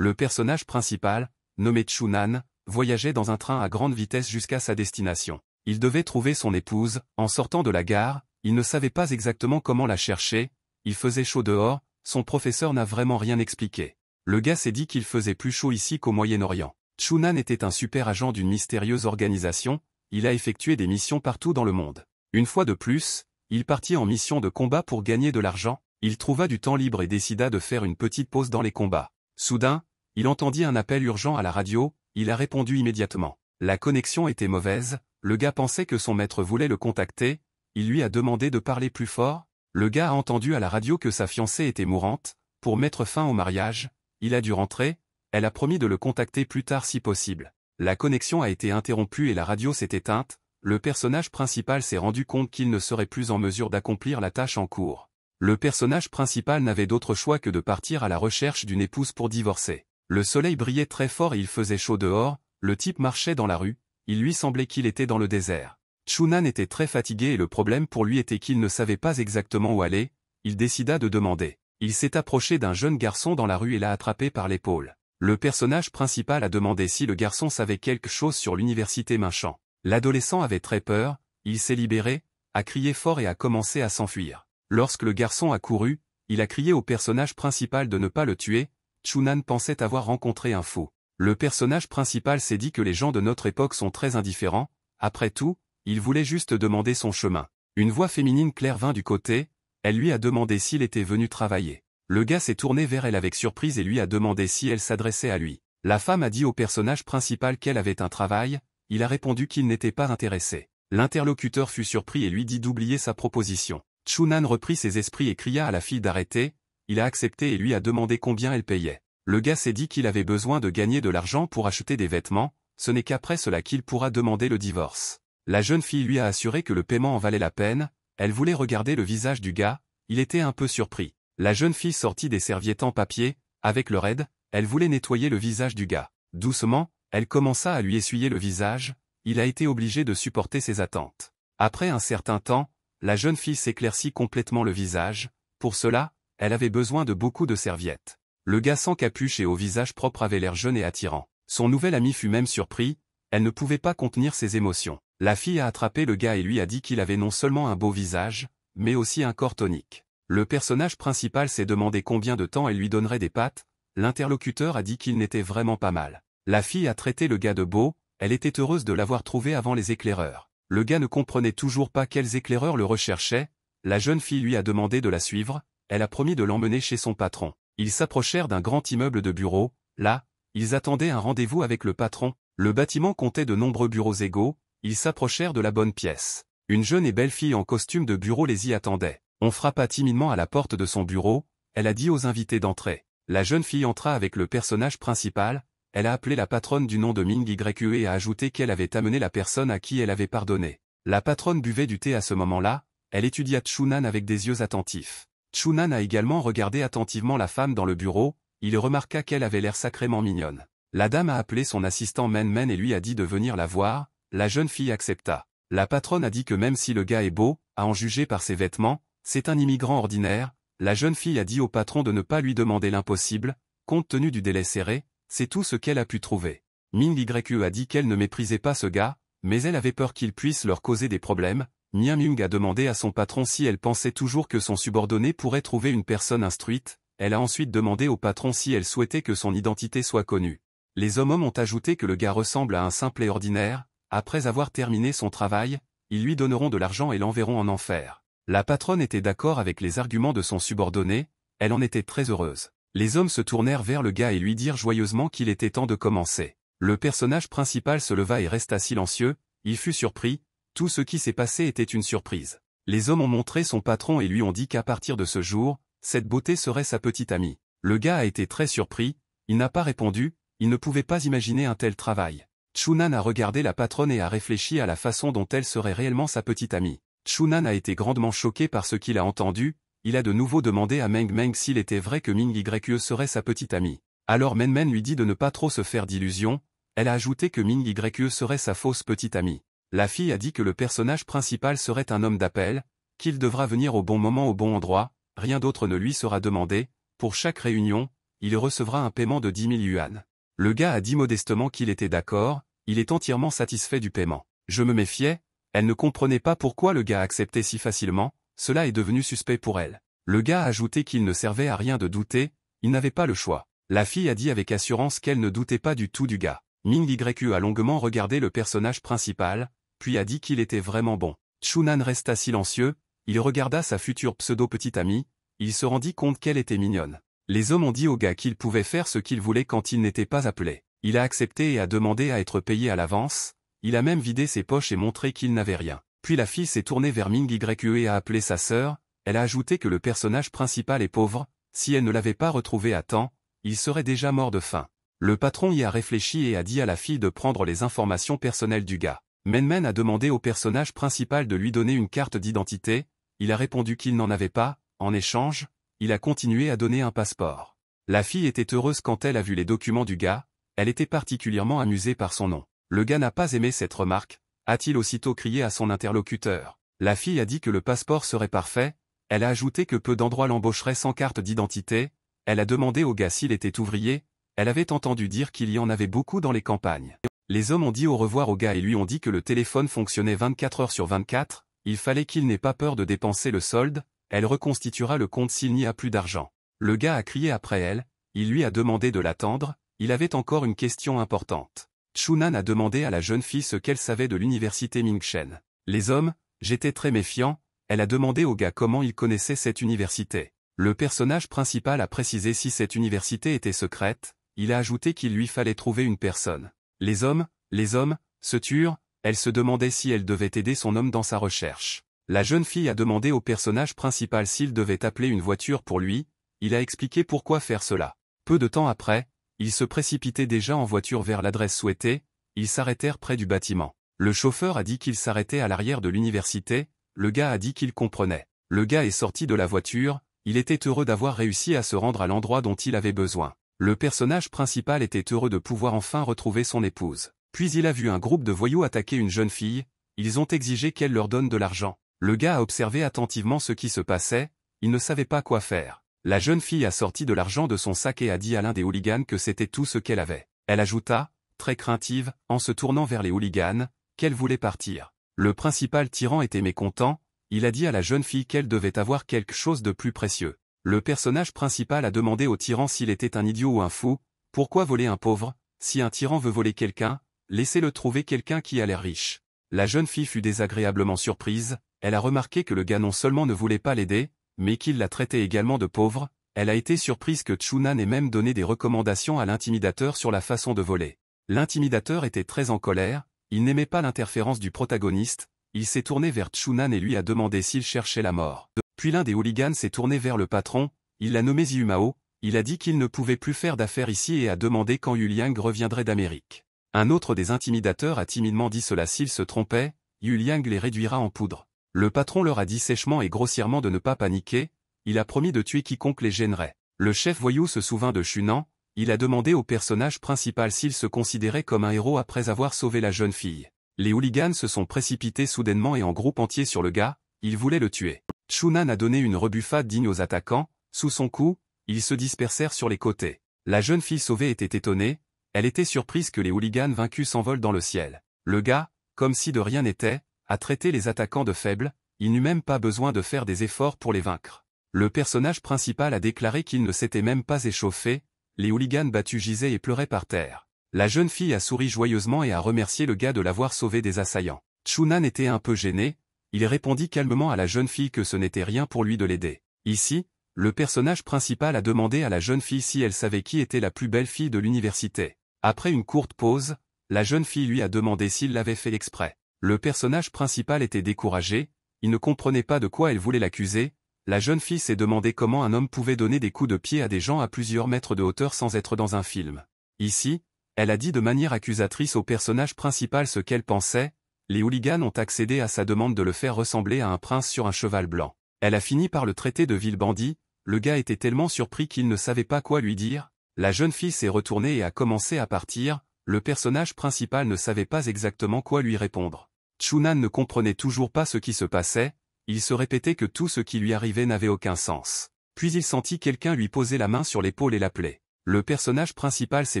Le personnage principal, nommé Chunan, voyageait dans un train à grande vitesse jusqu'à sa destination. Il devait trouver son épouse, en sortant de la gare, il ne savait pas exactement comment la chercher, il faisait chaud dehors, son professeur n'a vraiment rien expliqué. Le gars s'est dit qu'il faisait plus chaud ici qu'au Moyen-Orient. Chunan était un super agent d'une mystérieuse organisation, il a effectué des missions partout dans le monde. Une fois de plus, il partit en mission de combat pour gagner de l'argent, il trouva du temps libre et décida de faire une petite pause dans les combats. Soudain, il entendit un appel urgent à la radio, il a répondu immédiatement. La connexion était mauvaise, le gars pensait que son maître voulait le contacter, il lui a demandé de parler plus fort, le gars a entendu à la radio que sa fiancée était mourante, pour mettre fin au mariage, il a dû rentrer, elle a promis de le contacter plus tard si possible. La connexion a été interrompue et la radio s'est éteinte, le personnage principal s'est rendu compte qu'il ne serait plus en mesure d'accomplir la tâche en cours. Le personnage principal n'avait d'autre choix que de partir à la recherche d'une épouse pour divorcer. Le soleil brillait très fort et il faisait chaud dehors, le type marchait dans la rue, il lui semblait qu'il était dans le désert. Chunan était très fatigué et le problème pour lui était qu'il ne savait pas exactement où aller, il décida de demander. Il s'est approché d'un jeune garçon dans la rue et l'a attrapé par l'épaule. Le personnage principal a demandé si le garçon savait quelque chose sur l'université Minchamp. L'adolescent avait très peur, il s'est libéré, a crié fort et a commencé à s'enfuir. Lorsque le garçon a couru, il a crié au personnage principal de ne pas le tuer, Chunan pensait avoir rencontré un faux. Le personnage principal s'est dit que les gens de notre époque sont très indifférents, après tout, il voulait juste demander son chemin. Une voix féminine claire vint du côté, elle lui a demandé s'il était venu travailler. Le gars s'est tourné vers elle avec surprise et lui a demandé si elle s'adressait à lui. La femme a dit au personnage principal qu'elle avait un travail, il a répondu qu'il n'était pas intéressé. L'interlocuteur fut surpris et lui dit d'oublier sa proposition. Chunan reprit ses esprits et cria à la fille d'arrêter, il a accepté et lui a demandé combien elle payait. Le gars s'est dit qu'il avait besoin de gagner de l'argent pour acheter des vêtements, ce n'est qu'après cela qu'il pourra demander le divorce. La jeune fille lui a assuré que le paiement en valait la peine, elle voulait regarder le visage du gars, il était un peu surpris. La jeune fille sortit des serviettes en papier, avec leur aide, elle voulait nettoyer le visage du gars. Doucement, elle commença à lui essuyer le visage, il a été obligé de supporter ses attentes. Après un certain temps, la jeune fille s'éclaircit complètement le visage, pour cela, elle avait besoin de beaucoup de serviettes. Le gars sans capuche et au visage propre avait l'air jeune et attirant. Son nouvel ami fut même surpris, elle ne pouvait pas contenir ses émotions. La fille a attrapé le gars et lui a dit qu'il avait non seulement un beau visage, mais aussi un corps tonique. Le personnage principal s'est demandé combien de temps elle lui donnerait des pattes, l'interlocuteur a dit qu'il n'était vraiment pas mal. La fille a traité le gars de beau, elle était heureuse de l'avoir trouvé avant les éclaireurs. Le gars ne comprenait toujours pas quels éclaireurs le recherchaient, la jeune fille lui a demandé de la suivre, elle a promis de l'emmener chez son patron. Ils s'approchèrent d'un grand immeuble de bureaux, là, ils attendaient un rendez-vous avec le patron, le bâtiment comptait de nombreux bureaux égaux, ils s'approchèrent de la bonne pièce. Une jeune et belle fille en costume de bureau les y attendait. On frappa timidement à la porte de son bureau, elle a dit aux invités d'entrer. La jeune fille entra avec le personnage principal, elle a appelé la patronne du nom de Ming Yu et a ajouté qu'elle avait amené la personne à qui elle avait pardonné. La patronne buvait du thé à ce moment-là, elle étudia Tshunan avec des yeux attentifs. Chunan a également regardé attentivement la femme dans le bureau, il remarqua qu'elle avait l'air sacrément mignonne. La dame a appelé son assistant Men Men et lui a dit de venir la voir, la jeune fille accepta. La patronne a dit que même si le gars est beau, à en juger par ses vêtements, c'est un immigrant ordinaire, la jeune fille a dit au patron de ne pas lui demander l'impossible, compte tenu du délai serré, c'est tout ce qu'elle a pu trouver. Ming Yue a dit qu'elle ne méprisait pas ce gars, mais elle avait peur qu'il puisse leur causer des problèmes, Myung a demandé à son patron si elle pensait toujours que son subordonné pourrait trouver une personne instruite, elle a ensuite demandé au patron si elle souhaitait que son identité soit connue. Les hommes ont ajouté que le gars ressemble à un simple et ordinaire, après avoir terminé son travail, ils lui donneront de l'argent et l'enverront en enfer. La patronne était d'accord avec les arguments de son subordonné, elle en était très heureuse. Les hommes se tournèrent vers le gars et lui dirent joyeusement qu'il était temps de commencer. Le personnage principal se leva et resta silencieux, il fut surpris, tout ce qui s'est passé était une surprise. Les hommes ont montré son patron et lui ont dit qu'à partir de ce jour, cette beauté serait sa petite amie. Le gars a été très surpris, il n'a pas répondu, il ne pouvait pas imaginer un tel travail. Chunan a regardé la patronne et a réfléchi à la façon dont elle serait réellement sa petite amie. Chunan a été grandement choqué par ce qu'il a entendu, il a de nouveau demandé à Meng Meng s'il était vrai que Ming serait sa petite amie. Alors Meng lui dit de ne pas trop se faire d'illusions, elle a ajouté que Ming serait sa fausse petite amie la fille a dit que le personnage principal serait un homme d'appel, qu'il devra venir au bon moment au bon endroit, rien d'autre ne lui sera demandé, pour chaque réunion, il recevra un paiement de 10 000 yuan. Le gars a dit modestement qu'il était d'accord, il est entièrement satisfait du paiement. Je me méfiais, elle ne comprenait pas pourquoi le gars acceptait si facilement, cela est devenu suspect pour elle. Le gars a ajouté qu'il ne servait à rien de douter, il n'avait pas le choix. La fille a dit avec assurance qu'elle ne doutait pas du tout du gars. Ming YQ a longuement regardé le personnage principal, puis a dit qu'il était vraiment bon. Shunan resta silencieux, il regarda sa future pseudo-petite amie, il se rendit compte qu'elle était mignonne. Les hommes ont dit au gars qu'il pouvait faire ce qu'il voulait quand il n'était pas appelé. Il a accepté et a demandé à être payé à l'avance, il a même vidé ses poches et montré qu'il n'avait rien. Puis la fille s'est tournée vers Ming Yue et a appelé sa sœur, elle a ajouté que le personnage principal est pauvre, si elle ne l'avait pas retrouvé à temps, il serait déjà mort de faim. Le patron y a réfléchi et a dit à la fille de prendre les informations personnelles du gars. Menmen a demandé au personnage principal de lui donner une carte d'identité, il a répondu qu'il n'en avait pas, en échange, il a continué à donner un passeport. La fille était heureuse quand elle a vu les documents du gars, elle était particulièrement amusée par son nom. Le gars n'a pas aimé cette remarque, a-t-il aussitôt crié à son interlocuteur. La fille a dit que le passeport serait parfait, elle a ajouté que peu d'endroits l'embaucheraient sans carte d'identité, elle a demandé au gars s'il était ouvrier, elle avait entendu dire qu'il y en avait beaucoup dans les campagnes. Les hommes ont dit au revoir au gars et lui ont dit que le téléphone fonctionnait 24 heures sur 24, il fallait qu'il n'ait pas peur de dépenser le solde, elle reconstituera le compte s'il n'y a plus d'argent. Le gars a crié après elle, il lui a demandé de l'attendre, il avait encore une question importante. Chunan a demandé à la jeune fille ce qu'elle savait de l'université Mingchen. Les hommes, j'étais très méfiant, elle a demandé au gars comment il connaissait cette université. Le personnage principal a précisé si cette université était secrète, il a ajouté qu'il lui fallait trouver une personne. Les hommes, les hommes, se turent, elle se demandait si elle devait aider son homme dans sa recherche. La jeune fille a demandé au personnage principal s'il devait appeler une voiture pour lui, il a expliqué pourquoi faire cela. Peu de temps après, ils se précipitait déjà en voiture vers l'adresse souhaitée, ils s'arrêtèrent près du bâtiment. Le chauffeur a dit qu'il s'arrêtait à l'arrière de l'université, le gars a dit qu'il comprenait. Le gars est sorti de la voiture, il était heureux d'avoir réussi à se rendre à l'endroit dont il avait besoin. Le personnage principal était heureux de pouvoir enfin retrouver son épouse. Puis il a vu un groupe de voyous attaquer une jeune fille, ils ont exigé qu'elle leur donne de l'argent. Le gars a observé attentivement ce qui se passait, il ne savait pas quoi faire. La jeune fille a sorti de l'argent de son sac et a dit à l'un des hooligans que c'était tout ce qu'elle avait. Elle ajouta, très craintive, en se tournant vers les hooligans, qu'elle voulait partir. Le principal tyran était mécontent, il a dit à la jeune fille qu'elle devait avoir quelque chose de plus précieux. Le personnage principal a demandé au tyran s'il était un idiot ou un fou, pourquoi voler un pauvre, si un tyran veut voler quelqu'un, laissez-le trouver quelqu'un qui a l'air riche. La jeune fille fut désagréablement surprise, elle a remarqué que le gars non seulement ne voulait pas l'aider, mais qu'il la traitait également de pauvre, elle a été surprise que Chunan ait même donné des recommandations à l'intimidateur sur la façon de voler. L'intimidateur était très en colère, il n'aimait pas l'interférence du protagoniste, il s'est tourné vers Chunan et lui a demandé s'il cherchait la mort. Puis l'un des hooligans s'est tourné vers le patron, il l'a nommé Ziumao, il a dit qu'il ne pouvait plus faire d'affaires ici et a demandé quand Yuliang reviendrait d'Amérique. Un autre des intimidateurs a timidement dit cela s'il se trompait, Yuliang les réduira en poudre. Le patron leur a dit sèchement et grossièrement de ne pas paniquer, il a promis de tuer quiconque les gênerait. Le chef voyou se souvint de Chunan, il a demandé au personnage principal s'il se considérait comme un héros après avoir sauvé la jeune fille. Les hooligans se sont précipités soudainement et en groupe entier sur le gars, ils voulaient le tuer. Chunan a donné une rebuffade digne aux attaquants, sous son coup, ils se dispersèrent sur les côtés. La jeune fille sauvée était étonnée, elle était surprise que les hooligans vaincus s'envolent dans le ciel. Le gars, comme si de rien n'était, a traité les attaquants de faibles, il n'eut même pas besoin de faire des efforts pour les vaincre. Le personnage principal a déclaré qu'il ne s'était même pas échauffé, les hooligans battus gisaient et pleuraient par terre. La jeune fille a souri joyeusement et a remercié le gars de l'avoir sauvé des assaillants. Chunan était un peu gêné, il répondit calmement à la jeune fille que ce n'était rien pour lui de l'aider. Ici, le personnage principal a demandé à la jeune fille si elle savait qui était la plus belle fille de l'université. Après une courte pause, la jeune fille lui a demandé s'il l'avait fait exprès. Le personnage principal était découragé, il ne comprenait pas de quoi elle voulait l'accuser, la jeune fille s'est demandé comment un homme pouvait donner des coups de pied à des gens à plusieurs mètres de hauteur sans être dans un film. Ici, elle a dit de manière accusatrice au personnage principal ce qu'elle pensait, les hooligans ont accédé à sa demande de le faire ressembler à un prince sur un cheval blanc. Elle a fini par le traiter de ville bandit, le gars était tellement surpris qu'il ne savait pas quoi lui dire, la jeune fille s'est retournée et a commencé à partir, le personnage principal ne savait pas exactement quoi lui répondre. Chunan ne comprenait toujours pas ce qui se passait, il se répétait que tout ce qui lui arrivait n'avait aucun sens. Puis il sentit quelqu'un lui poser la main sur l'épaule et l'appeler. Le personnage principal s'est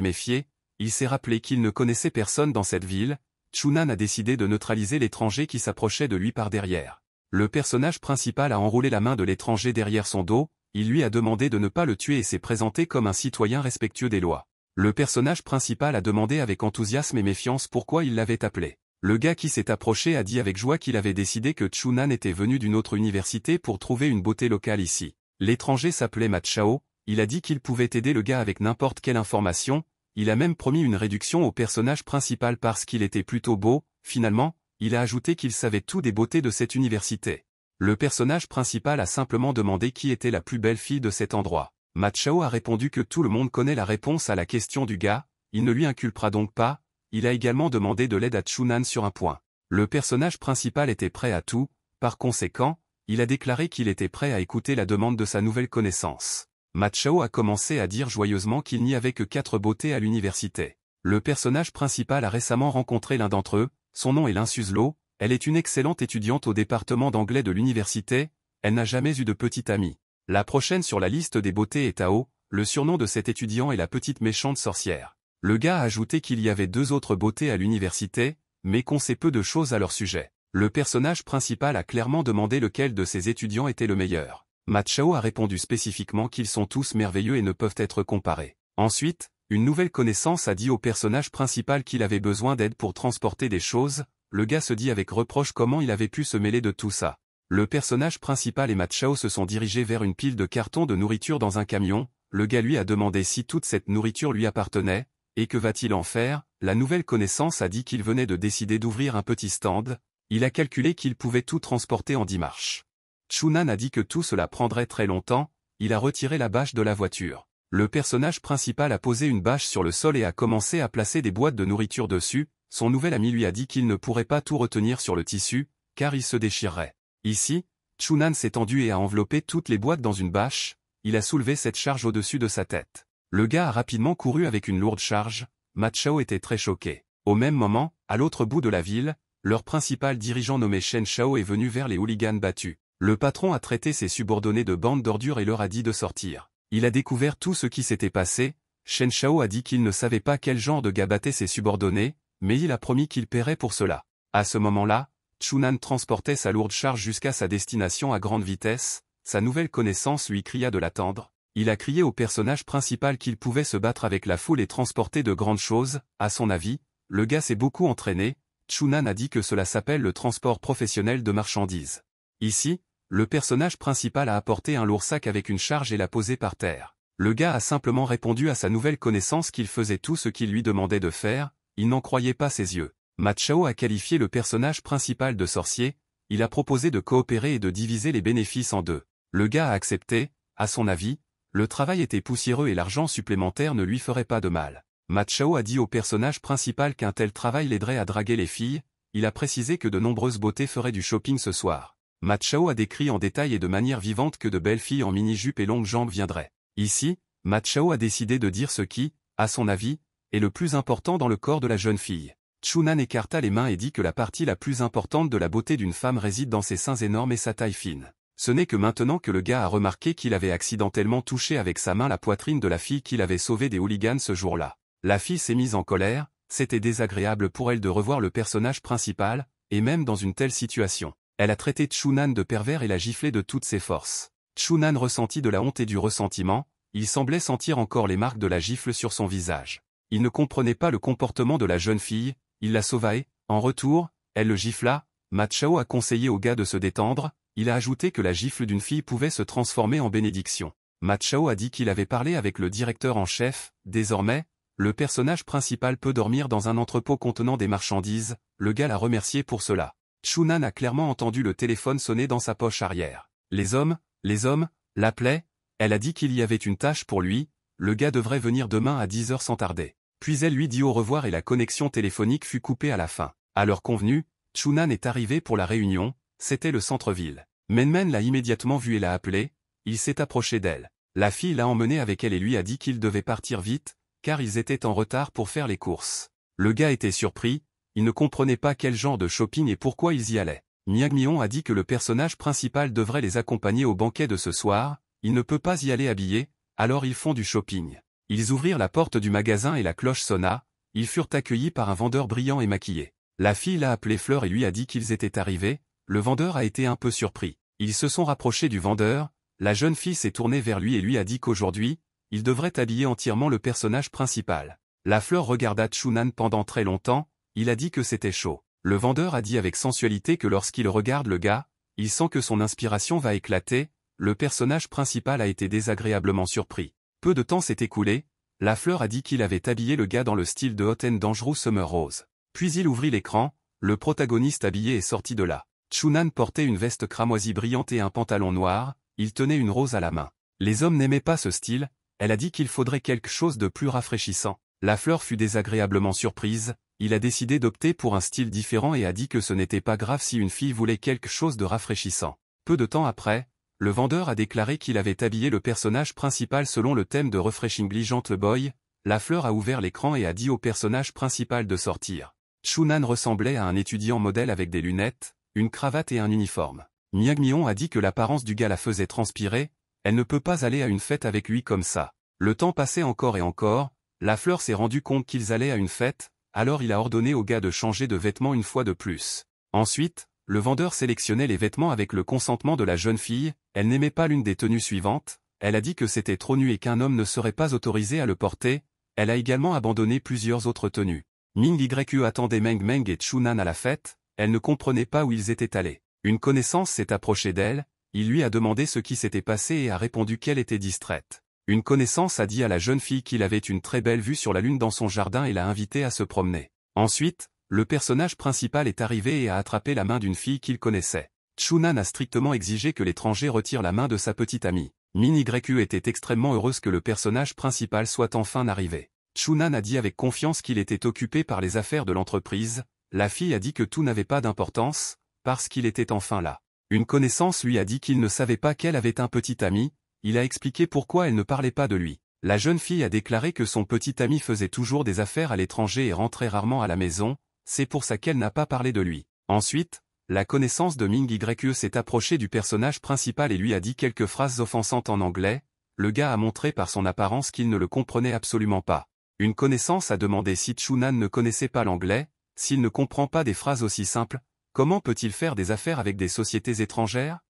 méfié, il s'est rappelé qu'il ne connaissait personne dans cette ville, Chunan a décidé de neutraliser l'étranger qui s'approchait de lui par derrière. Le personnage principal a enroulé la main de l'étranger derrière son dos, il lui a demandé de ne pas le tuer et s'est présenté comme un citoyen respectueux des lois. Le personnage principal a demandé avec enthousiasme et méfiance pourquoi il l'avait appelé. Le gars qui s'est approché a dit avec joie qu'il avait décidé que Chunan était venu d'une autre université pour trouver une beauté locale ici. L'étranger s'appelait Machao, il a dit qu'il pouvait aider le gars avec n'importe quelle information, il a même promis une réduction au personnage principal parce qu'il était plutôt beau, finalement, il a ajouté qu'il savait tout des beautés de cette université. Le personnage principal a simplement demandé qui était la plus belle fille de cet endroit. Machao a répondu que tout le monde connaît la réponse à la question du gars, il ne lui inculpera donc pas, il a également demandé de l'aide à Chunan sur un point. Le personnage principal était prêt à tout, par conséquent, il a déclaré qu'il était prêt à écouter la demande de sa nouvelle connaissance. Machao a commencé à dire joyeusement qu'il n'y avait que quatre beautés à l'université. Le personnage principal a récemment rencontré l'un d'entre eux, son nom est Lin Suzlo, elle est une excellente étudiante au département d'anglais de l'université, elle n'a jamais eu de petite amie. La prochaine sur la liste des beautés est Tao, le surnom de cet étudiant est la petite méchante sorcière. Le gars a ajouté qu'il y avait deux autres beautés à l'université, mais qu'on sait peu de choses à leur sujet. Le personnage principal a clairement demandé lequel de ses étudiants était le meilleur. Machao a répondu spécifiquement qu'ils sont tous merveilleux et ne peuvent être comparés. Ensuite, une nouvelle connaissance a dit au personnage principal qu'il avait besoin d'aide pour transporter des choses, le gars se dit avec reproche comment il avait pu se mêler de tout ça. Le personnage principal et Machao se sont dirigés vers une pile de cartons de nourriture dans un camion, le gars lui a demandé si toute cette nourriture lui appartenait, et que va-t-il en faire, la nouvelle connaissance a dit qu'il venait de décider d'ouvrir un petit stand, il a calculé qu'il pouvait tout transporter en dix marches. Chunan a dit que tout cela prendrait très longtemps, il a retiré la bâche de la voiture. Le personnage principal a posé une bâche sur le sol et a commencé à placer des boîtes de nourriture dessus, son nouvel ami lui a dit qu'il ne pourrait pas tout retenir sur le tissu, car il se déchirerait. Ici, Chunan s'est tendu et a enveloppé toutes les boîtes dans une bâche, il a soulevé cette charge au-dessus de sa tête. Le gars a rapidement couru avec une lourde charge, Chao était très choqué. Au même moment, à l'autre bout de la ville, leur principal dirigeant nommé Shen Shao est venu vers les hooligans battus. Le patron a traité ses subordonnés de bande d'ordures et leur a dit de sortir. Il a découvert tout ce qui s'était passé, Shen Shao a dit qu'il ne savait pas quel genre de gars battait ses subordonnés, mais il a promis qu'il paierait pour cela. À ce moment-là, Chunan transportait sa lourde charge jusqu'à sa destination à grande vitesse, sa nouvelle connaissance lui cria de l'attendre. Il a crié au personnage principal qu'il pouvait se battre avec la foule et transporter de grandes choses, à son avis, le gars s'est beaucoup entraîné, Chunan a dit que cela s'appelle le transport professionnel de marchandises. Ici, le personnage principal a apporté un lourd sac avec une charge et l'a posé par terre. Le gars a simplement répondu à sa nouvelle connaissance qu'il faisait tout ce qu'il lui demandait de faire, il n'en croyait pas ses yeux. Machao a qualifié le personnage principal de sorcier, il a proposé de coopérer et de diviser les bénéfices en deux. Le gars a accepté, à son avis, le travail était poussiéreux et l'argent supplémentaire ne lui ferait pas de mal. Machao a dit au personnage principal qu'un tel travail l'aiderait à draguer les filles, il a précisé que de nombreuses beautés feraient du shopping ce soir. Machao a décrit en détail et de manière vivante que de belles filles en mini-jupe et longues jambes viendraient. Ici, Machao a décidé de dire ce qui, à son avis, est le plus important dans le corps de la jeune fille. Chunan écarta les mains et dit que la partie la plus importante de la beauté d'une femme réside dans ses seins énormes et sa taille fine. Ce n'est que maintenant que le gars a remarqué qu'il avait accidentellement touché avec sa main la poitrine de la fille qu'il avait sauvée des hooligans ce jour-là. La fille s'est mise en colère, c'était désagréable pour elle de revoir le personnage principal, et même dans une telle situation. Elle a traité Chunan de pervers et l'a giflé de toutes ses forces. Chunan ressentit de la honte et du ressentiment, il semblait sentir encore les marques de la gifle sur son visage. Il ne comprenait pas le comportement de la jeune fille, il la sauva et, en retour, elle le gifla, Machao a conseillé au gars de se détendre, il a ajouté que la gifle d'une fille pouvait se transformer en bénédiction. Machao a dit qu'il avait parlé avec le directeur en chef, désormais, le personnage principal peut dormir dans un entrepôt contenant des marchandises, le gars l'a remercié pour cela. Shunan a clairement entendu le téléphone sonner dans sa poche arrière. Les hommes, les hommes, l'appelaient, elle a dit qu'il y avait une tâche pour lui, le gars devrait venir demain à 10h sans tarder. Puis elle lui dit au revoir et la connexion téléphonique fut coupée à la fin. À l'heure convenue, Chunan est arrivé pour la réunion, c'était le centre-ville. Menmen l'a immédiatement vu et l'a appelé, il s'est approché d'elle. La fille l'a emmené avec elle et lui a dit qu'il devait partir vite, car ils étaient en retard pour faire les courses. Le gars était surpris, ils ne comprenaient pas quel genre de shopping et pourquoi ils y allaient. Mion a dit que le personnage principal devrait les accompagner au banquet de ce soir, il ne peut pas y aller habillé, alors ils font du shopping. Ils ouvrirent la porte du magasin et la cloche sonna, ils furent accueillis par un vendeur brillant et maquillé. La fille l'a appelé Fleur et lui a dit qu'ils étaient arrivés, le vendeur a été un peu surpris. Ils se sont rapprochés du vendeur, la jeune fille s'est tournée vers lui et lui a dit qu'aujourd'hui, il devrait habiller entièrement le personnage principal. La fleur regarda Chunan pendant très longtemps, il a dit que c'était chaud. Le vendeur a dit avec sensualité que lorsqu'il regarde le gars, il sent que son inspiration va éclater, le personnage principal a été désagréablement surpris. Peu de temps s'est écoulé, la fleur a dit qu'il avait habillé le gars dans le style de Hot Dangerous Summer Rose. Puis il ouvrit l'écran, le protagoniste habillé est sorti de là. Chunan portait une veste cramoisie brillante et un pantalon noir, il tenait une rose à la main. Les hommes n'aimaient pas ce style, elle a dit qu'il faudrait quelque chose de plus rafraîchissant. La fleur fut désagréablement surprise, il a décidé d'opter pour un style différent et a dit que ce n'était pas grave si une fille voulait quelque chose de rafraîchissant. Peu de temps après, le vendeur a déclaré qu'il avait habillé le personnage principal selon le thème de Refreshing Gentle Boy, la fleur a ouvert l'écran et a dit au personnage principal de sortir. Shunan ressemblait à un étudiant modèle avec des lunettes, une cravate et un uniforme. Myagmion a dit que l'apparence du gars la faisait transpirer, elle ne peut pas aller à une fête avec lui comme ça. Le temps passait encore et encore, la fleur s'est rendue compte qu'ils allaient à une fête, alors il a ordonné au gars de changer de vêtements une fois de plus. Ensuite, le vendeur sélectionnait les vêtements avec le consentement de la jeune fille, elle n'aimait pas l'une des tenues suivantes, elle a dit que c'était trop nu et qu'un homme ne serait pas autorisé à le porter, elle a également abandonné plusieurs autres tenues. Ming Yu attendait Meng Meng et Chunan à la fête, elle ne comprenait pas où ils étaient allés. Une connaissance s'est approchée d'elle, il lui a demandé ce qui s'était passé et a répondu qu'elle était distraite. Une connaissance a dit à la jeune fille qu'il avait une très belle vue sur la lune dans son jardin et l'a invitée à se promener. Ensuite, le personnage principal est arrivé et a attrapé la main d'une fille qu'il connaissait. Chunan a strictement exigé que l'étranger retire la main de sa petite amie. Mini greku était extrêmement heureuse que le personnage principal soit enfin arrivé. Chunan a dit avec confiance qu'il était occupé par les affaires de l'entreprise, la fille a dit que tout n'avait pas d'importance, parce qu'il était enfin là. Une connaissance lui a dit qu'il ne savait pas qu'elle avait un petit ami, il a expliqué pourquoi elle ne parlait pas de lui. La jeune fille a déclaré que son petit ami faisait toujours des affaires à l'étranger et rentrait rarement à la maison, c'est pour ça qu'elle n'a pas parlé de lui. Ensuite, la connaissance de Ming Yue s'est approchée du personnage principal et lui a dit quelques phrases offensantes en anglais, le gars a montré par son apparence qu'il ne le comprenait absolument pas. Une connaissance a demandé si Chunan ne connaissait pas l'anglais, s'il ne comprend pas des phrases aussi simples, comment peut-il faire des affaires avec des sociétés étrangères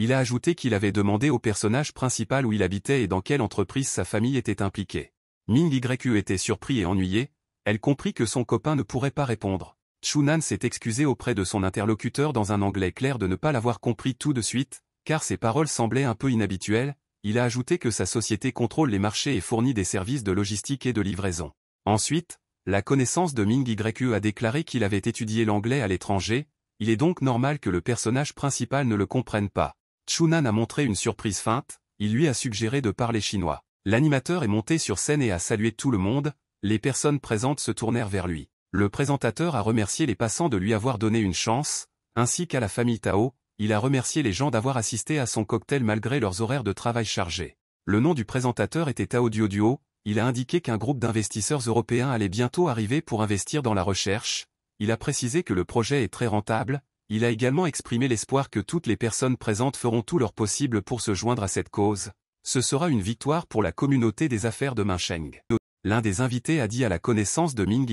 il a ajouté qu'il avait demandé au personnage principal où il habitait et dans quelle entreprise sa famille était impliquée. Ming YQ était surpris et ennuyé, elle comprit que son copain ne pourrait pas répondre. Shunan s'est excusé auprès de son interlocuteur dans un anglais clair de ne pas l'avoir compris tout de suite, car ses paroles semblaient un peu inhabituelles, il a ajouté que sa société contrôle les marchés et fournit des services de logistique et de livraison. Ensuite, la connaissance de Ming yue a déclaré qu'il avait étudié l'anglais à l'étranger, il est donc normal que le personnage principal ne le comprenne pas. Chunan a montré une surprise feinte, il lui a suggéré de parler chinois. L'animateur est monté sur scène et a salué tout le monde, les personnes présentes se tournèrent vers lui. Le présentateur a remercié les passants de lui avoir donné une chance, ainsi qu'à la famille Tao, il a remercié les gens d'avoir assisté à son cocktail malgré leurs horaires de travail chargés. Le nom du présentateur était Tao Duo il a indiqué qu'un groupe d'investisseurs européens allait bientôt arriver pour investir dans la recherche, il a précisé que le projet est très rentable, il a également exprimé l'espoir que toutes les personnes présentes feront tout leur possible pour se joindre à cette cause. Ce sera une victoire pour la communauté des affaires de Mincheng. L'un des invités a dit à la connaissance de Ming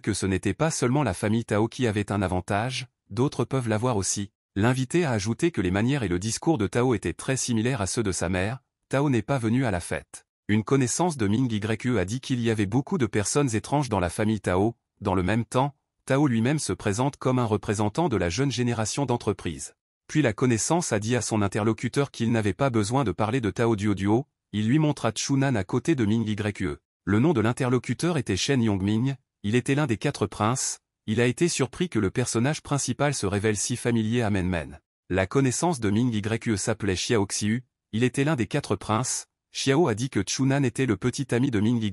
que ce n'était pas seulement la famille Tao qui avait un avantage, d'autres peuvent l'avoir aussi. L'invité a ajouté que les manières et le discours de Tao étaient très similaires à ceux de sa mère, Tao n'est pas venu à la fête. Une connaissance de Ming a dit qu'il y avait beaucoup de personnes étranges dans la famille Tao, dans le même temps, Tao lui-même se présente comme un représentant de la jeune génération d'entreprises. Puis la connaissance a dit à son interlocuteur qu'il n'avait pas besoin de parler de Tao Duoduo, il lui montra Chunan à côté de Ming Ye. Le nom de l'interlocuteur était Shen Yongming, il était l'un des quatre princes, il a été surpris que le personnage principal se révèle si familier à Men Men. La connaissance de Ming Ye s'appelait Xiao Xiu, il était l'un des quatre princes, Xiao a dit que Chunan était le petit ami de Ming Ye,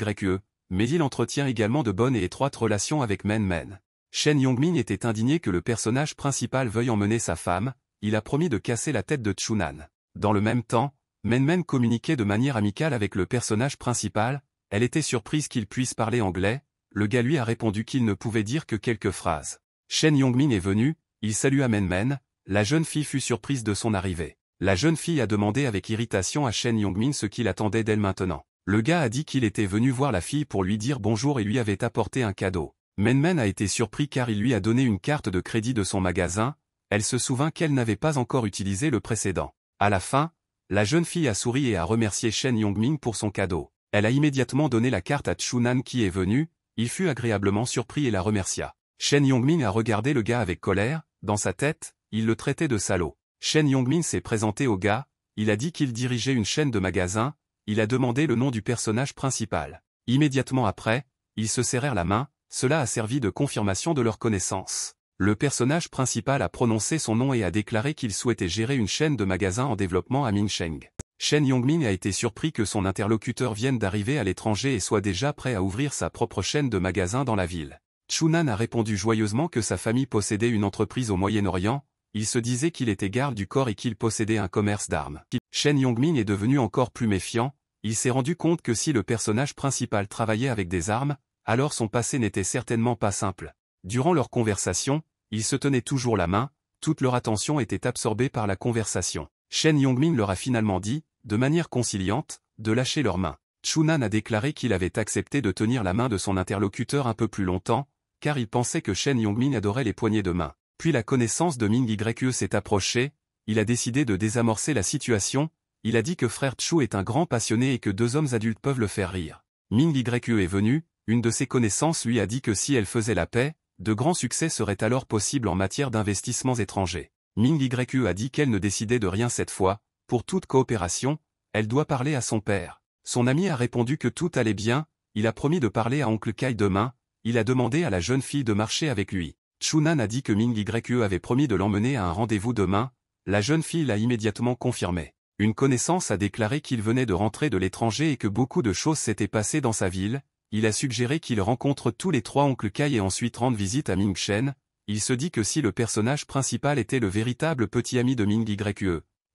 mais il entretient également de bonnes et étroites relations avec Men Men. Shen Yongmin était indigné que le personnage principal veuille emmener sa femme, il a promis de casser la tête de Chunan. Dans le même temps, Menmen communiquait de manière amicale avec le personnage principal, elle était surprise qu'il puisse parler anglais, le gars lui a répondu qu'il ne pouvait dire que quelques phrases. Shen Yongmin est venu, il salua Menmen, la jeune fille fut surprise de son arrivée. La jeune fille a demandé avec irritation à Shen Yongmin ce qu'il attendait d'elle maintenant. Le gars a dit qu'il était venu voir la fille pour lui dire bonjour et lui avait apporté un cadeau. Menmen a été surpris car il lui a donné une carte de crédit de son magasin, elle se souvint qu'elle n'avait pas encore utilisé le précédent. À la fin, la jeune fille a souri et a remercié Shen Yongming pour son cadeau. Elle a immédiatement donné la carte à Chunan qui est venu, il fut agréablement surpris et la remercia. Shen Yongming a regardé le gars avec colère, dans sa tête, il le traitait de salaud. Shen Yongming s'est présenté au gars, il a dit qu'il dirigeait une chaîne de magasins, il a demandé le nom du personnage principal. Immédiatement après, ils se serrèrent la main, cela a servi de confirmation de leur connaissance. Le personnage principal a prononcé son nom et a déclaré qu'il souhaitait gérer une chaîne de magasins en développement à Minsheng. Shen Yongmin a été surpris que son interlocuteur vienne d'arriver à l'étranger et soit déjà prêt à ouvrir sa propre chaîne de magasins dans la ville. Chunan a répondu joyeusement que sa famille possédait une entreprise au Moyen-Orient, il se disait qu'il était garde du corps et qu'il possédait un commerce d'armes. Shen Yongmin est devenu encore plus méfiant, il s'est rendu compte que si le personnage principal travaillait avec des armes, alors son passé n'était certainement pas simple. Durant leur conversation, ils se tenaient toujours la main, toute leur attention était absorbée par la conversation. Shen Yongmin leur a finalement dit, de manière conciliante, de lâcher leurs mains. Chunan a déclaré qu'il avait accepté de tenir la main de son interlocuteur un peu plus longtemps, car il pensait que Shen Yongmin adorait les poignées de main. Puis la connaissance de Ming Yue s'est approchée, il a décidé de désamorcer la situation, il a dit que frère Chu est un grand passionné et que deux hommes adultes peuvent le faire rire. Ming est venu, une de ses connaissances lui a dit que si elle faisait la paix, de grands succès seraient alors possibles en matière d'investissements étrangers. Ming Greku a dit qu'elle ne décidait de rien cette fois, pour toute coopération, elle doit parler à son père. Son ami a répondu que tout allait bien, il a promis de parler à Oncle Kai demain, il a demandé à la jeune fille de marcher avec lui. Chunan a dit que Ming Greku avait promis de l'emmener à un rendez-vous demain, la jeune fille l'a immédiatement confirmé. Une connaissance a déclaré qu'il venait de rentrer de l'étranger et que beaucoup de choses s'étaient passées dans sa ville, il a suggéré qu'il rencontre tous les trois oncles Kai et ensuite rendent visite à Ming Shen, il se dit que si le personnage principal était le véritable petit ami de Ming Ye,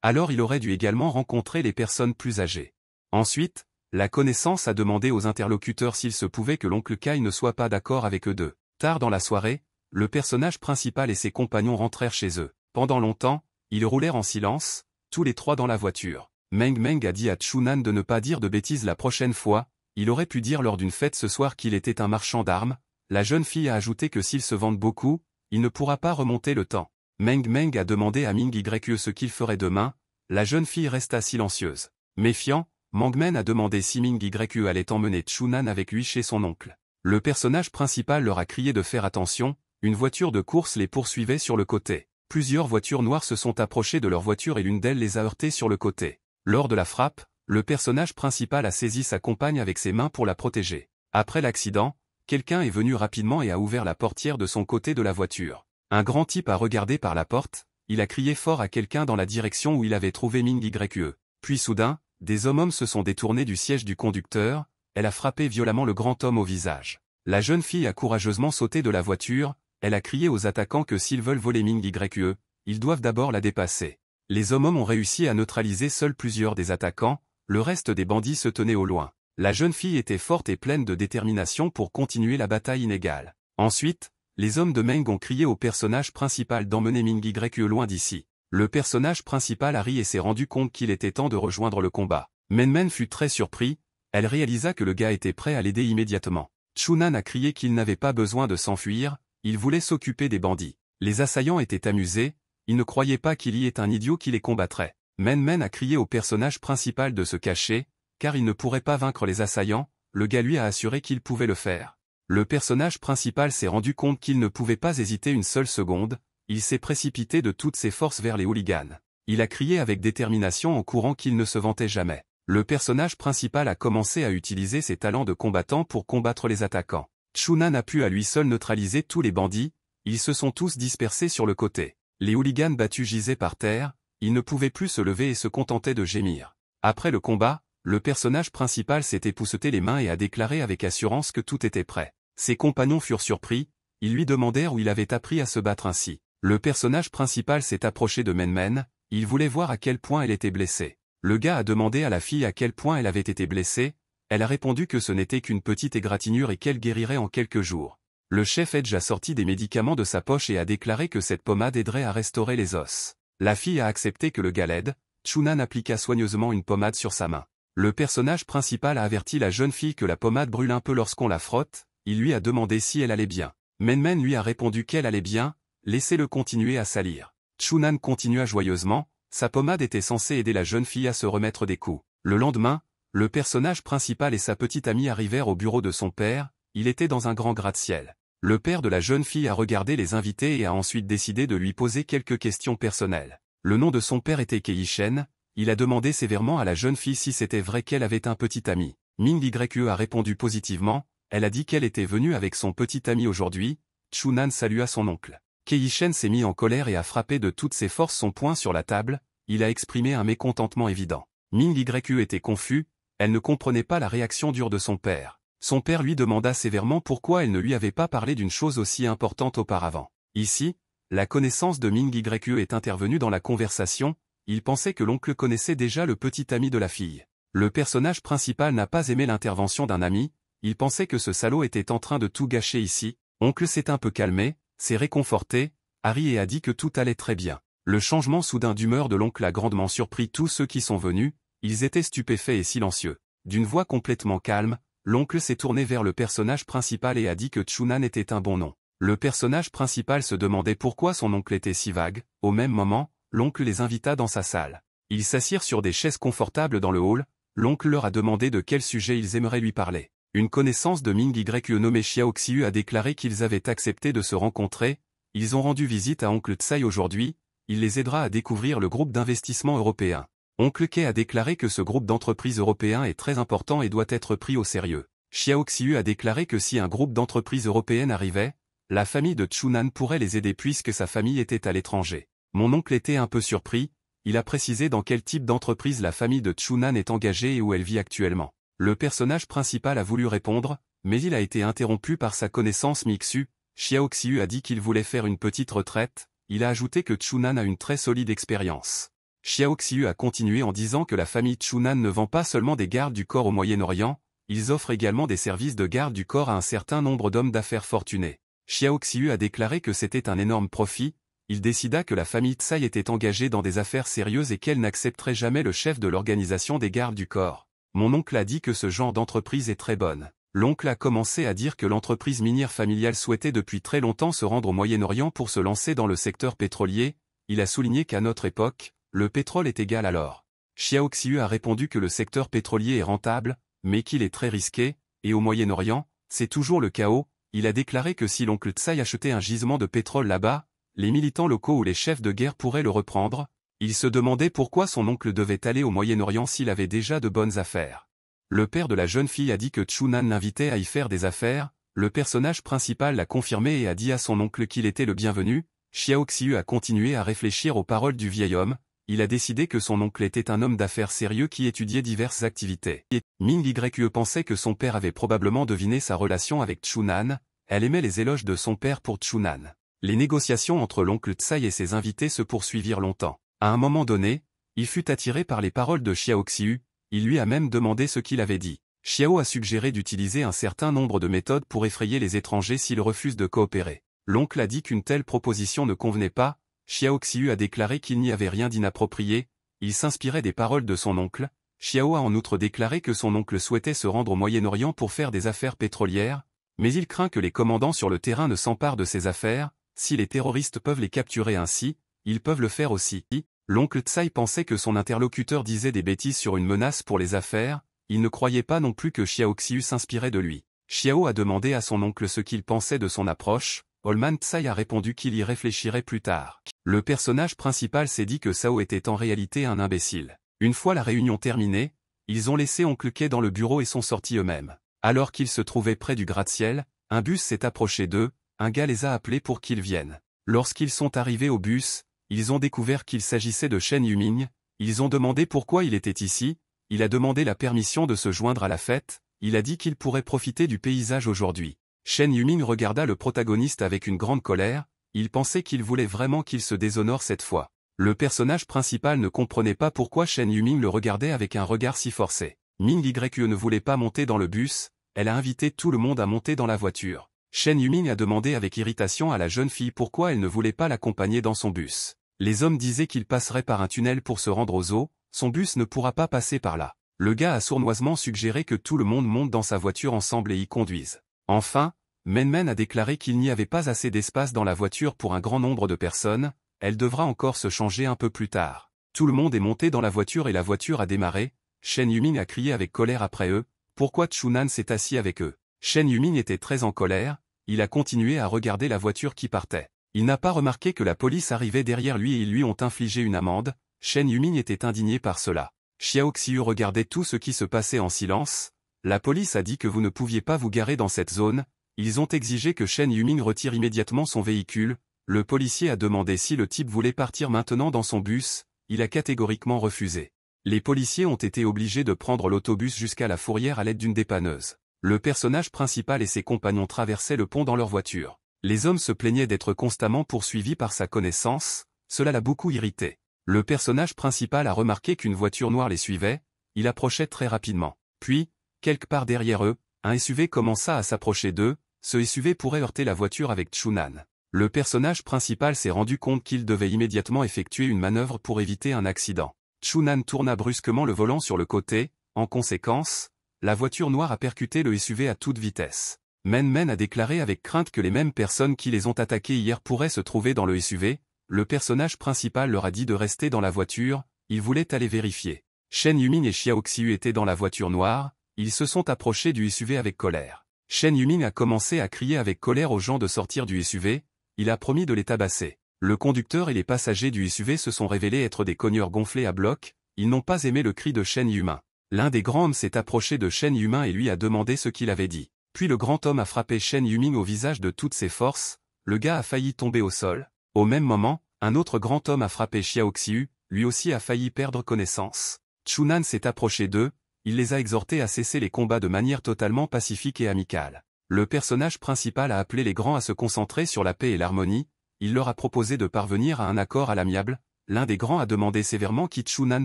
alors il aurait dû également rencontrer les personnes plus âgées. Ensuite, la connaissance a demandé aux interlocuteurs s'il se pouvait que l'oncle Kai ne soit pas d'accord avec eux deux. Tard dans la soirée, le personnage principal et ses compagnons rentrèrent chez eux. Pendant longtemps, ils roulèrent en silence, tous les trois dans la voiture. Meng Meng a dit à Chunan de ne pas dire de bêtises la prochaine fois, il aurait pu dire lors d'une fête ce soir qu'il était un marchand d'armes, la jeune fille a ajouté que s'il se vante beaucoup, il ne pourra pas remonter le temps. Meng Meng a demandé à Ming Yue ce qu'il ferait demain, la jeune fille resta silencieuse. Méfiant, Meng Men a demandé si Ming Yue allait emmener Chunan avec lui chez son oncle. Le personnage principal leur a crié de faire attention, une voiture de course les poursuivait sur le côté. Plusieurs voitures noires se sont approchées de leur voiture et l'une d'elles les a heurtées sur le côté. Lors de la frappe, le personnage principal a saisi sa compagne avec ses mains pour la protéger. Après l'accident, quelqu'un est venu rapidement et a ouvert la portière de son côté de la voiture. Un grand type a regardé par la porte, il a crié fort à quelqu'un dans la direction où il avait trouvé Ming Ye. Puis soudain, des hommes-hommes se sont détournés du siège du conducteur, elle a frappé violemment le grand homme au visage. La jeune fille a courageusement sauté de la voiture, elle a crié aux attaquants que s'ils veulent voler Ming Ye, ils doivent d'abord la dépasser. Les hommes-hommes ont réussi à neutraliser seuls plusieurs des attaquants, le reste des bandits se tenait au loin. La jeune fille était forte et pleine de détermination pour continuer la bataille inégale. Ensuite, les hommes de Meng ont crié au personnage principal d'emmener Ming YE loin d'ici. Le personnage principal a ri et s'est rendu compte qu'il était temps de rejoindre le combat. Men fut très surpris, elle réalisa que le gars était prêt à l'aider immédiatement. Chunan a crié qu'il n'avait pas besoin de s'enfuir, il voulait s'occuper des bandits. Les assaillants étaient amusés, ils ne croyaient pas qu'il y ait un idiot qui les combattrait. Men a crié au personnage principal de se cacher, car il ne pourrait pas vaincre les assaillants, le gars lui a assuré qu'il pouvait le faire. Le personnage principal s'est rendu compte qu'il ne pouvait pas hésiter une seule seconde, il s'est précipité de toutes ses forces vers les hooligans. Il a crié avec détermination en courant qu'il ne se vantait jamais. Le personnage principal a commencé à utiliser ses talents de combattant pour combattre les attaquants. Chunan a pu à lui seul neutraliser tous les bandits, ils se sont tous dispersés sur le côté. Les hooligans battus gisaient par terre, il ne pouvait plus se lever et se contentait de gémir. Après le combat, le personnage principal s'est pousseté les mains et a déclaré avec assurance que tout était prêt. Ses compagnons furent surpris, ils lui demandèrent où il avait appris à se battre ainsi. Le personnage principal s'est approché de Menmen, il voulait voir à quel point elle était blessée. Le gars a demandé à la fille à quel point elle avait été blessée, elle a répondu que ce n'était qu'une petite égratignure et qu'elle guérirait en quelques jours. Le chef Edge a sorti des médicaments de sa poche et a déclaré que cette pommade aiderait à restaurer les os. La fille a accepté que le gars l'aide, Chunan appliqua soigneusement une pommade sur sa main. Le personnage principal a averti la jeune fille que la pommade brûle un peu lorsqu'on la frotte, il lui a demandé si elle allait bien. Menmen lui a répondu qu'elle allait bien, laissez-le continuer à salir. Chunan continua joyeusement, sa pommade était censée aider la jeune fille à se remettre des coups. Le lendemain, le personnage principal et sa petite amie arrivèrent au bureau de son père, il était dans un grand gratte-ciel. Le père de la jeune fille a regardé les invités et a ensuite décidé de lui poser quelques questions personnelles. Le nom de son père était Keishen, il a demandé sévèrement à la jeune fille si c'était vrai qu'elle avait un petit ami. Ming yue a répondu positivement, elle a dit qu'elle était venue avec son petit ami aujourd'hui, Chunan salua son oncle. Shen s'est mis en colère et a frappé de toutes ses forces son poing sur la table, il a exprimé un mécontentement évident. Ming yue était confus, elle ne comprenait pas la réaction dure de son père son père lui demanda sévèrement pourquoi elle ne lui avait pas parlé d'une chose aussi importante auparavant. Ici, la connaissance de Ming Grecu est intervenue dans la conversation, il pensait que l'oncle connaissait déjà le petit ami de la fille. Le personnage principal n'a pas aimé l'intervention d'un ami, il pensait que ce salaud était en train de tout gâcher ici, oncle s'est un peu calmé, s'est réconforté, Harry et a dit que tout allait très bien. Le changement soudain d'humeur de l'oncle a grandement surpris tous ceux qui sont venus, ils étaient stupéfaits et silencieux. D'une voix complètement calme, l'oncle s'est tourné vers le personnage principal et a dit que Chunan était un bon nom. Le personnage principal se demandait pourquoi son oncle était si vague, au même moment, l'oncle les invita dans sa salle. Ils s'assirent sur des chaises confortables dans le hall, l'oncle leur a demandé de quel sujet ils aimeraient lui parler. Une connaissance de Ming Yue nommé Xiaoxiu a déclaré qu'ils avaient accepté de se rencontrer, ils ont rendu visite à oncle Tsai aujourd'hui, il les aidera à découvrir le groupe d'investissement européen. Oncle a déclaré que ce groupe d'entreprises européens est très important et doit être pris au sérieux. Xiaoxiu a déclaré que si un groupe d'entreprises européennes arrivait, la famille de Chunan pourrait les aider puisque sa famille était à l'étranger. Mon oncle était un peu surpris, il a précisé dans quel type d'entreprise la famille de Chunan est engagée et où elle vit actuellement. Le personnage principal a voulu répondre, mais il a été interrompu par sa connaissance Mixu, Xiaoxiu a dit qu'il voulait faire une petite retraite, il a ajouté que Chunan a une très solide expérience. Xiao a continué en disant que la famille Chunan ne vend pas seulement des gardes du corps au Moyen-Orient, ils offrent également des services de garde du corps à un certain nombre d'hommes d'affaires fortunés. Xiao a déclaré que c'était un énorme profit, il décida que la famille Tsai était engagée dans des affaires sérieuses et qu'elle n'accepterait jamais le chef de l'organisation des gardes du corps. Mon oncle a dit que ce genre d'entreprise est très bonne. L'oncle a commencé à dire que l'entreprise minière familiale souhaitait depuis très longtemps se rendre au Moyen-Orient pour se lancer dans le secteur pétrolier, il a souligné qu'à notre époque, le pétrole est égal alors. l'or. Xiaoxiu a répondu que le secteur pétrolier est rentable, mais qu'il est très risqué, et au Moyen-Orient, c'est toujours le chaos, il a déclaré que si l'oncle Tsai achetait un gisement de pétrole là-bas, les militants locaux ou les chefs de guerre pourraient le reprendre, il se demandait pourquoi son oncle devait aller au Moyen-Orient s'il avait déjà de bonnes affaires. Le père de la jeune fille a dit que Chunan l'invitait à y faire des affaires, le personnage principal l'a confirmé et a dit à son oncle qu'il était le bienvenu, Xiaoxiu a continué à réfléchir aux paroles du vieil homme, il a décidé que son oncle était un homme d'affaires sérieux qui étudiait diverses activités. Ming Yue pensait que son père avait probablement deviné sa relation avec Chunan, elle aimait les éloges de son père pour Chunan. Les négociations entre l'oncle Tsai et ses invités se poursuivirent longtemps. À un moment donné, il fut attiré par les paroles de Xiao Xiu. il lui a même demandé ce qu'il avait dit. Xiao a suggéré d'utiliser un certain nombre de méthodes pour effrayer les étrangers s'ils refusent de coopérer. L'oncle a dit qu'une telle proposition ne convenait pas, Xiao a déclaré qu'il n'y avait rien d'inapproprié, il s'inspirait des paroles de son oncle, Xiao a en outre déclaré que son oncle souhaitait se rendre au Moyen-Orient pour faire des affaires pétrolières, mais il craint que les commandants sur le terrain ne s'emparent de ces affaires, si les terroristes peuvent les capturer ainsi, ils peuvent le faire aussi. L'oncle Tsai pensait que son interlocuteur disait des bêtises sur une menace pour les affaires, il ne croyait pas non plus que Xiao s'inspirait de lui. Xiao a demandé à son oncle ce qu'il pensait de son approche, Holman Tsai a répondu qu'il y réfléchirait plus tard. Le personnage principal s'est dit que Sao était en réalité un imbécile. Une fois la réunion terminée, ils ont laissé oncle Kay dans le bureau et sont sortis eux-mêmes. Alors qu'ils se trouvaient près du gratte-ciel, un bus s'est approché d'eux, un gars les a appelés pour qu'ils viennent. Lorsqu'ils sont arrivés au bus, ils ont découvert qu'il s'agissait de Shen Yuming, ils ont demandé pourquoi il était ici, il a demandé la permission de se joindre à la fête, il a dit qu'il pourrait profiter du paysage aujourd'hui. Shen Yuming regarda le protagoniste avec une grande colère, il pensait qu'il voulait vraiment qu'il se déshonore cette fois. Le personnage principal ne comprenait pas pourquoi Shen Yuming le regardait avec un regard si forcé. Ming Yue ne voulait pas monter dans le bus, elle a invité tout le monde à monter dans la voiture. Shen Yuming a demandé avec irritation à la jeune fille pourquoi elle ne voulait pas l'accompagner dans son bus. Les hommes disaient qu'il passerait par un tunnel pour se rendre aux eaux, son bus ne pourra pas passer par là. Le gars a sournoisement suggéré que tout le monde monte dans sa voiture ensemble et y conduise. Enfin, Menmen a déclaré qu'il n'y avait pas assez d'espace dans la voiture pour un grand nombre de personnes, elle devra encore se changer un peu plus tard. Tout le monde est monté dans la voiture et la voiture a démarré, Shen Yumin a crié avec colère après eux, pourquoi Chunan s'est assis avec eux. Shen Yumin était très en colère, il a continué à regarder la voiture qui partait. Il n'a pas remarqué que la police arrivait derrière lui et ils lui ont infligé une amende, Shen Yumin était indigné par cela. Xiao Xiu regardait tout ce qui se passait en silence, la police a dit que vous ne pouviez pas vous garer dans cette zone, ils ont exigé que Shen Yuming retire immédiatement son véhicule, le policier a demandé si le type voulait partir maintenant dans son bus, il a catégoriquement refusé. Les policiers ont été obligés de prendre l'autobus jusqu'à la fourrière à l'aide d'une dépanneuse. Le personnage principal et ses compagnons traversaient le pont dans leur voiture. Les hommes se plaignaient d'être constamment poursuivis par sa connaissance, cela l'a beaucoup irrité. Le personnage principal a remarqué qu'une voiture noire les suivait, il approchait très rapidement. Puis, Quelque part derrière eux, un SUV commença à s'approcher d'eux, ce SUV pourrait heurter la voiture avec Chunan. Le personnage principal s'est rendu compte qu'il devait immédiatement effectuer une manœuvre pour éviter un accident. Chunan tourna brusquement le volant sur le côté, en conséquence, la voiture noire a percuté le SUV à toute vitesse. Men Men a déclaré avec crainte que les mêmes personnes qui les ont attaqués hier pourraient se trouver dans le SUV, le personnage principal leur a dit de rester dans la voiture, il voulait aller vérifier. Shen Yumin et Xiaoxiu étaient dans la voiture noire, ils se sont approchés du SUV avec colère. Shen Yuming a commencé à crier avec colère aux gens de sortir du SUV, il a promis de les tabasser. Le conducteur et les passagers du SUV se sont révélés être des cogneurs gonflés à bloc, ils n'ont pas aimé le cri de Shen Yumin. L'un des grands hommes s'est approché de Shen Yumin et lui a demandé ce qu'il avait dit. Puis le grand homme a frappé Shen Yuming au visage de toutes ses forces, le gars a failli tomber au sol. Au même moment, un autre grand homme a frappé Xiaoxiu, lui aussi a failli perdre connaissance. Chunan s'est approché d'eux, il les a exhortés à cesser les combats de manière totalement pacifique et amicale. Le personnage principal a appelé les grands à se concentrer sur la paix et l'harmonie, il leur a proposé de parvenir à un accord à l'amiable, l'un des grands a demandé sévèrement qui Chunan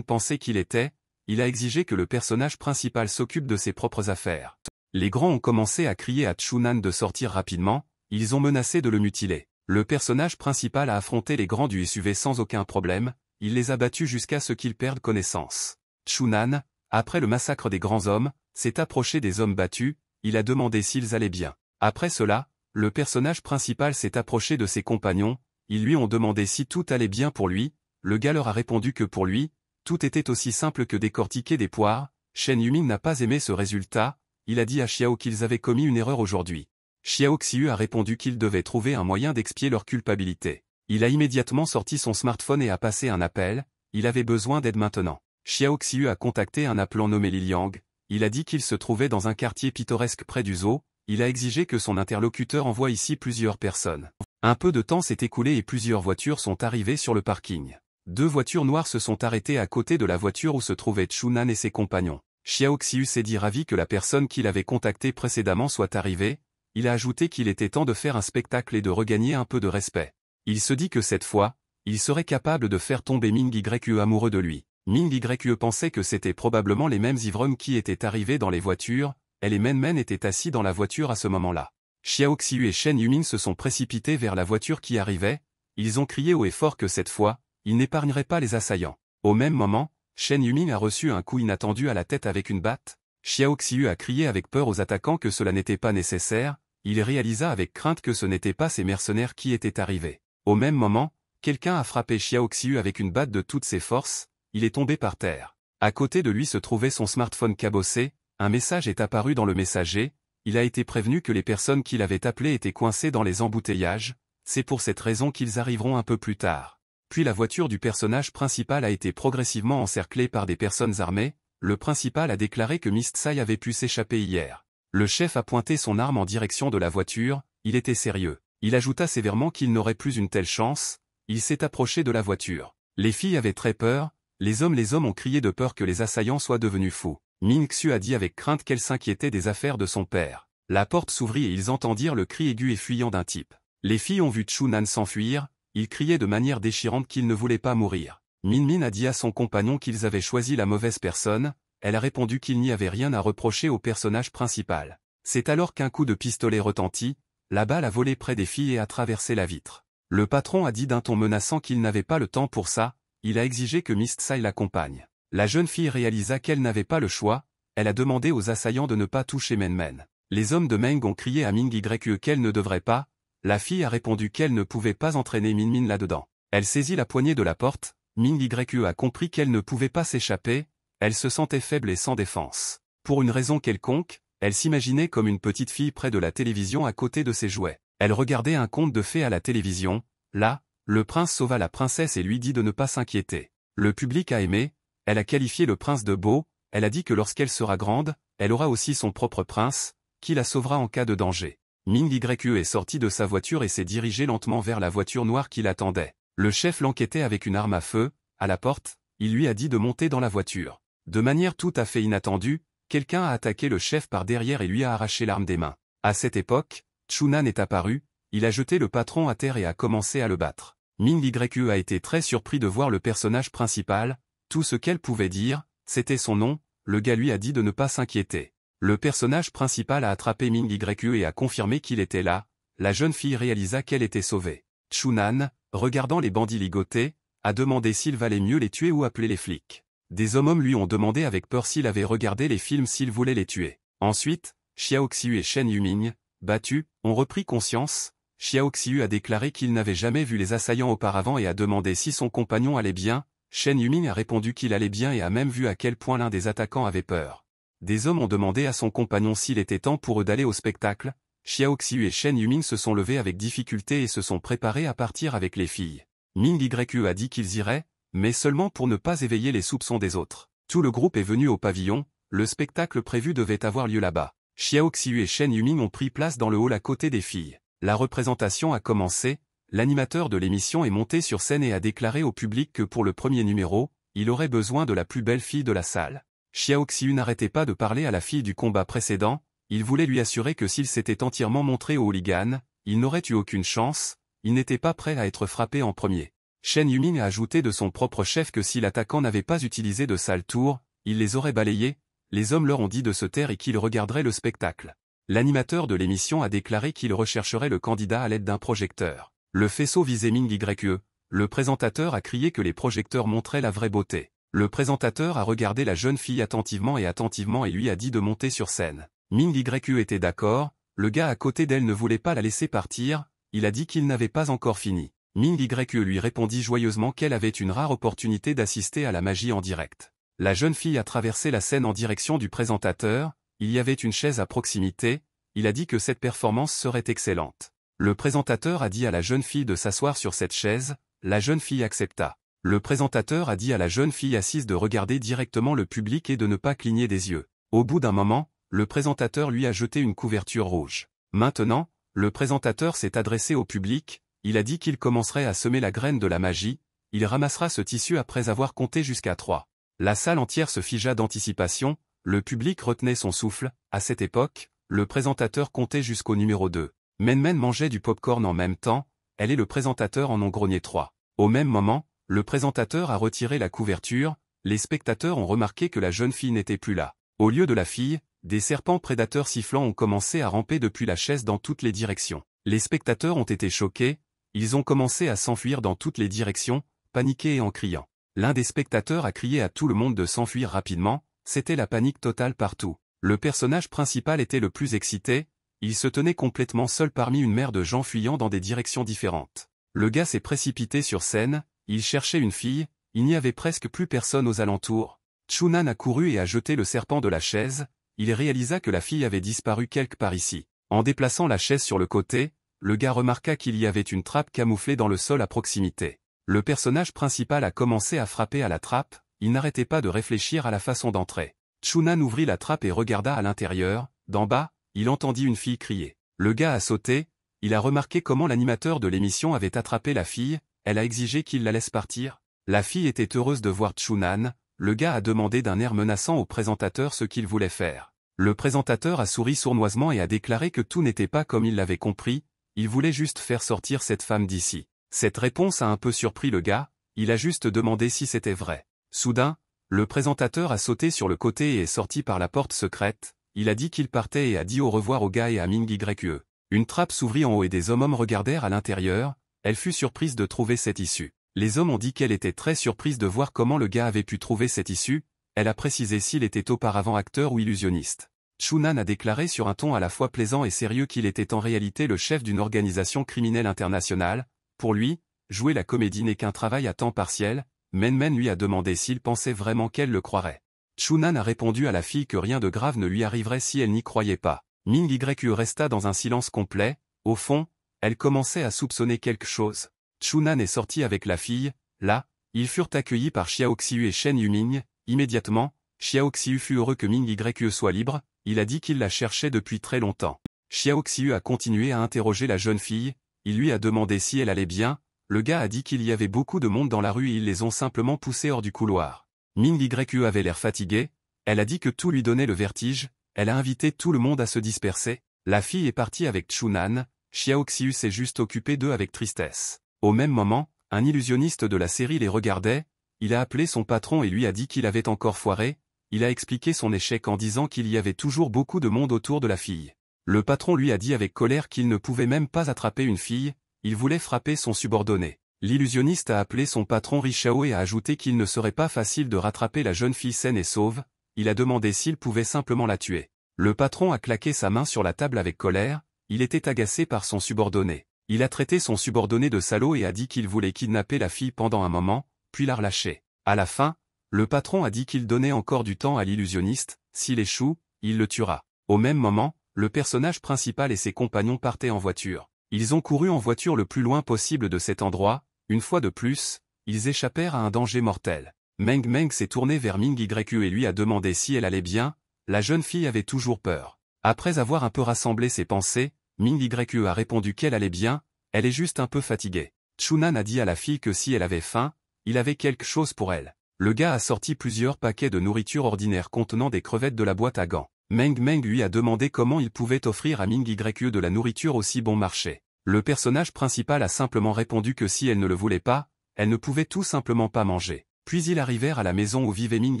pensait qu'il était, il a exigé que le personnage principal s'occupe de ses propres affaires. Les grands ont commencé à crier à Chunan de sortir rapidement, ils ont menacé de le mutiler. Le personnage principal a affronté les grands du SUV sans aucun problème, il les a battus jusqu'à ce qu'ils perdent connaissance. Chunan, après le massacre des grands hommes, s'est approché des hommes battus, il a demandé s'ils allaient bien. Après cela, le personnage principal s'est approché de ses compagnons, ils lui ont demandé si tout allait bien pour lui, le gars leur a répondu que pour lui, tout était aussi simple que décortiquer des poires, Shen Yuming n'a pas aimé ce résultat, il a dit à Xiao qu'ils avaient commis une erreur aujourd'hui. Xiao Xiu a répondu qu'il devait trouver un moyen d'expier leur culpabilité. Il a immédiatement sorti son smartphone et a passé un appel, il avait besoin d'aide maintenant. Xiao a contacté un appelant nommé Liliang, il a dit qu'il se trouvait dans un quartier pittoresque près du zoo, il a exigé que son interlocuteur envoie ici plusieurs personnes. Un peu de temps s'est écoulé et plusieurs voitures sont arrivées sur le parking. Deux voitures noires se sont arrêtées à côté de la voiture où se trouvaient Chunan et ses compagnons. Xiao s'est dit ravi que la personne qu'il avait contactée précédemment soit arrivée, il a ajouté qu'il était temps de faire un spectacle et de regagner un peu de respect. Il se dit que cette fois, il serait capable de faire tomber Ming Yu amoureux de lui. Ming Ye pensait que c'était probablement les mêmes ivrognes qui étaient arrivés dans les voitures, elle et Men Men étaient assis dans la voiture à ce moment-là. Xiaoxiu et Shen Yumin se sont précipités vers la voiture qui arrivait, ils ont crié haut et fort que cette fois, ils n'épargneraient pas les assaillants. Au même moment, Shen Yumin a reçu un coup inattendu à la tête avec une batte, Xiaoxiu a crié avec peur aux attaquants que cela n'était pas nécessaire, il réalisa avec crainte que ce n'étaient pas ces mercenaires qui étaient arrivés. Au même moment, quelqu'un a frappé Xiaoxiu avec une batte de toutes ses forces, il est tombé par terre. À côté de lui se trouvait son smartphone cabossé, un message est apparu dans le messager, il a été prévenu que les personnes qu'il avait appelées étaient coincées dans les embouteillages, c'est pour cette raison qu'ils arriveront un peu plus tard. Puis la voiture du personnage principal a été progressivement encerclée par des personnes armées, le principal a déclaré que Mistsai avait pu s'échapper hier. Le chef a pointé son arme en direction de la voiture, il était sérieux. Il ajouta sévèrement qu'il n'aurait plus une telle chance, il s'est approché de la voiture. Les filles avaient très peur, les hommes les hommes ont crié de peur que les assaillants soient devenus fous. Min Xu a dit avec crainte qu'elle s'inquiétait des affaires de son père. La porte s'ouvrit et ils entendirent le cri aigu et fuyant d'un type. Les filles ont vu Nan s'enfuir, il criait de manière déchirante qu'il ne voulait pas mourir. Min Min a dit à son compagnon qu'ils avaient choisi la mauvaise personne, elle a répondu qu'il n'y avait rien à reprocher au personnage principal. C'est alors qu'un coup de pistolet retentit, la balle a volé près des filles et a traversé la vitre. Le patron a dit d'un ton menaçant qu'il n'avait pas le temps pour ça, il a exigé que mist Tsai l'accompagne. La jeune fille réalisa qu'elle n'avait pas le choix, elle a demandé aux assaillants de ne pas toucher Meng-Men. Les hommes de Meng ont crié à Ming Yue qu'elle ne devrait pas, la fille a répondu qu'elle ne pouvait pas entraîner Min Min là-dedans. Elle saisit la poignée de la porte, Ming Yue a compris qu'elle ne pouvait pas s'échapper, elle se sentait faible et sans défense. Pour une raison quelconque, elle s'imaginait comme une petite fille près de la télévision à côté de ses jouets. Elle regardait un conte de fées à la télévision, là, le prince sauva la princesse et lui dit de ne pas s'inquiéter. Le public a aimé, elle a qualifié le prince de beau, elle a dit que lorsqu'elle sera grande, elle aura aussi son propre prince, qui la sauvera en cas de danger. Ming Yue est sorti de sa voiture et s'est dirigé lentement vers la voiture noire qui l'attendait. Le chef l'enquêtait avec une arme à feu, à la porte, il lui a dit de monter dans la voiture. De manière tout à fait inattendue, quelqu'un a attaqué le chef par derrière et lui a arraché l'arme des mains. À cette époque, Chunan est apparu, il a jeté le patron à terre et a commencé à le battre ming YE a été très surpris de voir le personnage principal, tout ce qu'elle pouvait dire, c'était son nom, le gars lui a dit de ne pas s'inquiéter. Le personnage principal a attrapé ming YE et a confirmé qu'il était là, la jeune fille réalisa qu'elle était sauvée. Chunan, regardant les bandits ligotés, a demandé s'il valait mieux les tuer ou appeler les flics. Des hommes lui ont demandé avec peur s'il avait regardé les films s'il voulait les tuer. Ensuite, Xiaoxiu et Shen Yuming, battus, ont repris conscience, Xiaoxiu a déclaré qu'il n'avait jamais vu les assaillants auparavant et a demandé si son compagnon allait bien, Shen Yumin a répondu qu'il allait bien et a même vu à quel point l'un des attaquants avait peur. Des hommes ont demandé à son compagnon s'il était temps pour eux d'aller au spectacle, Xiaoxiu et Shen Yumin se sont levés avec difficulté et se sont préparés à partir avec les filles. Ming Yu a dit qu'ils iraient, mais seulement pour ne pas éveiller les soupçons des autres. Tout le groupe est venu au pavillon, le spectacle prévu devait avoir lieu là-bas. Xiaoxiu et Shen Yumin ont pris place dans le hall à côté des filles. La représentation a commencé, l'animateur de l'émission est monté sur scène et a déclaré au public que pour le premier numéro, il aurait besoin de la plus belle fille de la salle. Xiao Xiu n'arrêtait pas de parler à la fille du combat précédent, il voulait lui assurer que s'il s'était entièrement montré au hooligan, il n'aurait eu aucune chance, il n'était pas prêt à être frappé en premier. Shen Yuming a ajouté de son propre chef que si l'attaquant n'avait pas utilisé de sale tour, il les aurait balayés, les hommes leur ont dit de se taire et qu'ils regarderaient le spectacle l'animateur de l'émission a déclaré qu'il rechercherait le candidat à l'aide d'un projecteur. Le faisceau visait Ming YE, le présentateur a crié que les projecteurs montraient la vraie beauté. Le présentateur a regardé la jeune fille attentivement et attentivement et lui a dit de monter sur scène. Ming YE était d'accord, le gars à côté d'elle ne voulait pas la laisser partir, il a dit qu'il n'avait pas encore fini. Ming YE lui répondit joyeusement qu'elle avait une rare opportunité d'assister à la magie en direct. La jeune fille a traversé la scène en direction du présentateur, il y avait une chaise à proximité, il a dit que cette performance serait excellente. Le présentateur a dit à la jeune fille de s'asseoir sur cette chaise, la jeune fille accepta. Le présentateur a dit à la jeune fille assise de regarder directement le public et de ne pas cligner des yeux. Au bout d'un moment, le présentateur lui a jeté une couverture rouge. Maintenant, le présentateur s'est adressé au public, il a dit qu'il commencerait à semer la graine de la magie, il ramassera ce tissu après avoir compté jusqu'à 3. La salle entière se figea d'anticipation, le public retenait son souffle, à cette époque, le présentateur comptait jusqu'au numéro 2. Menmen mangeait du pop-corn en même temps, elle et le présentateur en ont grogné trois. Au même moment, le présentateur a retiré la couverture, les spectateurs ont remarqué que la jeune fille n'était plus là. Au lieu de la fille, des serpents prédateurs sifflants ont commencé à ramper depuis la chaise dans toutes les directions. Les spectateurs ont été choqués, ils ont commencé à s'enfuir dans toutes les directions, paniqués et en criant. L'un des spectateurs a crié à tout le monde de s'enfuir rapidement, c'était la panique totale partout. Le personnage principal était le plus excité, il se tenait complètement seul parmi une mer de gens fuyant dans des directions différentes. Le gars s'est précipité sur scène, il cherchait une fille, il n'y avait presque plus personne aux alentours. Chunan a couru et a jeté le serpent de la chaise, il réalisa que la fille avait disparu quelque part ici. En déplaçant la chaise sur le côté, le gars remarqua qu'il y avait une trappe camouflée dans le sol à proximité. Le personnage principal a commencé à frapper à la trappe, il n'arrêtait pas de réfléchir à la façon d'entrer. Chunan ouvrit la trappe et regarda à l'intérieur, d'en bas, il entendit une fille crier. Le gars a sauté, il a remarqué comment l'animateur de l'émission avait attrapé la fille, elle a exigé qu'il la laisse partir. La fille était heureuse de voir Chunan, le gars a demandé d'un air menaçant au présentateur ce qu'il voulait faire. Le présentateur a souri sournoisement et a déclaré que tout n'était pas comme il l'avait compris, il voulait juste faire sortir cette femme d'ici. Cette réponse a un peu surpris le gars, il a juste demandé si c'était vrai. Soudain, le présentateur a sauté sur le côté et est sorti par la porte secrète, il a dit qu'il partait et a dit au revoir au gars et à Ming Ye. Une trappe s'ouvrit en haut et des hommes hommes regardèrent à l'intérieur, elle fut surprise de trouver cette issue. Les hommes ont dit qu'elle était très surprise de voir comment le gars avait pu trouver cette issue, elle a précisé s'il était auparavant acteur ou illusionniste. Chunan a déclaré sur un ton à la fois plaisant et sérieux qu'il était en réalité le chef d'une organisation criminelle internationale, pour lui, jouer la comédie n'est qu'un travail à temps partiel, Menmen lui a demandé s'il pensait vraiment qu'elle le croirait. Chunan a répondu à la fille que rien de grave ne lui arriverait si elle n'y croyait pas. Ming Yu resta dans un silence complet, au fond, elle commençait à soupçonner quelque chose. Chunan est sorti avec la fille, là, ils furent accueillis par Xiaoxiu et Shen Yuming, immédiatement, Xiaoxiu fut heureux que Ming Yu soit libre, il a dit qu'il la cherchait depuis très longtemps. Xiaoxiu a continué à interroger la jeune fille, il lui a demandé si elle allait bien, le gars a dit qu'il y avait beaucoup de monde dans la rue et ils les ont simplement poussés hors du couloir. Min YU avait l'air fatiguée, elle a dit que tout lui donnait le vertige, elle a invité tout le monde à se disperser, la fille est partie avec Chunan, Xiaoxiu s'est juste occupé d'eux avec tristesse. Au même moment, un illusionniste de la série les regardait, il a appelé son patron et lui a dit qu'il avait encore foiré, il a expliqué son échec en disant qu'il y avait toujours beaucoup de monde autour de la fille. Le patron lui a dit avec colère qu'il ne pouvait même pas attraper une fille, il voulait frapper son subordonné. L'illusionniste a appelé son patron Richao et a ajouté qu'il ne serait pas facile de rattraper la jeune fille saine et sauve, il a demandé s'il pouvait simplement la tuer. Le patron a claqué sa main sur la table avec colère, il était agacé par son subordonné. Il a traité son subordonné de salaud et a dit qu'il voulait kidnapper la fille pendant un moment, puis la relâcher. À la fin, le patron a dit qu'il donnait encore du temps à l'illusionniste, s'il échoue, il le tuera. Au même moment, le personnage principal et ses compagnons partaient en voiture. Ils ont couru en voiture le plus loin possible de cet endroit, une fois de plus, ils échappèrent à un danger mortel. Meng Meng s'est tourné vers Ming Yu et lui a demandé si elle allait bien, la jeune fille avait toujours peur. Après avoir un peu rassemblé ses pensées, Ming Yu a répondu qu'elle allait bien, elle est juste un peu fatiguée. Chunan a dit à la fille que si elle avait faim, il avait quelque chose pour elle. Le gars a sorti plusieurs paquets de nourriture ordinaire contenant des crevettes de la boîte à gants. Meng Meng lui a demandé comment il pouvait offrir à Ming de la nourriture aussi bon marché. Le personnage principal a simplement répondu que si elle ne le voulait pas, elle ne pouvait tout simplement pas manger. Puis ils arrivèrent à la maison où vivait Ming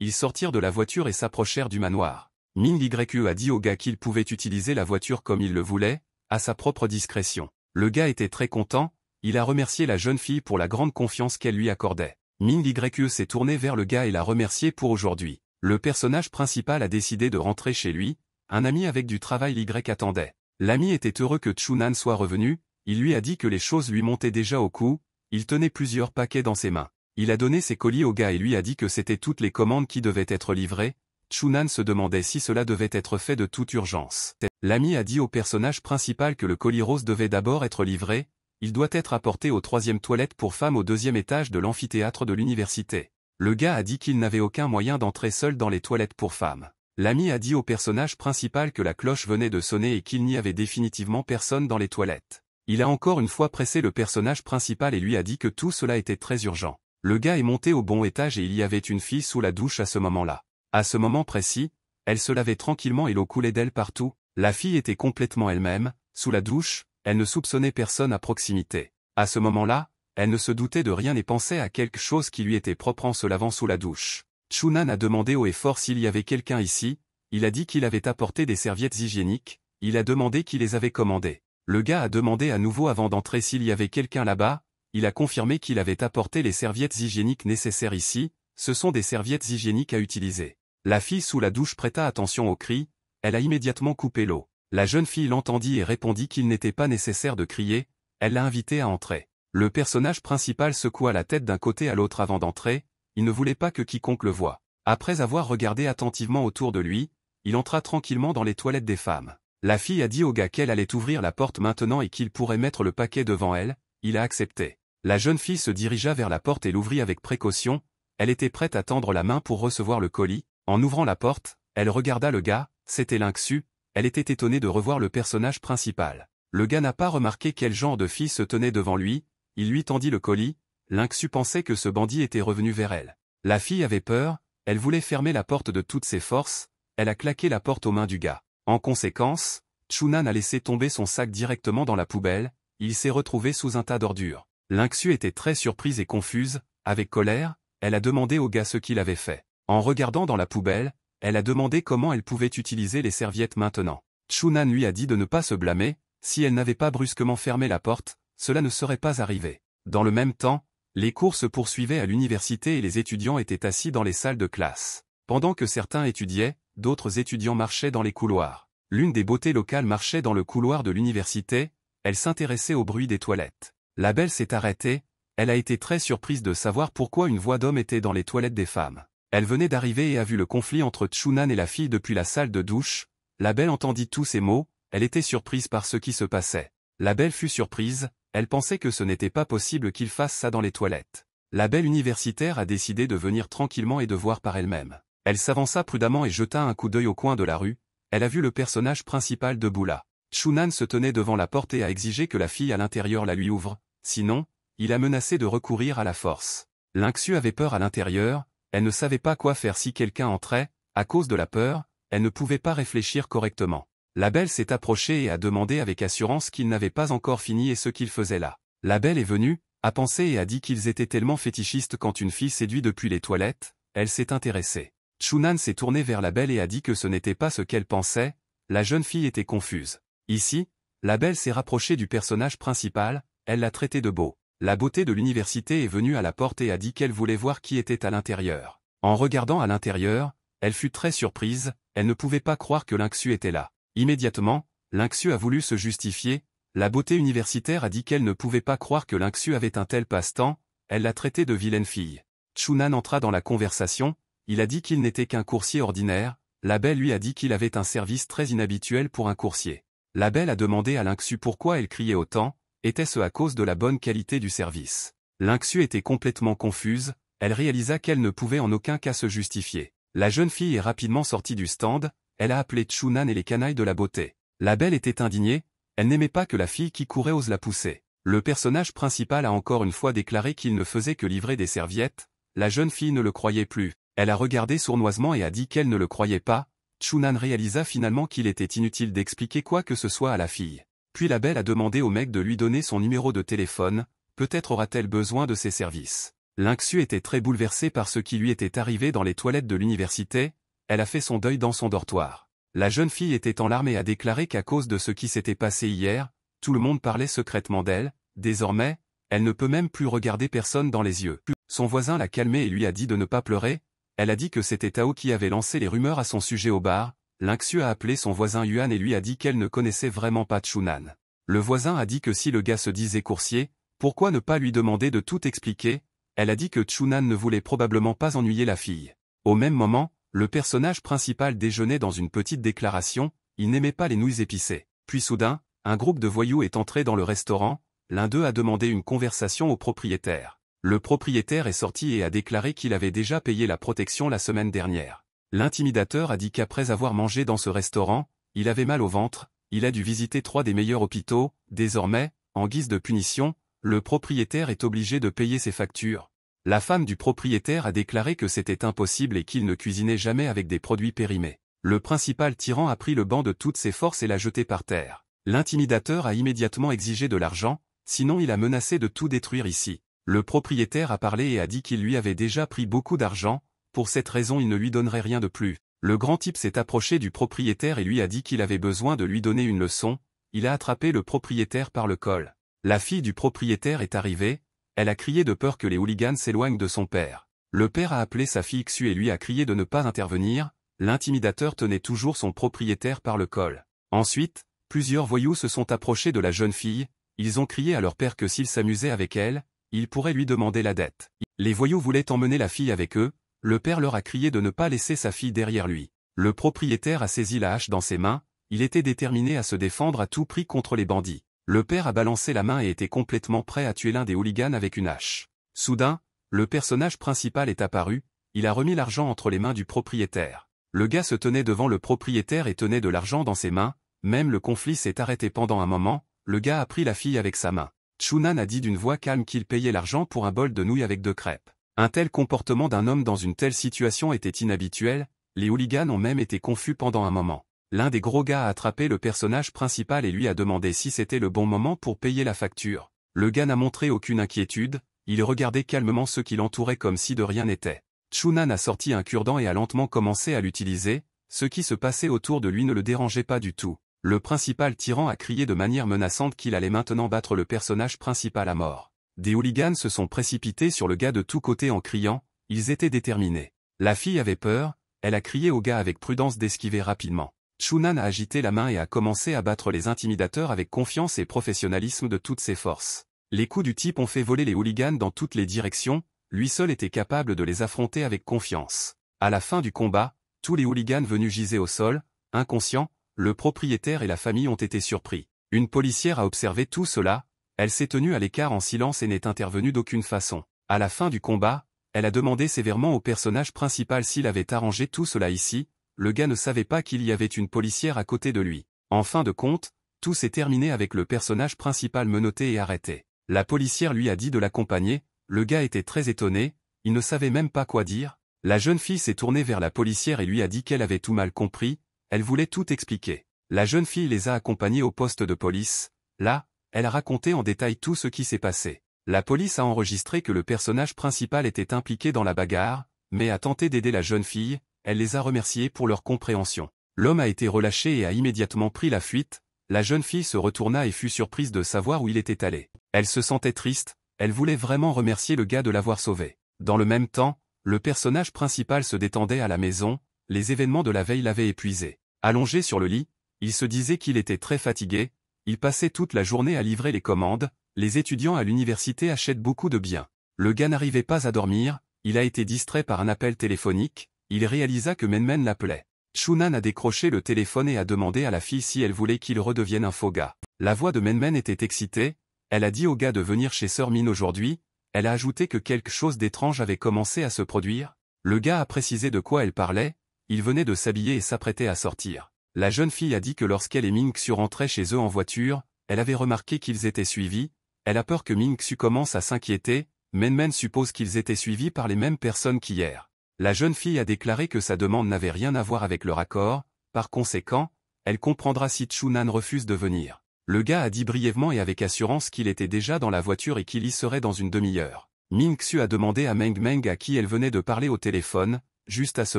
ils sortirent de la voiture et s'approchèrent du manoir. Ming a dit au gars qu'il pouvait utiliser la voiture comme il le voulait, à sa propre discrétion. Le gars était très content, il a remercié la jeune fille pour la grande confiance qu'elle lui accordait. Ming s'est tourné vers le gars et l'a remercié pour aujourd'hui. Le personnage principal a décidé de rentrer chez lui, un ami avec du travail Y attendait. L'ami était heureux que Chunan soit revenu, il lui a dit que les choses lui montaient déjà au cou, il tenait plusieurs paquets dans ses mains. Il a donné ses colis au gars et lui a dit que c'était toutes les commandes qui devaient être livrées, Chunan se demandait si cela devait être fait de toute urgence. L'ami a dit au personnage principal que le colis rose devait d'abord être livré, il doit être apporté aux troisième toilettes pour femmes au deuxième étage de l'amphithéâtre de l'université. Le gars a dit qu'il n'avait aucun moyen d'entrer seul dans les toilettes pour femmes. L'ami a dit au personnage principal que la cloche venait de sonner et qu'il n'y avait définitivement personne dans les toilettes. Il a encore une fois pressé le personnage principal et lui a dit que tout cela était très urgent. Le gars est monté au bon étage et il y avait une fille sous la douche à ce moment-là. À ce moment précis, elle se lavait tranquillement et l'eau coulait d'elle partout. La fille était complètement elle-même, sous la douche, elle ne soupçonnait personne à proximité. À ce moment-là, elle ne se doutait de rien et pensait à quelque chose qui lui était propre en se lavant sous la douche. Chunan a demandé au et s'il y avait quelqu'un ici, il a dit qu'il avait apporté des serviettes hygiéniques, il a demandé qui les avait commandées. Le gars a demandé à nouveau avant d'entrer s'il y avait quelqu'un là-bas, il a confirmé qu'il avait apporté les serviettes hygiéniques nécessaires ici, ce sont des serviettes hygiéniques à utiliser. La fille sous la douche prêta attention au cri, elle a immédiatement coupé l'eau. La jeune fille l'entendit et répondit qu'il n'était pas nécessaire de crier, elle l'a invité à entrer. Le personnage principal secoua la tête d'un côté à l'autre avant d'entrer, il ne voulait pas que quiconque le voie. Après avoir regardé attentivement autour de lui, il entra tranquillement dans les toilettes des femmes. La fille a dit au gars qu'elle allait ouvrir la porte maintenant et qu'il pourrait mettre le paquet devant elle, il a accepté. La jeune fille se dirigea vers la porte et l'ouvrit avec précaution, elle était prête à tendre la main pour recevoir le colis, en ouvrant la porte, elle regarda le gars, c'était l'inxu, elle était étonnée de revoir le personnage principal. Le gars n'a pas remarqué quel genre de fille se tenait devant lui, il lui tendit le colis, Linxu pensait que ce bandit était revenu vers elle. La fille avait peur, elle voulait fermer la porte de toutes ses forces, elle a claqué la porte aux mains du gars. En conséquence, Chunan a laissé tomber son sac directement dans la poubelle, il s'est retrouvé sous un tas d'ordures. Linxu était très surprise et confuse, avec colère, elle a demandé au gars ce qu'il avait fait. En regardant dans la poubelle, elle a demandé comment elle pouvait utiliser les serviettes maintenant. Chunan lui a dit de ne pas se blâmer, si elle n'avait pas brusquement fermé la porte, cela ne serait pas arrivé. Dans le même temps, les cours se poursuivaient à l'université et les étudiants étaient assis dans les salles de classe. Pendant que certains étudiaient, d'autres étudiants marchaient dans les couloirs. L'une des beautés locales marchait dans le couloir de l'université, elle s'intéressait au bruit des toilettes. La belle s'est arrêtée, elle a été très surprise de savoir pourquoi une voix d'homme était dans les toilettes des femmes. Elle venait d'arriver et a vu le conflit entre Chunan et la fille depuis la salle de douche, la belle entendit tous ces mots, elle était surprise par ce qui se passait. La belle fut surprise, elle pensait que ce n'était pas possible qu'il fasse ça dans les toilettes. La belle universitaire a décidé de venir tranquillement et de voir par elle-même. Elle, s'avança prudemment et jeta un coup d'œil au coin de la rue, elle a vu le personnage principal de Boula. Shunan se tenait devant la porte et a exigé que la fille à l'intérieur la lui ouvre, sinon, il a menacé de recourir à la force. Linxu avait peur à l'intérieur, elle ne savait pas quoi faire si quelqu'un entrait, à cause de la peur, elle ne pouvait pas réfléchir correctement. La belle s'est approchée et a demandé avec assurance qu'il n'avait pas encore fini et ce qu'il faisait là. La belle est venue, a pensé et a dit qu'ils étaient tellement fétichistes quand une fille séduit depuis les toilettes, elle s'est intéressée. Chunan s'est tourné vers la belle et a dit que ce n'était pas ce qu'elle pensait, la jeune fille était confuse. Ici, la belle s'est rapprochée du personnage principal, elle l'a traité de beau. La beauté de l'université est venue à la porte et a dit qu'elle voulait voir qui était à l'intérieur. En regardant à l'intérieur, elle fut très surprise, elle ne pouvait pas croire que l'Inxu était là. Immédiatement, Linxu a voulu se justifier, la beauté universitaire a dit qu'elle ne pouvait pas croire que Linxu avait un tel passe-temps, elle l'a traité de vilaine fille. Chunan entra dans la conversation, il a dit qu'il n'était qu'un coursier ordinaire, la belle lui a dit qu'il avait un service très inhabituel pour un coursier. La belle a demandé à Linxu pourquoi elle criait autant, était-ce à cause de la bonne qualité du service. Linxu était complètement confuse, elle réalisa qu'elle ne pouvait en aucun cas se justifier. La jeune fille est rapidement sortie du stand, elle a appelé Chunan et les canailles de la beauté. La belle était indignée, elle n'aimait pas que la fille qui courait ose la pousser. Le personnage principal a encore une fois déclaré qu'il ne faisait que livrer des serviettes, la jeune fille ne le croyait plus. Elle a regardé sournoisement et a dit qu'elle ne le croyait pas, Chunan réalisa finalement qu'il était inutile d'expliquer quoi que ce soit à la fille. Puis la belle a demandé au mec de lui donner son numéro de téléphone, peut-être aura-t-elle besoin de ses services. l'inxu était très bouleversé par ce qui lui était arrivé dans les toilettes de l'université, elle a fait son deuil dans son dortoir. La jeune fille était en larmes et a déclaré qu'à cause de ce qui s'était passé hier, tout le monde parlait secrètement d'elle, désormais, elle ne peut même plus regarder personne dans les yeux. Son voisin l'a calmée et lui a dit de ne pas pleurer, elle a dit que c'était Tao qui avait lancé les rumeurs à son sujet au bar, l'inxue a appelé son voisin Yuan et lui a dit qu'elle ne connaissait vraiment pas Chunan. Le voisin a dit que si le gars se disait coursier, pourquoi ne pas lui demander de tout expliquer Elle a dit que Chunan ne voulait probablement pas ennuyer la fille. Au même moment, le personnage principal déjeunait dans une petite déclaration, il n'aimait pas les nouilles épicées. Puis soudain, un groupe de voyous est entré dans le restaurant, l'un d'eux a demandé une conversation au propriétaire. Le propriétaire est sorti et a déclaré qu'il avait déjà payé la protection la semaine dernière. L'intimidateur a dit qu'après avoir mangé dans ce restaurant, il avait mal au ventre, il a dû visiter trois des meilleurs hôpitaux, désormais, en guise de punition, le propriétaire est obligé de payer ses factures, la femme du propriétaire a déclaré que c'était impossible et qu'il ne cuisinait jamais avec des produits périmés. Le principal tyran a pris le banc de toutes ses forces et l'a jeté par terre. L'intimidateur a immédiatement exigé de l'argent, sinon il a menacé de tout détruire ici. Le propriétaire a parlé et a dit qu'il lui avait déjà pris beaucoup d'argent, pour cette raison il ne lui donnerait rien de plus. Le grand type s'est approché du propriétaire et lui a dit qu'il avait besoin de lui donner une leçon, il a attrapé le propriétaire par le col. La fille du propriétaire est arrivée, elle a crié de peur que les hooligans s'éloignent de son père. Le père a appelé sa fille Xu et lui a crié de ne pas intervenir, l'intimidateur tenait toujours son propriétaire par le col. Ensuite, plusieurs voyous se sont approchés de la jeune fille, ils ont crié à leur père que s'il s'amusait avec elle, il pourrait lui demander la dette. Les voyous voulaient emmener la fille avec eux, le père leur a crié de ne pas laisser sa fille derrière lui. Le propriétaire a saisi la hache dans ses mains, il était déterminé à se défendre à tout prix contre les bandits. Le père a balancé la main et était complètement prêt à tuer l'un des hooligans avec une hache. Soudain, le personnage principal est apparu, il a remis l'argent entre les mains du propriétaire. Le gars se tenait devant le propriétaire et tenait de l'argent dans ses mains, même le conflit s'est arrêté pendant un moment, le gars a pris la fille avec sa main. Chunan a dit d'une voix calme qu'il payait l'argent pour un bol de nouilles avec deux crêpes. Un tel comportement d'un homme dans une telle situation était inhabituel, les hooligans ont même été confus pendant un moment l'un des gros gars a attrapé le personnage principal et lui a demandé si c'était le bon moment pour payer la facture. Le gars n'a montré aucune inquiétude, il regardait calmement ceux qui l'entouraient comme si de rien n'était. Chunan a sorti un cure-dent et a lentement commencé à l'utiliser, ce qui se passait autour de lui ne le dérangeait pas du tout. Le principal tyran a crié de manière menaçante qu'il allait maintenant battre le personnage principal à mort. Des hooligans se sont précipités sur le gars de tous côtés en criant, ils étaient déterminés. La fille avait peur, elle a crié au gars avec prudence d'esquiver rapidement. Shunan a agité la main et a commencé à battre les intimidateurs avec confiance et professionnalisme de toutes ses forces. Les coups du type ont fait voler les hooligans dans toutes les directions, lui seul était capable de les affronter avec confiance. À la fin du combat, tous les hooligans venus giser au sol, inconscients, le propriétaire et la famille ont été surpris. Une policière a observé tout cela, elle s'est tenue à l'écart en silence et n'est intervenue d'aucune façon. À la fin du combat, elle a demandé sévèrement au personnage principal s'il avait arrangé tout cela ici, le gars ne savait pas qu'il y avait une policière à côté de lui. En fin de compte, tout s'est terminé avec le personnage principal menotté et arrêté. La policière lui a dit de l'accompagner, le gars était très étonné, il ne savait même pas quoi dire, la jeune fille s'est tournée vers la policière et lui a dit qu'elle avait tout mal compris, elle voulait tout expliquer. La jeune fille les a accompagnés au poste de police, là, elle a raconté en détail tout ce qui s'est passé. La police a enregistré que le personnage principal était impliqué dans la bagarre, mais a tenté d'aider la jeune fille, elle les a remerciés pour leur compréhension. L'homme a été relâché et a immédiatement pris la fuite, la jeune fille se retourna et fut surprise de savoir où il était allé. Elle se sentait triste, elle voulait vraiment remercier le gars de l'avoir sauvé. Dans le même temps, le personnage principal se détendait à la maison, les événements de la veille l'avaient épuisé. Allongé sur le lit, il se disait qu'il était très fatigué, il passait toute la journée à livrer les commandes, les étudiants à l'université achètent beaucoup de biens. Le gars n'arrivait pas à dormir, il a été distrait par un appel téléphonique, il réalisa que Menmen l'appelait. Shunan a décroché le téléphone et a demandé à la fille si elle voulait qu'il redevienne un faux gars. La voix de Menmen était excitée, elle a dit au gars de venir chez Sœur Min aujourd'hui, elle a ajouté que quelque chose d'étrange avait commencé à se produire, le gars a précisé de quoi elle parlait, il venait de s'habiller et s'apprêtait à sortir. La jeune fille a dit que lorsqu'elle et Xu rentraient chez eux en voiture, elle avait remarqué qu'ils étaient suivis, elle a peur que Xu commence à s'inquiéter, Menmen suppose qu'ils étaient suivis par les mêmes personnes qu'hier. La jeune fille a déclaré que sa demande n'avait rien à voir avec leur accord, par conséquent, elle comprendra si Chunan refuse de venir. Le gars a dit brièvement et avec assurance qu'il était déjà dans la voiture et qu'il y serait dans une demi-heure. Ming Xu a demandé à Meng Meng à qui elle venait de parler au téléphone, juste à ce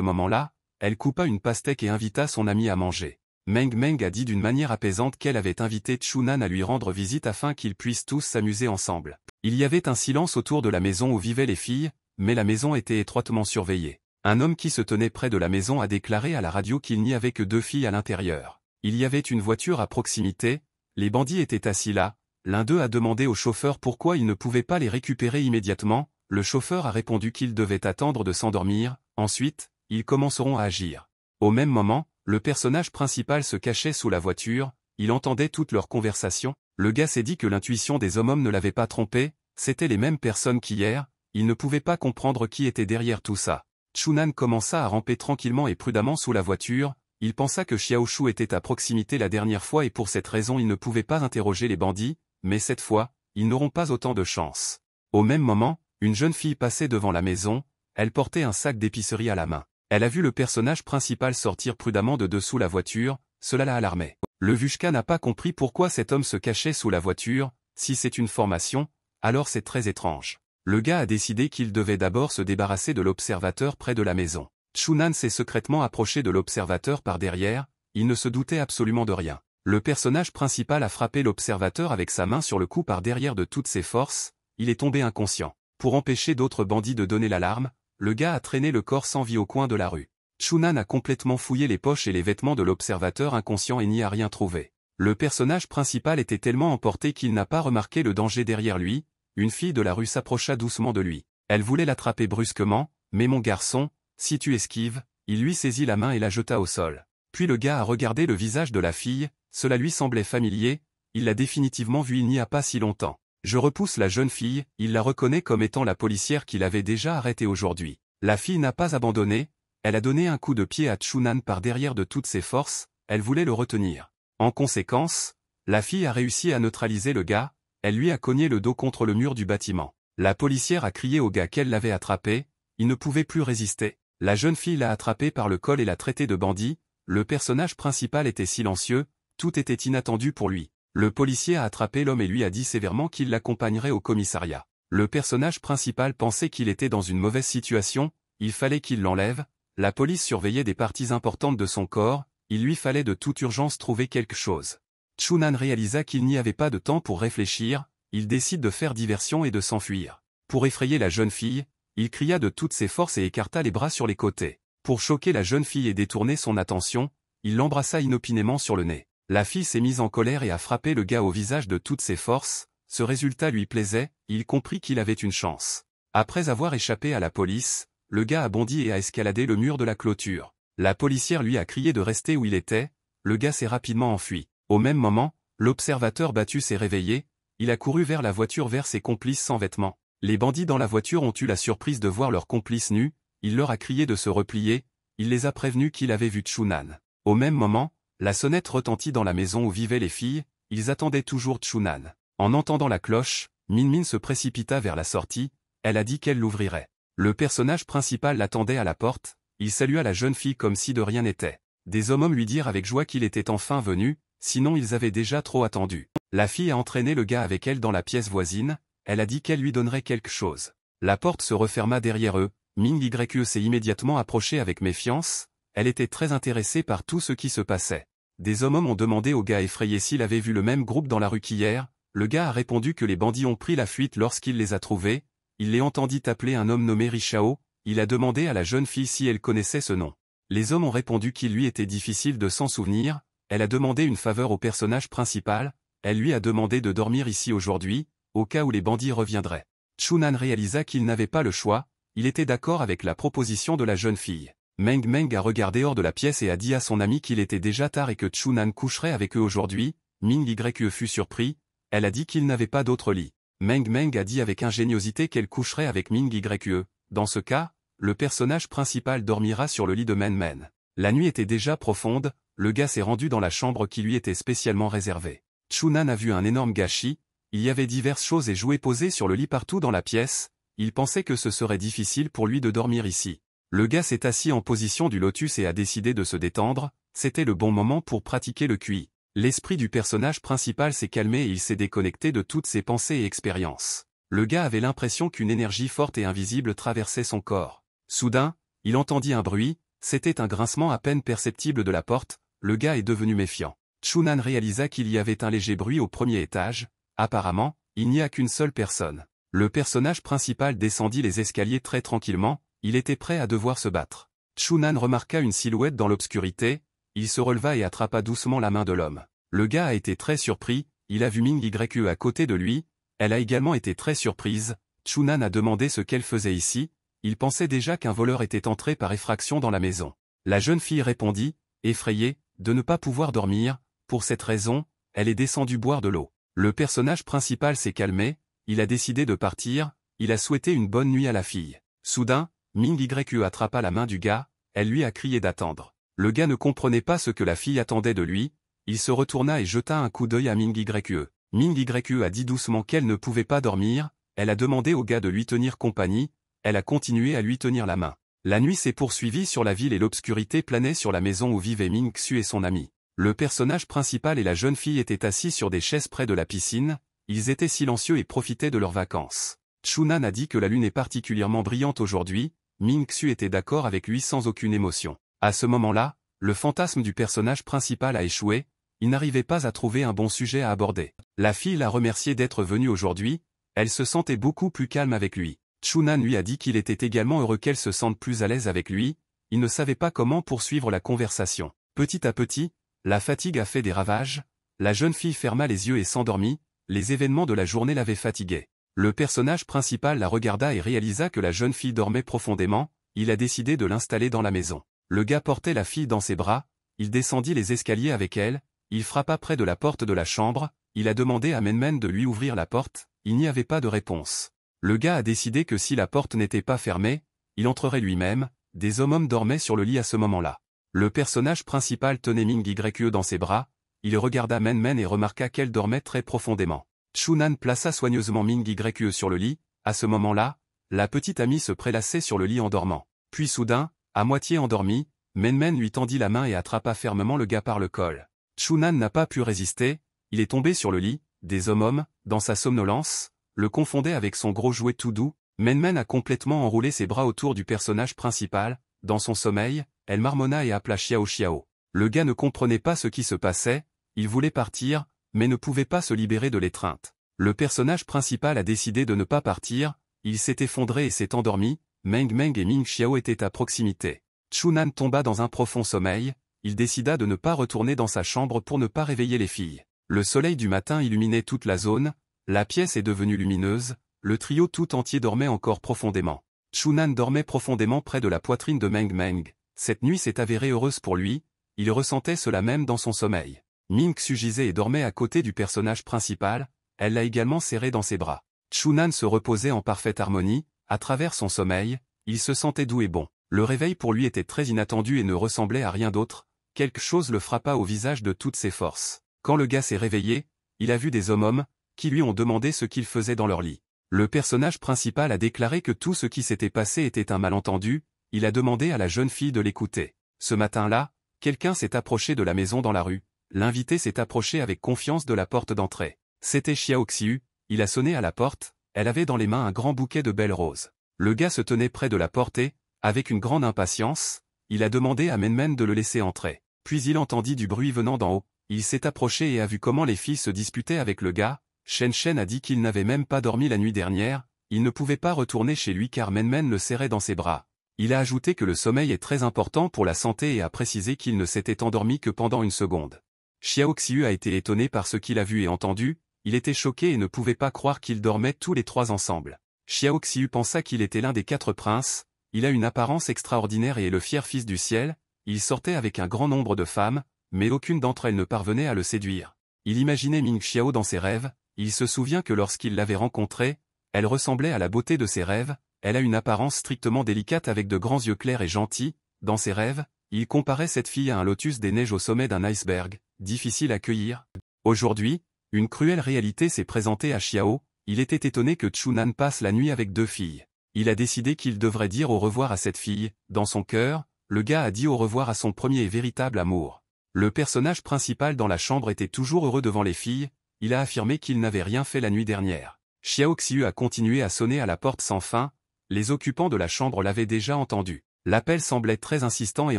moment-là, elle coupa une pastèque et invita son ami à manger. Meng Meng a dit d'une manière apaisante qu'elle avait invité Chunan à lui rendre visite afin qu'ils puissent tous s'amuser ensemble. Il y avait un silence autour de la maison où vivaient les filles, mais la maison était étroitement surveillée. Un homme qui se tenait près de la maison a déclaré à la radio qu'il n'y avait que deux filles à l'intérieur. Il y avait une voiture à proximité, les bandits étaient assis là, l'un d'eux a demandé au chauffeur pourquoi il ne pouvait pas les récupérer immédiatement, le chauffeur a répondu qu'il devait attendre de s'endormir, ensuite, ils commenceront à agir. Au même moment, le personnage principal se cachait sous la voiture, il entendait toutes leurs conversations, le gars s'est dit que l'intuition des hommes-hommes ne l'avait pas trompé, c'était les mêmes personnes qu'hier, il ne pouvait pas comprendre qui était derrière tout ça. Chunan commença à ramper tranquillement et prudemment sous la voiture, il pensa que Xiaoshu était à proximité la dernière fois et pour cette raison il ne pouvait pas interroger les bandits, mais cette fois, ils n'auront pas autant de chance. Au même moment, une jeune fille passait devant la maison, elle portait un sac d'épicerie à la main. Elle a vu le personnage principal sortir prudemment de dessous la voiture, cela l'a alarmé. Le Vushka n'a pas compris pourquoi cet homme se cachait sous la voiture, si c'est une formation, alors c'est très étrange le gars a décidé qu'il devait d'abord se débarrasser de l'observateur près de la maison. Shunan s'est secrètement approché de l'observateur par derrière, il ne se doutait absolument de rien. Le personnage principal a frappé l'observateur avec sa main sur le cou par derrière de toutes ses forces, il est tombé inconscient. Pour empêcher d'autres bandits de donner l'alarme, le gars a traîné le corps sans vie au coin de la rue. Shunan a complètement fouillé les poches et les vêtements de l'observateur inconscient et n'y a rien trouvé. Le personnage principal était tellement emporté qu'il n'a pas remarqué le danger derrière lui, une fille de la rue s'approcha doucement de lui. Elle voulait l'attraper brusquement, mais mon garçon, si tu esquives, il lui saisit la main et la jeta au sol. Puis le gars a regardé le visage de la fille, cela lui semblait familier, il l'a définitivement vue il n'y a pas si longtemps. Je repousse la jeune fille, il la reconnaît comme étant la policière qui l'avait déjà arrêtée aujourd'hui. La fille n'a pas abandonné, elle a donné un coup de pied à Chunan par derrière de toutes ses forces, elle voulait le retenir. En conséquence, la fille a réussi à neutraliser le gars, elle lui a cogné le dos contre le mur du bâtiment. La policière a crié au gars qu'elle l'avait attrapé, il ne pouvait plus résister. La jeune fille l'a attrapé par le col et l'a traité de bandit, le personnage principal était silencieux, tout était inattendu pour lui. Le policier a attrapé l'homme et lui a dit sévèrement qu'il l'accompagnerait au commissariat. Le personnage principal pensait qu'il était dans une mauvaise situation, il fallait qu'il l'enlève, la police surveillait des parties importantes de son corps, il lui fallait de toute urgence trouver quelque chose. Chunan réalisa qu'il n'y avait pas de temps pour réfléchir, il décide de faire diversion et de s'enfuir. Pour effrayer la jeune fille, il cria de toutes ses forces et écarta les bras sur les côtés. Pour choquer la jeune fille et détourner son attention, il l'embrassa inopinément sur le nez. La fille s'est mise en colère et a frappé le gars au visage de toutes ses forces, ce résultat lui plaisait, il comprit qu'il avait une chance. Après avoir échappé à la police, le gars a bondi et a escaladé le mur de la clôture. La policière lui a crié de rester où il était, le gars s'est rapidement enfui. Au même moment, l'observateur battu s'est réveillé, il a couru vers la voiture vers ses complices sans vêtements. Les bandits dans la voiture ont eu la surprise de voir leurs complices nus, il leur a crié de se replier, il les a prévenus qu'il avait vu Chunan. Au même moment, la sonnette retentit dans la maison où vivaient les filles, ils attendaient toujours Chunan. En entendant la cloche, Min Min se précipita vers la sortie, elle a dit qu'elle l'ouvrirait. Le personnage principal l'attendait à la porte, il salua la jeune fille comme si de rien n'était. Des hommes lui dirent avec joie qu'il était enfin venu, sinon ils avaient déjà trop attendu. La fille a entraîné le gars avec elle dans la pièce voisine, elle a dit qu'elle lui donnerait quelque chose. La porte se referma derrière eux, Ming Yue s'est immédiatement approchée avec méfiance, elle était très intéressée par tout ce qui se passait. Des hommes ont demandé au gars effrayé s'il avait vu le même groupe dans la rue qu'hier, le gars a répondu que les bandits ont pris la fuite lorsqu'il les a trouvés, il les entendit appeler un homme nommé Richao, il a demandé à la jeune fille si elle connaissait ce nom. Les hommes ont répondu qu'il lui était difficile de s'en souvenir, elle a demandé une faveur au personnage principal, elle lui a demandé de dormir ici aujourd'hui, au cas où les bandits reviendraient. Chunan réalisa qu'il n'avait pas le choix, il était d'accord avec la proposition de la jeune fille. Meng Meng a regardé hors de la pièce et a dit à son ami qu'il était déjà tard et que Chunan coucherait avec eux aujourd'hui, Ming Yue fut surpris, elle a dit qu'il n'avait pas d'autre lit. Meng Meng a dit avec ingéniosité qu'elle coucherait avec Ming Yue, dans ce cas, le personnage principal dormira sur le lit de Men Men. La nuit était déjà profonde, le gars s'est rendu dans la chambre qui lui était spécialement réservée. Chunan a vu un énorme gâchis, il y avait diverses choses et jouets posés sur le lit partout dans la pièce, il pensait que ce serait difficile pour lui de dormir ici. Le gars s'est assis en position du lotus et a décidé de se détendre, c'était le bon moment pour pratiquer le QI. L'esprit du personnage principal s'est calmé et il s'est déconnecté de toutes ses pensées et expériences. Le gars avait l'impression qu'une énergie forte et invisible traversait son corps. Soudain, il entendit un bruit, c'était un grincement à peine perceptible de la porte, le gars est devenu méfiant. Chunan réalisa qu'il y avait un léger bruit au premier étage, apparemment, il n'y a qu'une seule personne. Le personnage principal descendit les escaliers très tranquillement, il était prêt à devoir se battre. Chunan remarqua une silhouette dans l'obscurité, il se releva et attrapa doucement la main de l'homme. Le gars a été très surpris, il a vu Ming Yue à côté de lui, elle a également été très surprise, Chunan a demandé ce qu'elle faisait ici, il pensait déjà qu'un voleur était entré par effraction dans la maison. La jeune fille répondit, effrayée, de ne pas pouvoir dormir, pour cette raison, elle est descendue boire de l'eau. Le personnage principal s'est calmé, il a décidé de partir, il a souhaité une bonne nuit à la fille. Soudain, Ming attrapa la main du gars, elle lui a crié d'attendre. Le gars ne comprenait pas ce que la fille attendait de lui, il se retourna et jeta un coup d'œil à Ming YE. Ming a dit doucement qu'elle ne pouvait pas dormir, elle a demandé au gars de lui tenir compagnie, elle a continué à lui tenir la main. La nuit s'est poursuivie sur la ville et l'obscurité planait sur la maison où vivaient Ming Xu et son ami. Le personnage principal et la jeune fille étaient assis sur des chaises près de la piscine, ils étaient silencieux et profitaient de leurs vacances. Chunan a dit que la lune est particulièrement brillante aujourd'hui, Ming Xu était d'accord avec lui sans aucune émotion. À ce moment-là, le fantasme du personnage principal a échoué, il n'arrivait pas à trouver un bon sujet à aborder. La fille l'a remercié d'être venue aujourd'hui, elle se sentait beaucoup plus calme avec lui. Chunan lui a dit qu'il était également heureux qu'elle se sente plus à l'aise avec lui, il ne savait pas comment poursuivre la conversation. Petit à petit, la fatigue a fait des ravages, la jeune fille ferma les yeux et s'endormit, les événements de la journée l'avaient fatiguée. Le personnage principal la regarda et réalisa que la jeune fille dormait profondément, il a décidé de l'installer dans la maison. Le gars portait la fille dans ses bras, il descendit les escaliers avec elle, il frappa près de la porte de la chambre, il a demandé à Menmen de lui ouvrir la porte, il n'y avait pas de réponse. Le gars a décidé que si la porte n'était pas fermée, il entrerait lui-même, des hommes-hommes dormaient sur le lit à ce moment-là. Le personnage principal tenait Ming dans ses bras, il regarda Menmen et remarqua qu'elle dormait très profondément. Chunan plaça soigneusement Ming sur le lit, à ce moment-là, la petite amie se prélassait sur le lit en dormant. Puis soudain, à moitié endormie, Menmen lui tendit la main et attrapa fermement le gars par le col. Chunan n'a pas pu résister, il est tombé sur le lit, des hommes-hommes, dans sa somnolence, le confondait avec son gros jouet tout doux, Menmen a complètement enroulé ses bras autour du personnage principal, dans son sommeil, elle marmonna et appela Xiao Xiao. Le gars ne comprenait pas ce qui se passait, il voulait partir, mais ne pouvait pas se libérer de l'étreinte. Le personnage principal a décidé de ne pas partir, il s'est effondré et s'est endormi, Meng Meng et Ming Xiao étaient à proximité. Chunan tomba dans un profond sommeil, il décida de ne pas retourner dans sa chambre pour ne pas réveiller les filles. Le soleil du matin illuminait toute la zone, la pièce est devenue lumineuse, le trio tout entier dormait encore profondément. Chunan dormait profondément près de la poitrine de Meng Meng. Cette nuit s'est avérée heureuse pour lui, il ressentait cela même dans son sommeil. Ming Sugisait et dormait à côté du personnage principal, elle l'a également serré dans ses bras. Chunan se reposait en parfaite harmonie, à travers son sommeil, il se sentait doux et bon. Le réveil pour lui était très inattendu et ne ressemblait à rien d'autre, quelque chose le frappa au visage de toutes ses forces. Quand le gars s'est réveillé, il a vu des hommes-hommes, qui lui ont demandé ce qu'il faisait dans leur lit. Le personnage principal a déclaré que tout ce qui s'était passé était un malentendu, il a demandé à la jeune fille de l'écouter. Ce matin-là, quelqu'un s'est approché de la maison dans la rue, l'invité s'est approché avec confiance de la porte d'entrée. C'était Xiaoxiu, il a sonné à la porte, elle avait dans les mains un grand bouquet de belles roses. Le gars se tenait près de la porte et, avec une grande impatience, il a demandé à Menmen de le laisser entrer. Puis il entendit du bruit venant d'en haut, il s'est approché et a vu comment les filles se disputaient avec le gars, Shen Shen a dit qu'il n'avait même pas dormi la nuit dernière, il ne pouvait pas retourner chez lui car Men le serrait dans ses bras. Il a ajouté que le sommeil est très important pour la santé et a précisé qu'il ne s'était endormi que pendant une seconde. Xiao Xiu a été étonné par ce qu'il a vu et entendu, il était choqué et ne pouvait pas croire qu'ils dormaient tous les trois ensemble. Xiao pensa qu'il était l'un des quatre princes, il a une apparence extraordinaire et est le fier fils du ciel, il sortait avec un grand nombre de femmes, mais aucune d'entre elles ne parvenait à le séduire. Il imaginait Ming Xiao dans ses rêves, il se souvient que lorsqu'il l'avait rencontrée, elle ressemblait à la beauté de ses rêves, elle a une apparence strictement délicate avec de grands yeux clairs et gentils, dans ses rêves, il comparait cette fille à un lotus des neiges au sommet d'un iceberg, difficile à cueillir. Aujourd'hui, une cruelle réalité s'est présentée à Xiao, il était étonné que Chunan passe la nuit avec deux filles. Il a décidé qu'il devrait dire au revoir à cette fille, dans son cœur, le gars a dit au revoir à son premier et véritable amour. Le personnage principal dans la chambre était toujours heureux devant les filles, il a affirmé qu'il n'avait rien fait la nuit dernière. Xiao Xiu a continué à sonner à la porte sans fin, les occupants de la chambre l'avaient déjà entendu. L'appel semblait très insistant et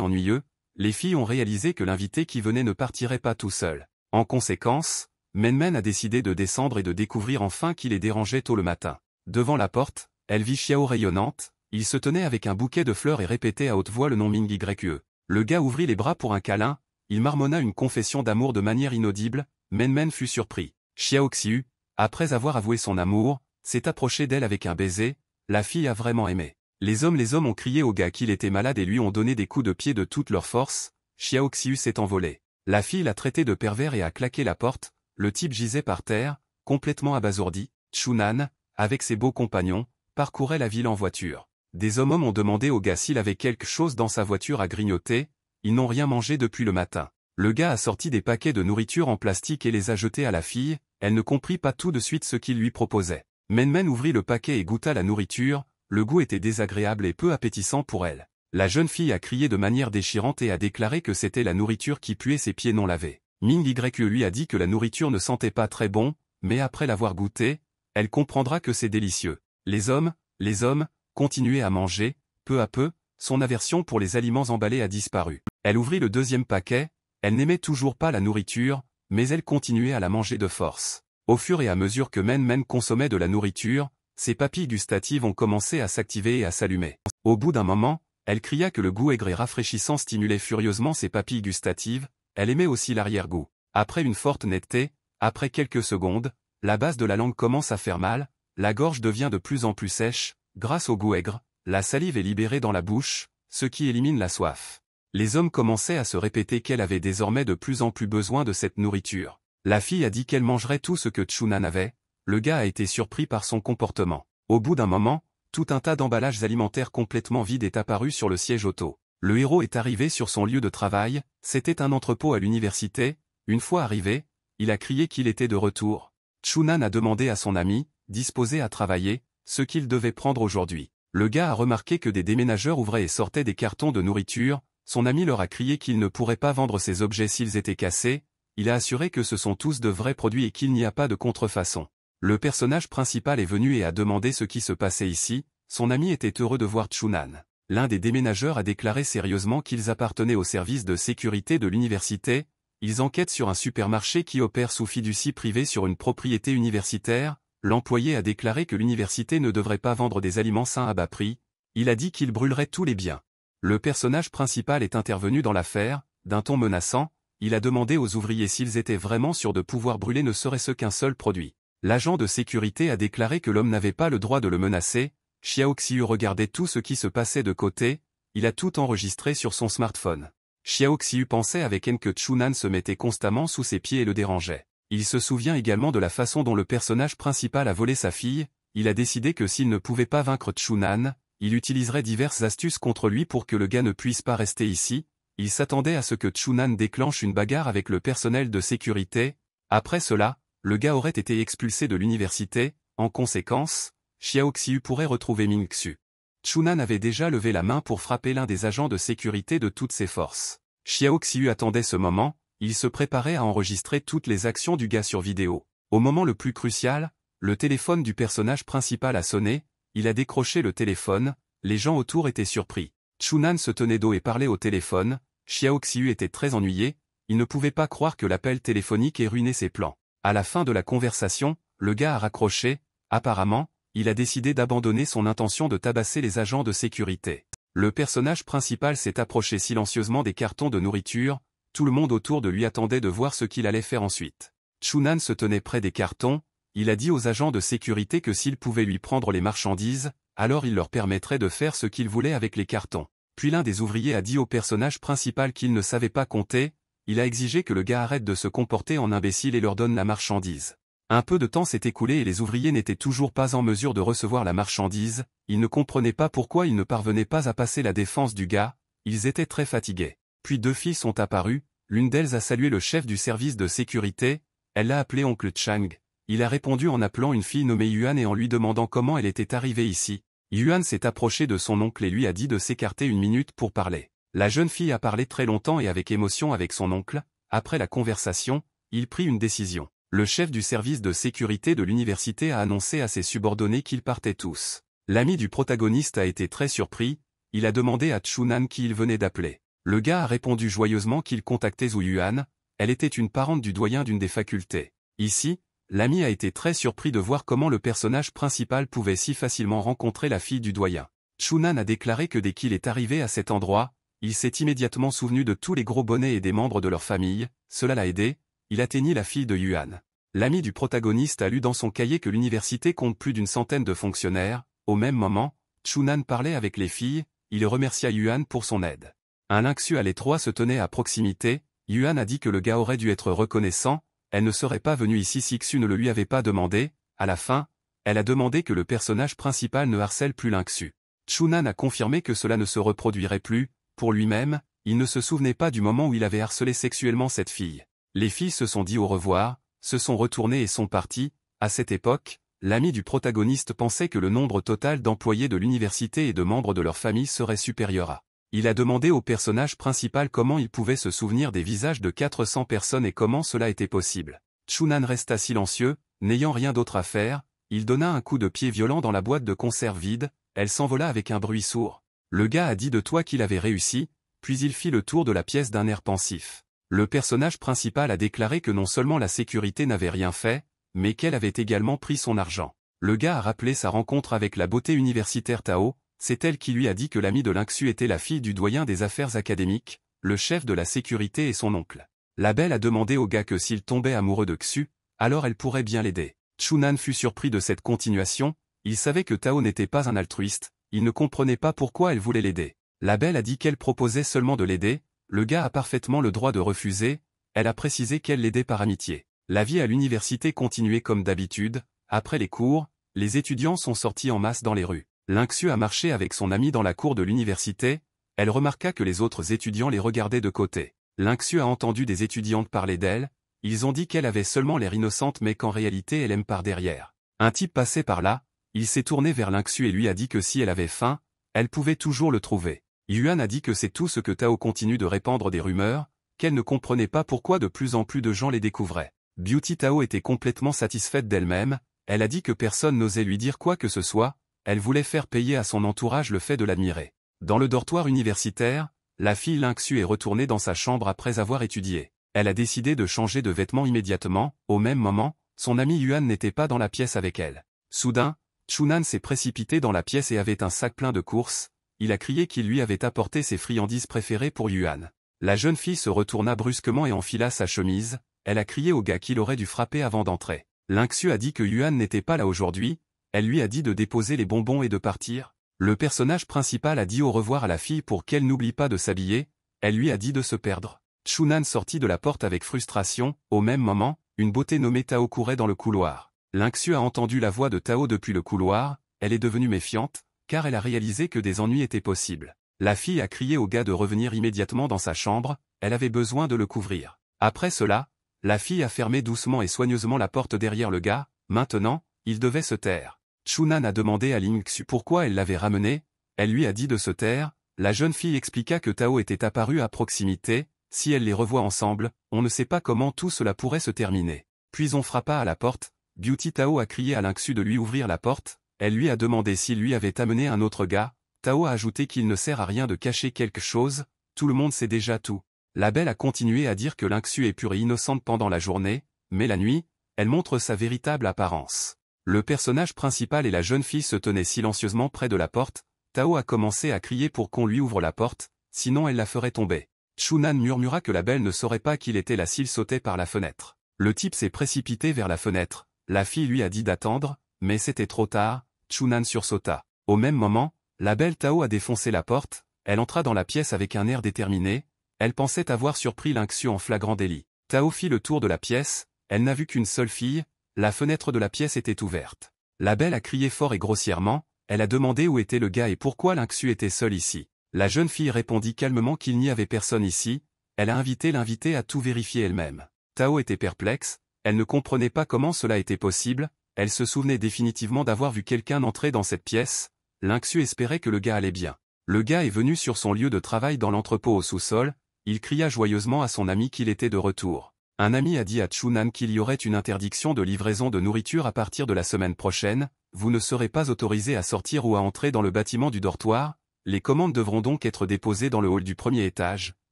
ennuyeux, les filles ont réalisé que l'invité qui venait ne partirait pas tout seul. En conséquence, Menmen a décidé de descendre et de découvrir enfin qui les dérangeait tôt le matin. Devant la porte, elle vit Xiao rayonnante, il se tenait avec un bouquet de fleurs et répétait à haute voix le nom Ming Grecueux. Le gars ouvrit les bras pour un câlin, il marmonna une confession d'amour de manière inaudible, Menmen fut surpris. Xiaoxiu, après avoir avoué son amour, s'est approché d'elle avec un baiser, la fille a vraiment aimé. Les hommes les hommes ont crié au gars qu'il était malade et lui ont donné des coups de pied de toute leur force, Xiaoxiu s'est envolé. La fille l'a traité de pervers et a claqué la porte, le type gisait par terre, complètement abasourdi, Chunan, avec ses beaux compagnons, parcourait la ville en voiture. Des hommes-hommes ont demandé au gars s'il avait quelque chose dans sa voiture à grignoter, ils n'ont rien mangé depuis le matin. Le gars a sorti des paquets de nourriture en plastique et les a jetés à la fille, elle ne comprit pas tout de suite ce qu'il lui proposait. Menmen ouvrit le paquet et goûta la nourriture, le goût était désagréable et peu appétissant pour elle. La jeune fille a crié de manière déchirante et a déclaré que c'était la nourriture qui puait ses pieds non lavés. Ming Y lui a dit que la nourriture ne sentait pas très bon, mais après l'avoir goûté, elle comprendra que c'est délicieux. Les hommes, les hommes, continuaient à manger, peu à peu, son aversion pour les aliments emballés a disparu. Elle ouvrit le deuxième paquet, elle n'aimait toujours pas la nourriture, mais elle continuait à la manger de force. Au fur et à mesure que Men Men consommait de la nourriture, ses papilles gustatives ont commencé à s'activer et à s'allumer. Au bout d'un moment, elle cria que le goût aigre et rafraîchissant stimulait furieusement ses papilles gustatives, elle aimait aussi l'arrière-goût. Après une forte netteté, après quelques secondes, la base de la langue commence à faire mal, la gorge devient de plus en plus sèche, grâce au goût aigre, la salive est libérée dans la bouche, ce qui élimine la soif. Les hommes commençaient à se répéter qu'elle avait désormais de plus en plus besoin de cette nourriture. La fille a dit qu'elle mangerait tout ce que Chunan avait, le gars a été surpris par son comportement. Au bout d'un moment, tout un tas d'emballages alimentaires complètement vides est apparu sur le siège auto. Le héros est arrivé sur son lieu de travail, c'était un entrepôt à l'université, une fois arrivé, il a crié qu'il était de retour. Chunan a demandé à son ami, disposé à travailler, ce qu'il devait prendre aujourd'hui. Le gars a remarqué que des déménageurs ouvraient et sortaient des cartons de nourriture, son ami leur a crié qu'ils ne pourraient pas vendre ces objets s'ils étaient cassés, il a assuré que ce sont tous de vrais produits et qu'il n'y a pas de contrefaçon. Le personnage principal est venu et a demandé ce qui se passait ici, son ami était heureux de voir Chunan. L'un des déménageurs a déclaré sérieusement qu'ils appartenaient au service de sécurité de l'université, ils enquêtent sur un supermarché qui opère sous fiducie privée sur une propriété universitaire, l'employé a déclaré que l'université ne devrait pas vendre des aliments sains à bas prix, il a dit qu'il brûlerait tous les biens. Le personnage principal est intervenu dans l'affaire, d'un ton menaçant, il a demandé aux ouvriers s'ils étaient vraiment sûrs de pouvoir brûler ne serait-ce qu'un seul produit. L'agent de sécurité a déclaré que l'homme n'avait pas le droit de le menacer, Xiaoxiu regardait tout ce qui se passait de côté, il a tout enregistré sur son smartphone. Xiaoxiu pensait avec haine que Chunan se mettait constamment sous ses pieds et le dérangeait. Il se souvient également de la façon dont le personnage principal a volé sa fille, il a décidé que s'il ne pouvait pas vaincre Chunan, il utiliserait diverses astuces contre lui pour que le gars ne puisse pas rester ici, il s'attendait à ce que Chunan déclenche une bagarre avec le personnel de sécurité, après cela, le gars aurait été expulsé de l'université, en conséquence, Xiaoxiu pourrait retrouver Mingxu. Chunan avait déjà levé la main pour frapper l'un des agents de sécurité de toutes ses forces. Xiaoxiu attendait ce moment, il se préparait à enregistrer toutes les actions du gars sur vidéo. Au moment le plus crucial, le téléphone du personnage principal a sonné, il a décroché le téléphone, les gens autour étaient surpris. Chunan se tenait dos et parlait au téléphone, Xiao était très ennuyé, il ne pouvait pas croire que l'appel téléphonique ait ruiné ses plans. À la fin de la conversation, le gars a raccroché, apparemment, il a décidé d'abandonner son intention de tabasser les agents de sécurité. Le personnage principal s'est approché silencieusement des cartons de nourriture, tout le monde autour de lui attendait de voir ce qu'il allait faire ensuite. Chunan se tenait près des cartons, il a dit aux agents de sécurité que s'ils pouvaient lui prendre les marchandises, alors il leur permettrait de faire ce qu'ils voulaient avec les cartons. Puis l'un des ouvriers a dit au personnage principal qu'il ne savait pas compter, il a exigé que le gars arrête de se comporter en imbécile et leur donne la marchandise. Un peu de temps s'est écoulé et les ouvriers n'étaient toujours pas en mesure de recevoir la marchandise, ils ne comprenaient pas pourquoi ils ne parvenaient pas à passer la défense du gars, ils étaient très fatigués. Puis deux filles sont apparues, l'une d'elles a salué le chef du service de sécurité, elle l'a appelé oncle Chang, il a répondu en appelant une fille nommée Yuan et en lui demandant comment elle était arrivée ici. Yuan s'est approché de son oncle et lui a dit de s'écarter une minute pour parler. La jeune fille a parlé très longtemps et avec émotion avec son oncle. Après la conversation, il prit une décision. Le chef du service de sécurité de l'université a annoncé à ses subordonnés qu'ils partaient tous. L'ami du protagoniste a été très surpris, il a demandé à Chunan qui il venait d'appeler. Le gars a répondu joyeusement qu'il contactait Zhu Yuan, elle était une parente du doyen d'une des facultés. Ici, l'ami a été très surpris de voir comment le personnage principal pouvait si facilement rencontrer la fille du doyen. Chunan a déclaré que dès qu'il est arrivé à cet endroit, il s'est immédiatement souvenu de tous les gros bonnets et des membres de leur famille, cela l'a aidé, il atteignit la fille de Yuan. L'ami du protagoniste a lu dans son cahier que l'université compte plus d'une centaine de fonctionnaires, au même moment, Chunan parlait avec les filles, il remercia Yuan pour son aide. Un lynxu à l'étroit se tenait à proximité, Yuan a dit que le gars aurait dû être reconnaissant, elle ne serait pas venue ici si Xu ne le lui avait pas demandé, à la fin, elle a demandé que le personnage principal ne harcèle plus l'Inxu. Chunan a confirmé que cela ne se reproduirait plus, pour lui-même, il ne se souvenait pas du moment où il avait harcelé sexuellement cette fille. Les filles se sont dit au revoir, se sont retournées et sont parties, à cette époque, l'ami du protagoniste pensait que le nombre total d'employés de l'université et de membres de leur famille serait supérieur à il a demandé au personnage principal comment il pouvait se souvenir des visages de 400 personnes et comment cela était possible. Chunan resta silencieux, n'ayant rien d'autre à faire, il donna un coup de pied violent dans la boîte de conserve vide, elle s'envola avec un bruit sourd. Le gars a dit de toi qu'il avait réussi, puis il fit le tour de la pièce d'un air pensif. Le personnage principal a déclaré que non seulement la sécurité n'avait rien fait, mais qu'elle avait également pris son argent. Le gars a rappelé sa rencontre avec la beauté universitaire Tao, c'est elle qui lui a dit que l'ami de Linxu était la fille du doyen des affaires académiques, le chef de la sécurité et son oncle. La belle a demandé au gars que s'il tombait amoureux de Xu, alors elle pourrait bien l'aider. Chunan fut surpris de cette continuation, il savait que Tao n'était pas un altruiste, il ne comprenait pas pourquoi elle voulait l'aider. La belle a dit qu'elle proposait seulement de l'aider, le gars a parfaitement le droit de refuser, elle a précisé qu'elle l'aidait par amitié. La vie à l'université continuait comme d'habitude, après les cours, les étudiants sont sortis en masse dans les rues. Linxu a marché avec son amie dans la cour de l'université, elle remarqua que les autres étudiants les regardaient de côté. Linxu a entendu des étudiantes parler d'elle, ils ont dit qu'elle avait seulement l'air innocente mais qu'en réalité elle aime par derrière. Un type passait par là, il s'est tourné vers Linxu et lui a dit que si elle avait faim, elle pouvait toujours le trouver. Yuan a dit que c'est tout ce que Tao continue de répandre des rumeurs, qu'elle ne comprenait pas pourquoi de plus en plus de gens les découvraient. Beauty Tao était complètement satisfaite d'elle-même, elle a dit que personne n'osait lui dire quoi que ce soit, elle voulait faire payer à son entourage le fait de l'admirer. Dans le dortoir universitaire, la fille Linxu est retournée dans sa chambre après avoir étudié. Elle a décidé de changer de vêtements immédiatement, au même moment, son ami Yuan n'était pas dans la pièce avec elle. Soudain, Chunan s'est précipité dans la pièce et avait un sac plein de courses, il a crié qu'il lui avait apporté ses friandises préférées pour Yuan. La jeune fille se retourna brusquement et enfila sa chemise, elle a crié au gars qu'il aurait dû frapper avant d'entrer. Linxu a dit que Yuan n'était pas là aujourd'hui, elle lui a dit de déposer les bonbons et de partir, le personnage principal a dit au revoir à la fille pour qu'elle n'oublie pas de s'habiller, elle lui a dit de se perdre. Shunan sortit de la porte avec frustration, au même moment, une beauté nommée Tao courait dans le couloir. Linxu a entendu la voix de Tao depuis le couloir, elle est devenue méfiante, car elle a réalisé que des ennuis étaient possibles. La fille a crié au gars de revenir immédiatement dans sa chambre, elle avait besoin de le couvrir. Après cela, la fille a fermé doucement et soigneusement la porte derrière le gars, maintenant, il devait se taire. Chunan a demandé à Lingxu pourquoi elle l'avait ramené, elle lui a dit de se taire, la jeune fille expliqua que Tao était apparue à proximité, si elle les revoit ensemble, on ne sait pas comment tout cela pourrait se terminer. Puis on frappa à la porte, Beauty Tao a crié à Lingxu de lui ouvrir la porte, elle lui a demandé s'il lui avait amené un autre gars, Tao a ajouté qu'il ne sert à rien de cacher quelque chose, tout le monde sait déjà tout. La belle a continué à dire que Lingxu est pure et innocente pendant la journée, mais la nuit, elle montre sa véritable apparence. Le personnage principal et la jeune fille se tenaient silencieusement près de la porte, Tao a commencé à crier pour qu'on lui ouvre la porte, sinon elle la ferait tomber. Chunan murmura que la belle ne saurait pas qu'il était là s'il sautait par la fenêtre. Le type s'est précipité vers la fenêtre, la fille lui a dit d'attendre, mais c'était trop tard, Chunan sursauta. Au même moment, la belle Tao a défoncé la porte, elle entra dans la pièce avec un air déterminé, elle pensait avoir surpris l'inxieux en flagrant délit. Tao fit le tour de la pièce, elle n'a vu qu'une seule fille, la fenêtre de la pièce était ouverte. La belle a crié fort et grossièrement, elle a demandé où était le gars et pourquoi l'inxu était seul ici. La jeune fille répondit calmement qu'il n'y avait personne ici, elle a invité l'invité à tout vérifier elle-même. Tao était perplexe, elle ne comprenait pas comment cela était possible, elle se souvenait définitivement d'avoir vu quelqu'un entrer dans cette pièce, l'inxu espérait que le gars allait bien. Le gars est venu sur son lieu de travail dans l'entrepôt au sous-sol, il cria joyeusement à son ami qu'il était de retour. Un ami a dit à Chunan qu'il y aurait une interdiction de livraison de nourriture à partir de la semaine prochaine, vous ne serez pas autorisé à sortir ou à entrer dans le bâtiment du dortoir, les commandes devront donc être déposées dans le hall du premier étage,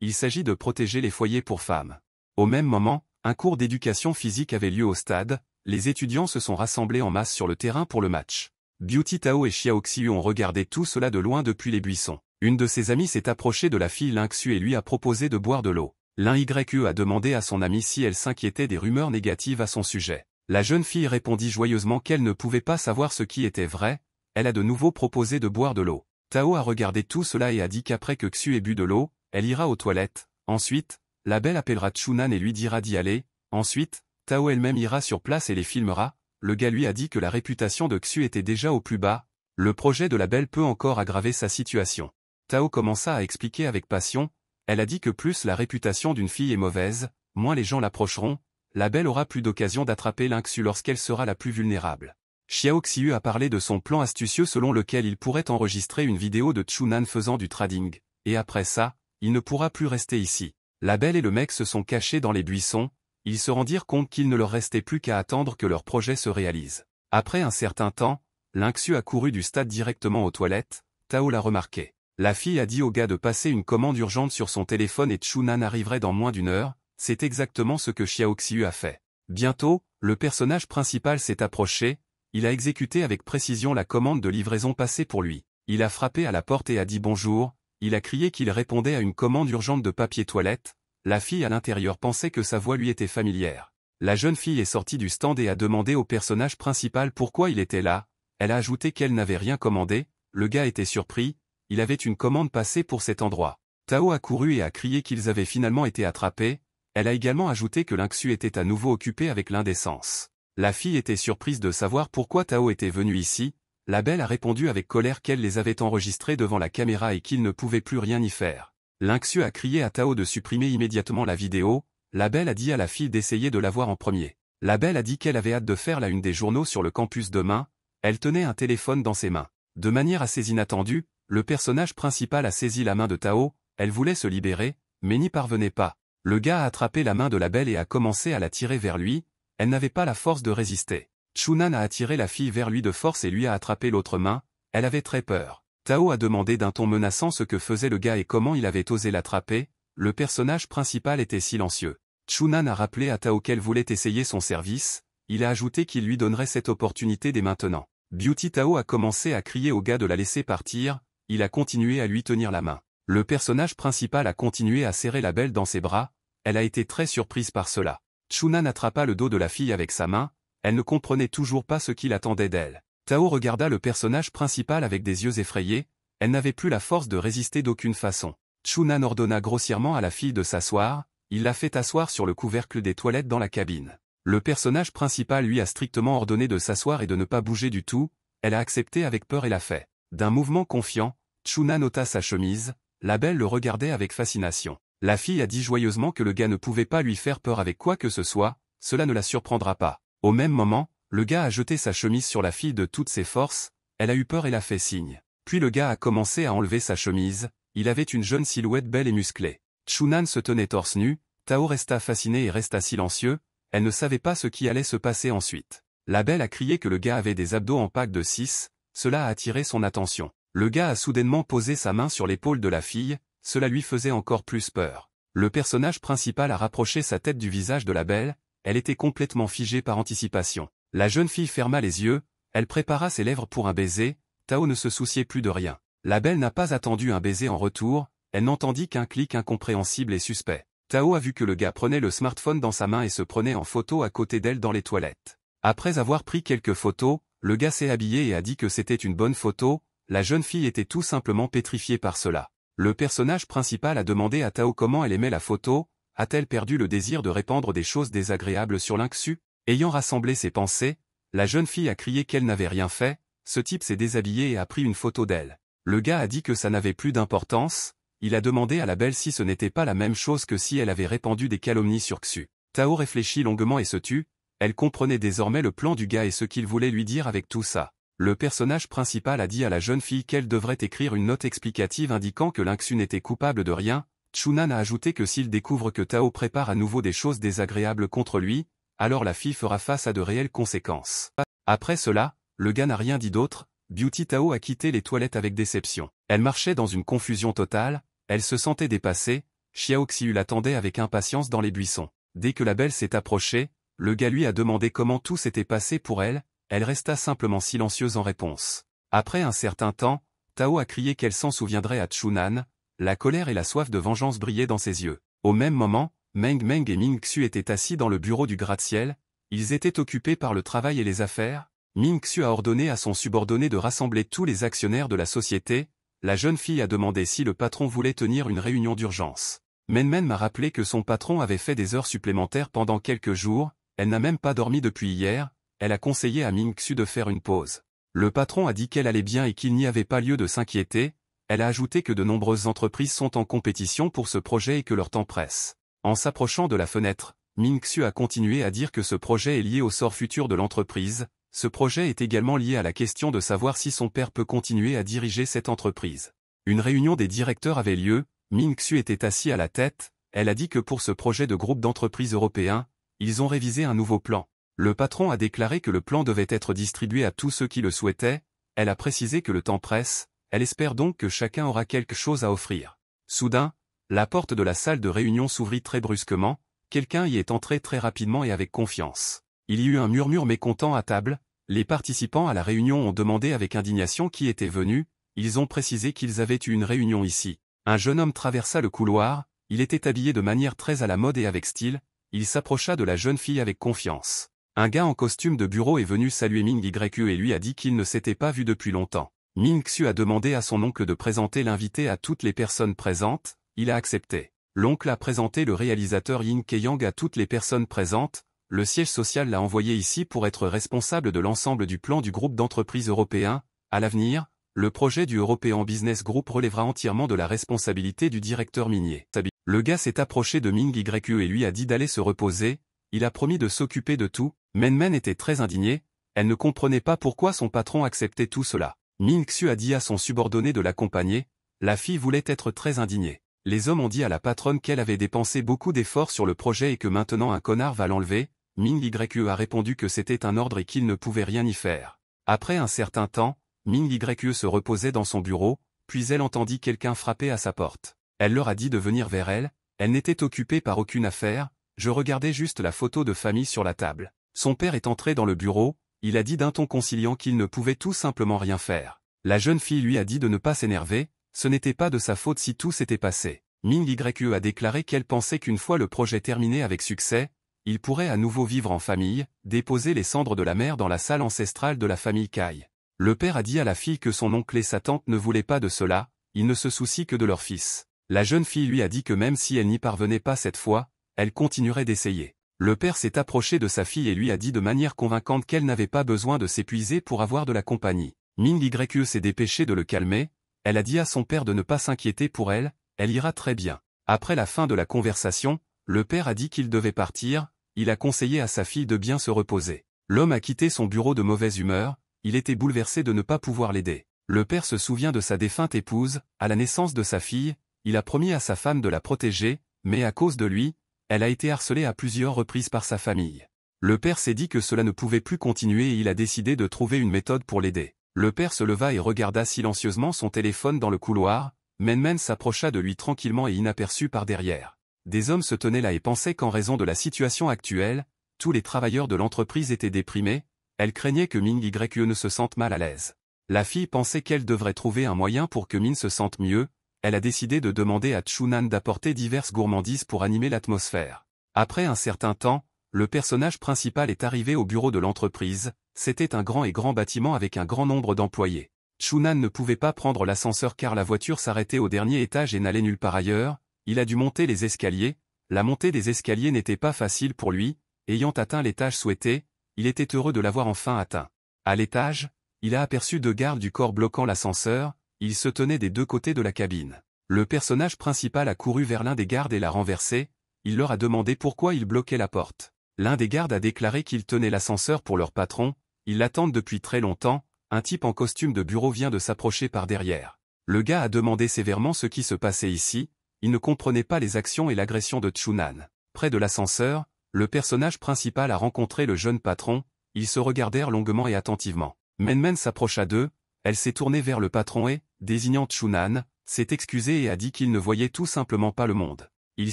il s'agit de protéger les foyers pour femmes. Au même moment, un cours d'éducation physique avait lieu au stade, les étudiants se sont rassemblés en masse sur le terrain pour le match. Beauty Tao et Xiaoxiu ont regardé tout cela de loin depuis les buissons. Une de ses amies s'est approchée de la fille Linxu et lui a proposé de boire de l'eau. L'un-YE a demandé à son amie si elle s'inquiétait des rumeurs négatives à son sujet. La jeune fille répondit joyeusement qu'elle ne pouvait pas savoir ce qui était vrai, elle a de nouveau proposé de boire de l'eau. Tao a regardé tout cela et a dit qu'après que Xu ait bu de l'eau, elle ira aux toilettes. Ensuite, la belle appellera Chunan et lui dira d'y aller. Ensuite, Tao elle-même ira sur place et les filmera. Le gars lui a dit que la réputation de Xu était déjà au plus bas. Le projet de la belle peut encore aggraver sa situation. Tao commença à expliquer avec passion, elle a dit que plus la réputation d'une fille est mauvaise, moins les gens l'approcheront, la belle aura plus d'occasion d'attraper l'Inxu lorsqu'elle sera la plus vulnérable. Xiao Xiu a parlé de son plan astucieux selon lequel il pourrait enregistrer une vidéo de Chunan faisant du trading, et après ça, il ne pourra plus rester ici. La belle et le mec se sont cachés dans les buissons, ils se rendirent compte qu'il ne leur restait plus qu'à attendre que leur projet se réalise. Après un certain temps, Linxu a couru du stade directement aux toilettes, Tao l'a remarqué. La fille a dit au gars de passer une commande urgente sur son téléphone et Chunan arriverait dans moins d'une heure, c'est exactement ce que Xiaoxiu a fait. Bientôt, le personnage principal s'est approché, il a exécuté avec précision la commande de livraison passée pour lui. Il a frappé à la porte et a dit bonjour, il a crié qu'il répondait à une commande urgente de papier toilette, la fille à l'intérieur pensait que sa voix lui était familière. La jeune fille est sortie du stand et a demandé au personnage principal pourquoi il était là, elle a ajouté qu'elle n'avait rien commandé, le gars était surpris, il avait une commande passée pour cet endroit. Tao a couru et a crié qu'ils avaient finalement été attrapés, elle a également ajouté que l'Inxu était à nouveau occupé avec l'indécence. La fille était surprise de savoir pourquoi Tao était venu ici, la belle a répondu avec colère qu'elle les avait enregistrés devant la caméra et qu'il ne pouvait plus rien y faire. L'Inxu a crié à Tao de supprimer immédiatement la vidéo, la belle a dit à la fille d'essayer de la voir en premier. La belle a dit qu'elle avait hâte de faire la une des journaux sur le campus demain, elle tenait un téléphone dans ses mains. De manière assez inattendue, le personnage principal a saisi la main de Tao, elle voulait se libérer, mais n'y parvenait pas. Le gars a attrapé la main de la belle et a commencé à la tirer vers lui, elle n'avait pas la force de résister. Chunan a attiré la fille vers lui de force et lui a attrapé l'autre main, elle avait très peur. Tao a demandé d'un ton menaçant ce que faisait le gars et comment il avait osé l'attraper, le personnage principal était silencieux. Chunan a rappelé à Tao qu'elle voulait essayer son service, il a ajouté qu'il lui donnerait cette opportunité dès maintenant. Beauty Tao a commencé à crier au gars de la laisser partir, il a continué à lui tenir la main. Le personnage principal a continué à serrer la belle dans ses bras, elle a été très surprise par cela. Chunan attrapa le dos de la fille avec sa main, elle ne comprenait toujours pas ce qu'il attendait d'elle. Tao regarda le personnage principal avec des yeux effrayés, elle n'avait plus la force de résister d'aucune façon. Chunan ordonna grossièrement à la fille de s'asseoir, il la fait asseoir sur le couvercle des toilettes dans la cabine. Le personnage principal lui a strictement ordonné de s'asseoir et de ne pas bouger du tout, elle a accepté avec peur et l'a fait. D'un mouvement confiant, Chunan nota sa chemise, la belle le regardait avec fascination. La fille a dit joyeusement que le gars ne pouvait pas lui faire peur avec quoi que ce soit, cela ne la surprendra pas. Au même moment, le gars a jeté sa chemise sur la fille de toutes ses forces, elle a eu peur et l'a fait signe. Puis le gars a commencé à enlever sa chemise, il avait une jeune silhouette belle et musclée. Chunan se tenait torse nu, Tao resta fasciné et resta silencieux, elle ne savait pas ce qui allait se passer ensuite. La belle a crié que le gars avait des abdos en pack de 6, cela a attiré son attention. Le gars a soudainement posé sa main sur l'épaule de la fille, cela lui faisait encore plus peur. Le personnage principal a rapproché sa tête du visage de la belle, elle était complètement figée par anticipation. La jeune fille ferma les yeux, elle prépara ses lèvres pour un baiser, Tao ne se souciait plus de rien. La belle n'a pas attendu un baiser en retour, elle n'entendit qu'un clic incompréhensible et suspect. Tao a vu que le gars prenait le smartphone dans sa main et se prenait en photo à côté d'elle dans les toilettes. Après avoir pris quelques photos, le gars s'est habillé et a dit que c'était une bonne photo, la jeune fille était tout simplement pétrifiée par cela. Le personnage principal a demandé à Tao comment elle aimait la photo, a-t-elle perdu le désir de répandre des choses désagréables sur l'inxu Ayant rassemblé ses pensées, la jeune fille a crié qu'elle n'avait rien fait, ce type s'est déshabillé et a pris une photo d'elle. Le gars a dit que ça n'avait plus d'importance, il a demandé à la belle si ce n'était pas la même chose que si elle avait répandu des calomnies sur Xu. Tao réfléchit longuement et se tut, elle comprenait désormais le plan du gars et ce qu'il voulait lui dire avec tout ça le personnage principal a dit à la jeune fille qu'elle devrait écrire une note explicative indiquant que l'inxu n'était coupable de rien, Chunan a ajouté que s'il découvre que Tao prépare à nouveau des choses désagréables contre lui, alors la fille fera face à de réelles conséquences. Après cela, le gars n'a rien dit d'autre, Beauty Tao a quitté les toilettes avec déception. Elle marchait dans une confusion totale, elle se sentait dépassée, Xiao l'attendait avec impatience dans les buissons. Dès que la belle s'est approchée, le gars lui a demandé comment tout s'était passé pour elle, elle resta simplement silencieuse en réponse. Après un certain temps, Tao a crié qu'elle s'en souviendrait à Chunan. la colère et la soif de vengeance brillaient dans ses yeux. Au même moment, Meng Meng et Ming Xu étaient assis dans le bureau du gratte-ciel, ils étaient occupés par le travail et les affaires, Ming Xu a ordonné à son subordonné de rassembler tous les actionnaires de la société, la jeune fille a demandé si le patron voulait tenir une réunion d'urgence. Meng m'a rappelé que son patron avait fait des heures supplémentaires pendant quelques jours, elle n'a même pas dormi depuis hier, elle a conseillé à Mingxu de faire une pause. Le patron a dit qu'elle allait bien et qu'il n'y avait pas lieu de s'inquiéter, elle a ajouté que de nombreuses entreprises sont en compétition pour ce projet et que leur temps presse. En s'approchant de la fenêtre, Ming a continué à dire que ce projet est lié au sort futur de l'entreprise, ce projet est également lié à la question de savoir si son père peut continuer à diriger cette entreprise. Une réunion des directeurs avait lieu, Ming était assis à la tête, elle a dit que pour ce projet de groupe d'entreprises européens, ils ont révisé un nouveau plan. Le patron a déclaré que le plan devait être distribué à tous ceux qui le souhaitaient, elle a précisé que le temps presse, elle espère donc que chacun aura quelque chose à offrir. Soudain, la porte de la salle de réunion s'ouvrit très brusquement, quelqu'un y est entré très rapidement et avec confiance. Il y eut un murmure mécontent à table, les participants à la réunion ont demandé avec indignation qui était venu, ils ont précisé qu'ils avaient eu une réunion ici. Un jeune homme traversa le couloir, il était habillé de manière très à la mode et avec style, il s'approcha de la jeune fille avec confiance. Un gars en costume de bureau est venu saluer Ming grecu et lui a dit qu'il ne s'était pas vu depuis longtemps. Ming Xu a demandé à son oncle de présenter l'invité à toutes les personnes présentes, il a accepté. L'oncle a présenté le réalisateur Yin Keyang à toutes les personnes présentes, le siège social l'a envoyé ici pour être responsable de l'ensemble du plan du groupe d'entreprises européen. À l'avenir, le projet du European Business Group relèvera entièrement de la responsabilité du directeur minier. Le gars s'est approché de Ming grecu et lui a dit d'aller se reposer, il a promis de s'occuper de tout, Menmen était très indignée, elle ne comprenait pas pourquoi son patron acceptait tout cela. Xu a dit à son subordonné de l'accompagner, la fille voulait être très indignée. Les hommes ont dit à la patronne qu'elle avait dépensé beaucoup d'efforts sur le projet et que maintenant un connard va l'enlever, Ming a répondu que c'était un ordre et qu'il ne pouvait rien y faire. Après un certain temps, Ming se reposait dans son bureau, puis elle entendit quelqu'un frapper à sa porte. Elle leur a dit de venir vers elle, elle n'était occupée par aucune affaire, je regardais juste la photo de famille sur la table. Son père est entré dans le bureau, il a dit d'un ton conciliant qu'il ne pouvait tout simplement rien faire. La jeune fille lui a dit de ne pas s'énerver, ce n'était pas de sa faute si tout s'était passé. Ming yue a déclaré qu'elle pensait qu'une fois le projet terminé avec succès, il pourrait à nouveau vivre en famille, déposer les cendres de la mère dans la salle ancestrale de la famille Kai. Le père a dit à la fille que son oncle et sa tante ne voulaient pas de cela, ils ne se soucient que de leur fils. La jeune fille lui a dit que même si elle n'y parvenait pas cette fois, elle continuerait d'essayer. Le père s'est approché de sa fille et lui a dit de manière convaincante qu'elle n'avait pas besoin de s'épuiser pour avoir de la compagnie. Minly Ye s'est dépêchée de le calmer, elle a dit à son père de ne pas s'inquiéter pour elle, elle ira très bien. Après la fin de la conversation, le père a dit qu'il devait partir, il a conseillé à sa fille de bien se reposer. L'homme a quitté son bureau de mauvaise humeur, il était bouleversé de ne pas pouvoir l'aider. Le père se souvient de sa défunte épouse, à la naissance de sa fille, il a promis à sa femme de la protéger, mais à cause de lui, elle a été harcelée à plusieurs reprises par sa famille. Le père s'est dit que cela ne pouvait plus continuer et il a décidé de trouver une méthode pour l'aider. Le père se leva et regarda silencieusement son téléphone dans le couloir, Menmen s'approcha de lui tranquillement et inaperçu par derrière. Des hommes se tenaient là et pensaient qu'en raison de la situation actuelle, tous les travailleurs de l'entreprise étaient déprimés, elle craignait que Ming YUE ne se sente mal à l'aise. La fille pensait qu'elle devrait trouver un moyen pour que Min se sente mieux, elle a décidé de demander à Chunan d'apporter diverses gourmandises pour animer l'atmosphère. Après un certain temps, le personnage principal est arrivé au bureau de l'entreprise, c'était un grand et grand bâtiment avec un grand nombre d'employés. Chunan ne pouvait pas prendre l'ascenseur car la voiture s'arrêtait au dernier étage et n'allait nulle part ailleurs, il a dû monter les escaliers, la montée des escaliers n'était pas facile pour lui, ayant atteint l'étage souhaité, il était heureux de l'avoir enfin atteint. À l'étage, il a aperçu deux gardes du corps bloquant l'ascenseur, ils se tenaient des deux côtés de la cabine. Le personnage principal a couru vers l'un des gardes et l'a renversé, il leur a demandé pourquoi ils bloquaient la porte. L'un des gardes a déclaré qu'il tenait l'ascenseur pour leur patron, ils l'attendent depuis très longtemps, un type en costume de bureau vient de s'approcher par derrière. Le gars a demandé sévèrement ce qui se passait ici, il ne comprenait pas les actions et l'agression de Chunan. Près de l'ascenseur, le personnage principal a rencontré le jeune patron, ils se regardèrent longuement et attentivement. Menmen s'approcha d'eux, elle s'est tournée vers le patron et, désignant Chunan, s'est excusée et a dit qu'il ne voyait tout simplement pas le monde. Ils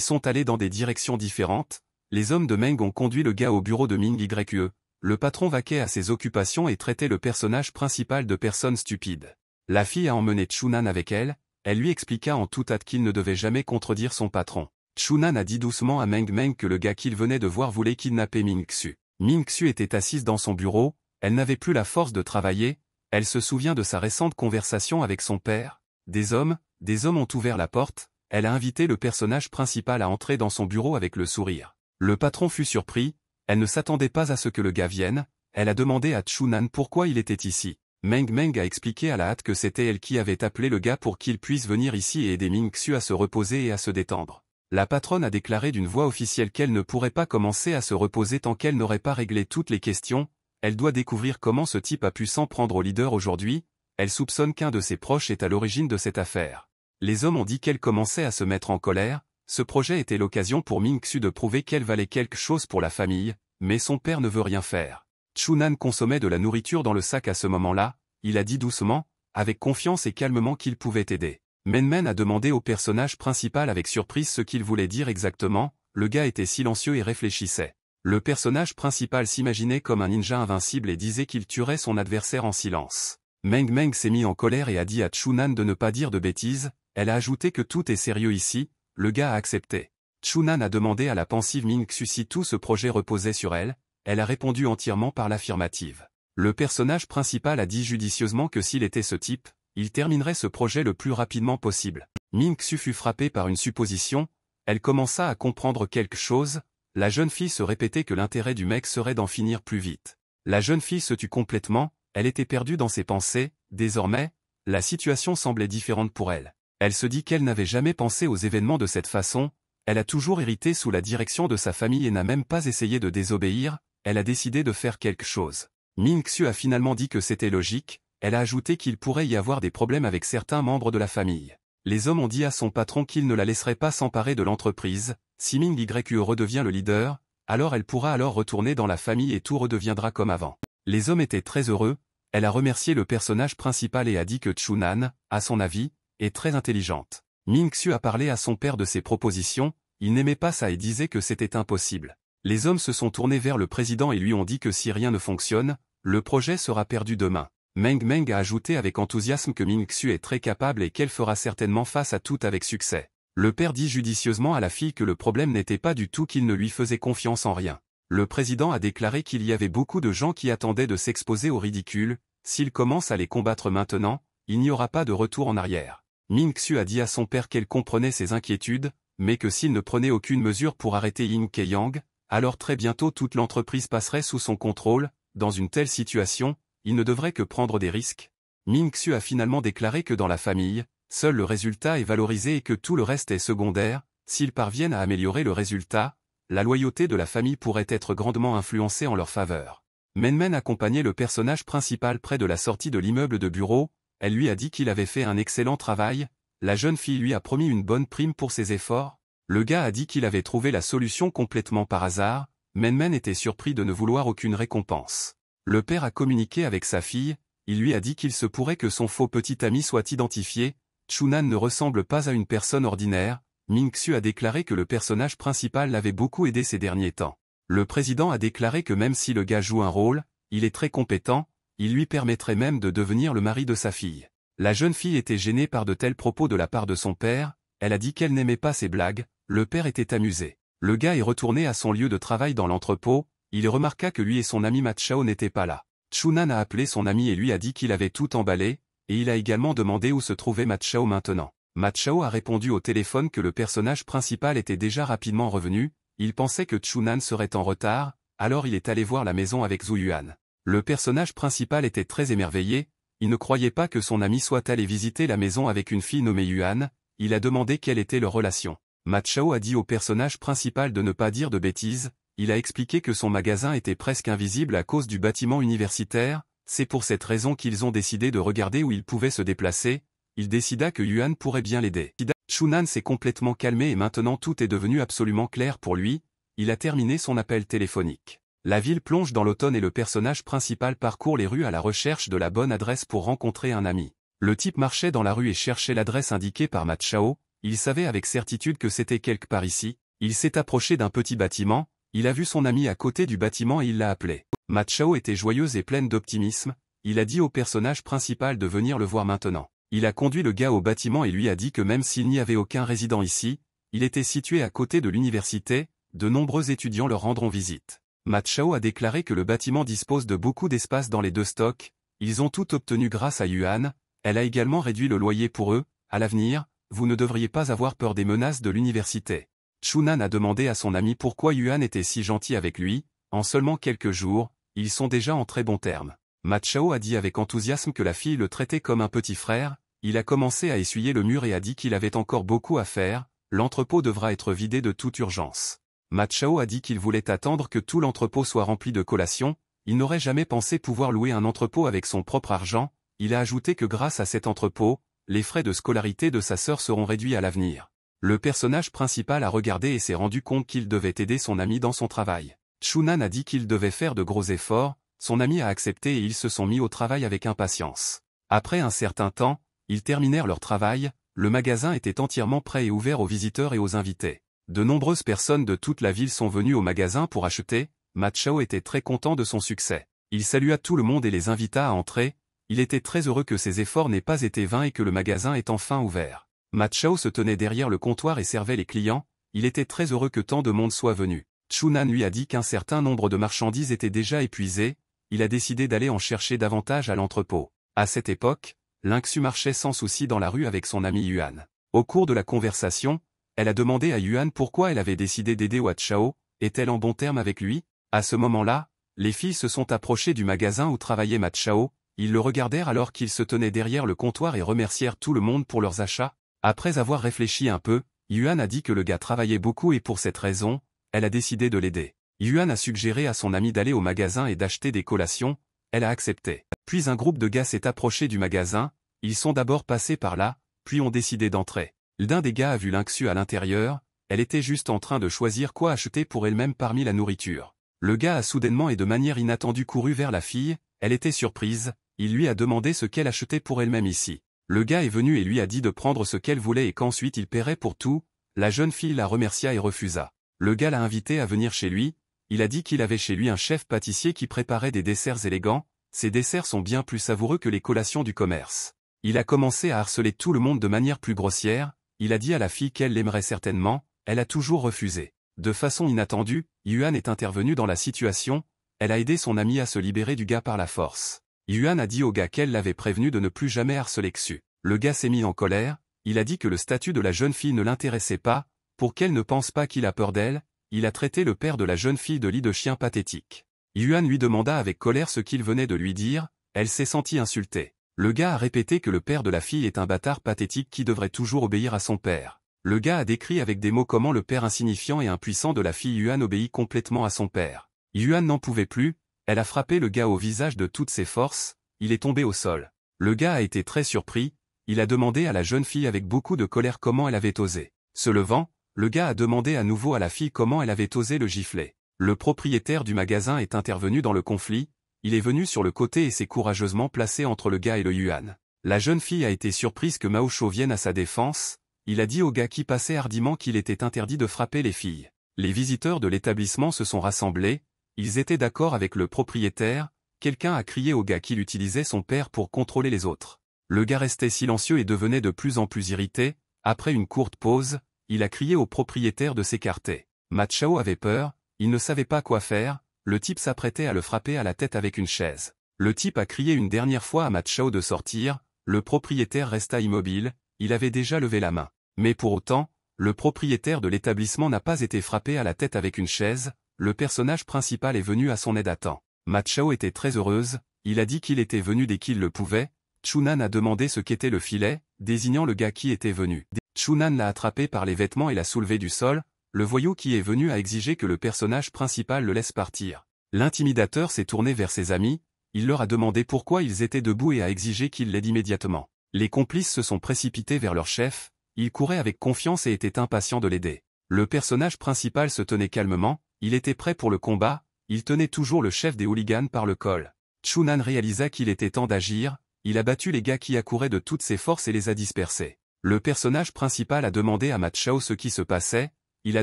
sont allés dans des directions différentes, les hommes de Meng ont conduit le gars au bureau de Ming yue le patron vaquait à ses occupations et traitait le personnage principal de personne stupide. La fille a emmené Chunan avec elle, elle lui expliqua en tout hâte qu'il ne devait jamais contredire son patron. Chunan a dit doucement à Meng Meng que le gars qu'il venait de voir voulait kidnapper Ming Xu. Ming Xu était assise dans son bureau, elle n'avait plus la force de travailler, elle se souvient de sa récente conversation avec son père. Des hommes, des hommes ont ouvert la porte, elle a invité le personnage principal à entrer dans son bureau avec le sourire. Le patron fut surpris, elle ne s'attendait pas à ce que le gars vienne, elle a demandé à Chunan pourquoi il était ici. Meng Meng a expliqué à la hâte que c'était elle qui avait appelé le gars pour qu'il puisse venir ici et aider Ming Xu à se reposer et à se détendre. La patronne a déclaré d'une voix officielle qu'elle ne pourrait pas commencer à se reposer tant qu'elle n'aurait pas réglé toutes les questions, elle doit découvrir comment ce type a pu s'en prendre au leader aujourd'hui, elle soupçonne qu'un de ses proches est à l'origine de cette affaire. Les hommes ont dit qu'elle commençait à se mettre en colère, ce projet était l'occasion pour Ming Xu de prouver qu'elle valait quelque chose pour la famille, mais son père ne veut rien faire. Chunan consommait de la nourriture dans le sac à ce moment-là, il a dit doucement, avec confiance et calmement qu'il pouvait aider. Menmen a demandé au personnage principal avec surprise ce qu'il voulait dire exactement, le gars était silencieux et réfléchissait. Le personnage principal s'imaginait comme un ninja invincible et disait qu'il tuerait son adversaire en silence. Meng Meng s'est mis en colère et a dit à Chunan de ne pas dire de bêtises, elle a ajouté que tout est sérieux ici, le gars a accepté. Chunan a demandé à la pensive Ming Xu si tout ce projet reposait sur elle, elle a répondu entièrement par l'affirmative. Le personnage principal a dit judicieusement que s'il était ce type, il terminerait ce projet le plus rapidement possible. Ming fut frappée par une supposition, elle commença à comprendre quelque chose, la jeune fille se répétait que l'intérêt du mec serait d'en finir plus vite. La jeune fille se tut complètement, elle était perdue dans ses pensées, désormais, la situation semblait différente pour elle. Elle se dit qu'elle n'avait jamais pensé aux événements de cette façon, elle a toujours hérité sous la direction de sa famille et n'a même pas essayé de désobéir, elle a décidé de faire quelque chose. Ming Xu a finalement dit que c'était logique, elle a ajouté qu'il pourrait y avoir des problèmes avec certains membres de la famille. Les hommes ont dit à son patron qu'il ne la laisserait pas s'emparer de l'entreprise, si Ming Yue redevient le leader, alors elle pourra alors retourner dans la famille et tout redeviendra comme avant. Les hommes étaient très heureux, elle a remercié le personnage principal et a dit que Chunan, à son avis, est très intelligente. Ming Xu a parlé à son père de ses propositions, il n'aimait pas ça et disait que c'était impossible. Les hommes se sont tournés vers le président et lui ont dit que si rien ne fonctionne, le projet sera perdu demain. Meng Meng a ajouté avec enthousiasme que Ming Xu est très capable et qu'elle fera certainement face à tout avec succès. Le père dit judicieusement à la fille que le problème n'était pas du tout qu'il ne lui faisait confiance en rien. Le président a déclaré qu'il y avait beaucoup de gens qui attendaient de s'exposer au ridicule, s'il commence à les combattre maintenant, il n'y aura pas de retour en arrière. Ming Xu a dit à son père qu'elle comprenait ses inquiétudes, mais que s'il ne prenait aucune mesure pour arrêter Ying Yang, alors très bientôt toute l'entreprise passerait sous son contrôle, dans une telle situation, il ne devrait que prendre des risques. Ming Xu a finalement déclaré que dans la famille, seul le résultat est valorisé et que tout le reste est secondaire, s'ils parviennent à améliorer le résultat, la loyauté de la famille pourrait être grandement influencée en leur faveur. Menmen accompagnait le personnage principal près de la sortie de l'immeuble de bureau, elle lui a dit qu'il avait fait un excellent travail, la jeune fille lui a promis une bonne prime pour ses efforts, le gars a dit qu'il avait trouvé la solution complètement par hasard, Menmen était surpris de ne vouloir aucune récompense. Le père a communiqué avec sa fille, il lui a dit qu'il se pourrait que son faux petit ami soit identifié, Chunan ne ressemble pas à une personne ordinaire, Mingxu a déclaré que le personnage principal l'avait beaucoup aidé ces derniers temps. Le président a déclaré que même si le gars joue un rôle, il est très compétent, il lui permettrait même de devenir le mari de sa fille. La jeune fille était gênée par de tels propos de la part de son père, elle a dit qu'elle n'aimait pas ses blagues, le père était amusé. Le gars est retourné à son lieu de travail dans l'entrepôt, il remarqua que lui et son ami Machao n'étaient pas là. Chunan a appelé son ami et lui a dit qu'il avait tout emballé, et il a également demandé où se trouvait Machao maintenant. Machao a répondu au téléphone que le personnage principal était déjà rapidement revenu, il pensait que Chunan serait en retard, alors il est allé voir la maison avec Zhu Yuan. Le personnage principal était très émerveillé, il ne croyait pas que son ami soit allé visiter la maison avec une fille nommée Yuan, il a demandé quelle était leur relation. Machao a dit au personnage principal de ne pas dire de bêtises, il a expliqué que son magasin était presque invisible à cause du bâtiment universitaire, c'est pour cette raison qu'ils ont décidé de regarder où ils pouvaient se déplacer, il décida que Yuan pourrait bien l'aider. Shunan s'est complètement calmé et maintenant tout est devenu absolument clair pour lui, il a terminé son appel téléphonique. La ville plonge dans l'automne et le personnage principal parcourt les rues à la recherche de la bonne adresse pour rencontrer un ami. Le type marchait dans la rue et cherchait l'adresse indiquée par Machao, il savait avec certitude que c'était quelque part ici, il s'est approché d'un petit bâtiment, il a vu son ami à côté du bâtiment et il l'a appelé. Ma était joyeuse et pleine d'optimisme, il a dit au personnage principal de venir le voir maintenant. Il a conduit le gars au bâtiment et lui a dit que même s'il n'y avait aucun résident ici, il était situé à côté de l'université, de nombreux étudiants leur rendront visite. Ma a déclaré que le bâtiment dispose de beaucoup d'espace dans les deux stocks, ils ont tout obtenu grâce à Yuan, elle a également réduit le loyer pour eux, à l'avenir, vous ne devriez pas avoir peur des menaces de l'université. Chunan a demandé à son ami pourquoi Yuan était si gentil avec lui, en seulement quelques jours, ils sont déjà en très bons termes. Ma Chao a dit avec enthousiasme que la fille le traitait comme un petit frère, il a commencé à essuyer le mur et a dit qu'il avait encore beaucoup à faire, l'entrepôt devra être vidé de toute urgence. Ma Chao a dit qu'il voulait attendre que tout l'entrepôt soit rempli de collations, il n'aurait jamais pensé pouvoir louer un entrepôt avec son propre argent, il a ajouté que grâce à cet entrepôt, les frais de scolarité de sa sœur seront réduits à l'avenir. Le personnage principal a regardé et s'est rendu compte qu'il devait aider son ami dans son travail. Shunan a dit qu'il devait faire de gros efforts, son ami a accepté et ils se sont mis au travail avec impatience. Après un certain temps, ils terminèrent leur travail, le magasin était entièrement prêt et ouvert aux visiteurs et aux invités. De nombreuses personnes de toute la ville sont venues au magasin pour acheter, Machao était très content de son succès. Il salua tout le monde et les invita à entrer, il était très heureux que ses efforts n'aient pas été vains et que le magasin est enfin ouvert. Chao se tenait derrière le comptoir et servait les clients, il était très heureux que tant de monde soit venu. Chunan lui a dit qu'un certain nombre de marchandises étaient déjà épuisées, il a décidé d'aller en chercher davantage à l'entrepôt. À cette époque, Xu marchait sans souci dans la rue avec son ami Yuan. Au cours de la conversation, elle a demandé à Yuan pourquoi elle avait décidé d'aider Wat Chao, est-elle en bon terme avec lui À ce moment-là, les filles se sont approchées du magasin où travaillait Ma Chao, ils le regardèrent alors qu'il se tenait derrière le comptoir et remercièrent tout le monde pour leurs achats, après avoir réfléchi un peu, Yuan a dit que le gars travaillait beaucoup et pour cette raison, elle a décidé de l'aider. Yuan a suggéré à son amie d'aller au magasin et d'acheter des collations, elle a accepté. Puis un groupe de gars s'est approché du magasin, ils sont d'abord passés par là, puis ont décidé d'entrer. L'un des gars a vu l'Inxu à l'intérieur, elle était juste en train de choisir quoi acheter pour elle-même parmi la nourriture. Le gars a soudainement et de manière inattendue couru vers la fille, elle était surprise, il lui a demandé ce qu'elle achetait pour elle-même ici. Le gars est venu et lui a dit de prendre ce qu'elle voulait et qu'ensuite il paierait pour tout, la jeune fille la remercia et refusa. Le gars l'a invité à venir chez lui, il a dit qu'il avait chez lui un chef pâtissier qui préparait des desserts élégants, ces desserts sont bien plus savoureux que les collations du commerce. Il a commencé à harceler tout le monde de manière plus grossière, il a dit à la fille qu'elle l'aimerait certainement, elle a toujours refusé. De façon inattendue, Yuan est intervenu dans la situation, elle a aidé son amie à se libérer du gars par la force. Yuan a dit au gars qu'elle l'avait prévenu de ne plus jamais harceler Xu. Le gars s'est mis en colère, il a dit que le statut de la jeune fille ne l'intéressait pas, pour qu'elle ne pense pas qu'il a peur d'elle, il a traité le père de la jeune fille de lit de chien pathétique. Yuan lui demanda avec colère ce qu'il venait de lui dire, elle s'est sentie insultée. Le gars a répété que le père de la fille est un bâtard pathétique qui devrait toujours obéir à son père. Le gars a décrit avec des mots comment le père insignifiant et impuissant de la fille Yuan obéit complètement à son père. Yuan n'en pouvait plus, elle a frappé le gars au visage de toutes ses forces, il est tombé au sol. Le gars a été très surpris, il a demandé à la jeune fille avec beaucoup de colère comment elle avait osé. Se levant, le gars a demandé à nouveau à la fille comment elle avait osé le gifler. Le propriétaire du magasin est intervenu dans le conflit, il est venu sur le côté et s'est courageusement placé entre le gars et le Yuan. La jeune fille a été surprise que Mao vienne à sa défense, il a dit au gars qui passait hardiment qu'il était interdit de frapper les filles. Les visiteurs de l'établissement se sont rassemblés, ils étaient d'accord avec le propriétaire, quelqu'un a crié au gars qu'il utilisait son père pour contrôler les autres. Le gars restait silencieux et devenait de plus en plus irrité, après une courte pause, il a crié au propriétaire de s'écarter. Machao avait peur, il ne savait pas quoi faire, le type s'apprêtait à le frapper à la tête avec une chaise. Le type a crié une dernière fois à Machao de sortir, le propriétaire resta immobile, il avait déjà levé la main. Mais pour autant, le propriétaire de l'établissement n'a pas été frappé à la tête avec une chaise, le personnage principal est venu à son aide à temps. Machao était très heureuse, il a dit qu'il était venu dès qu'il le pouvait, Chunan a demandé ce qu'était le filet, désignant le gars qui était venu. Chunan l'a attrapé par les vêtements et l'a soulevé du sol, le voyou qui est venu a exigé que le personnage principal le laisse partir. L'intimidateur s'est tourné vers ses amis, il leur a demandé pourquoi ils étaient debout et a exigé qu'il l'aide immédiatement. Les complices se sont précipités vers leur chef, ils couraient avec confiance et étaient impatients de l'aider. Le personnage principal se tenait calmement, il était prêt pour le combat, il tenait toujours le chef des hooligans par le col. Chunan réalisa qu'il était temps d'agir, il a battu les gars qui accouraient de toutes ses forces et les a dispersés. Le personnage principal a demandé à Ma Chao ce qui se passait, il a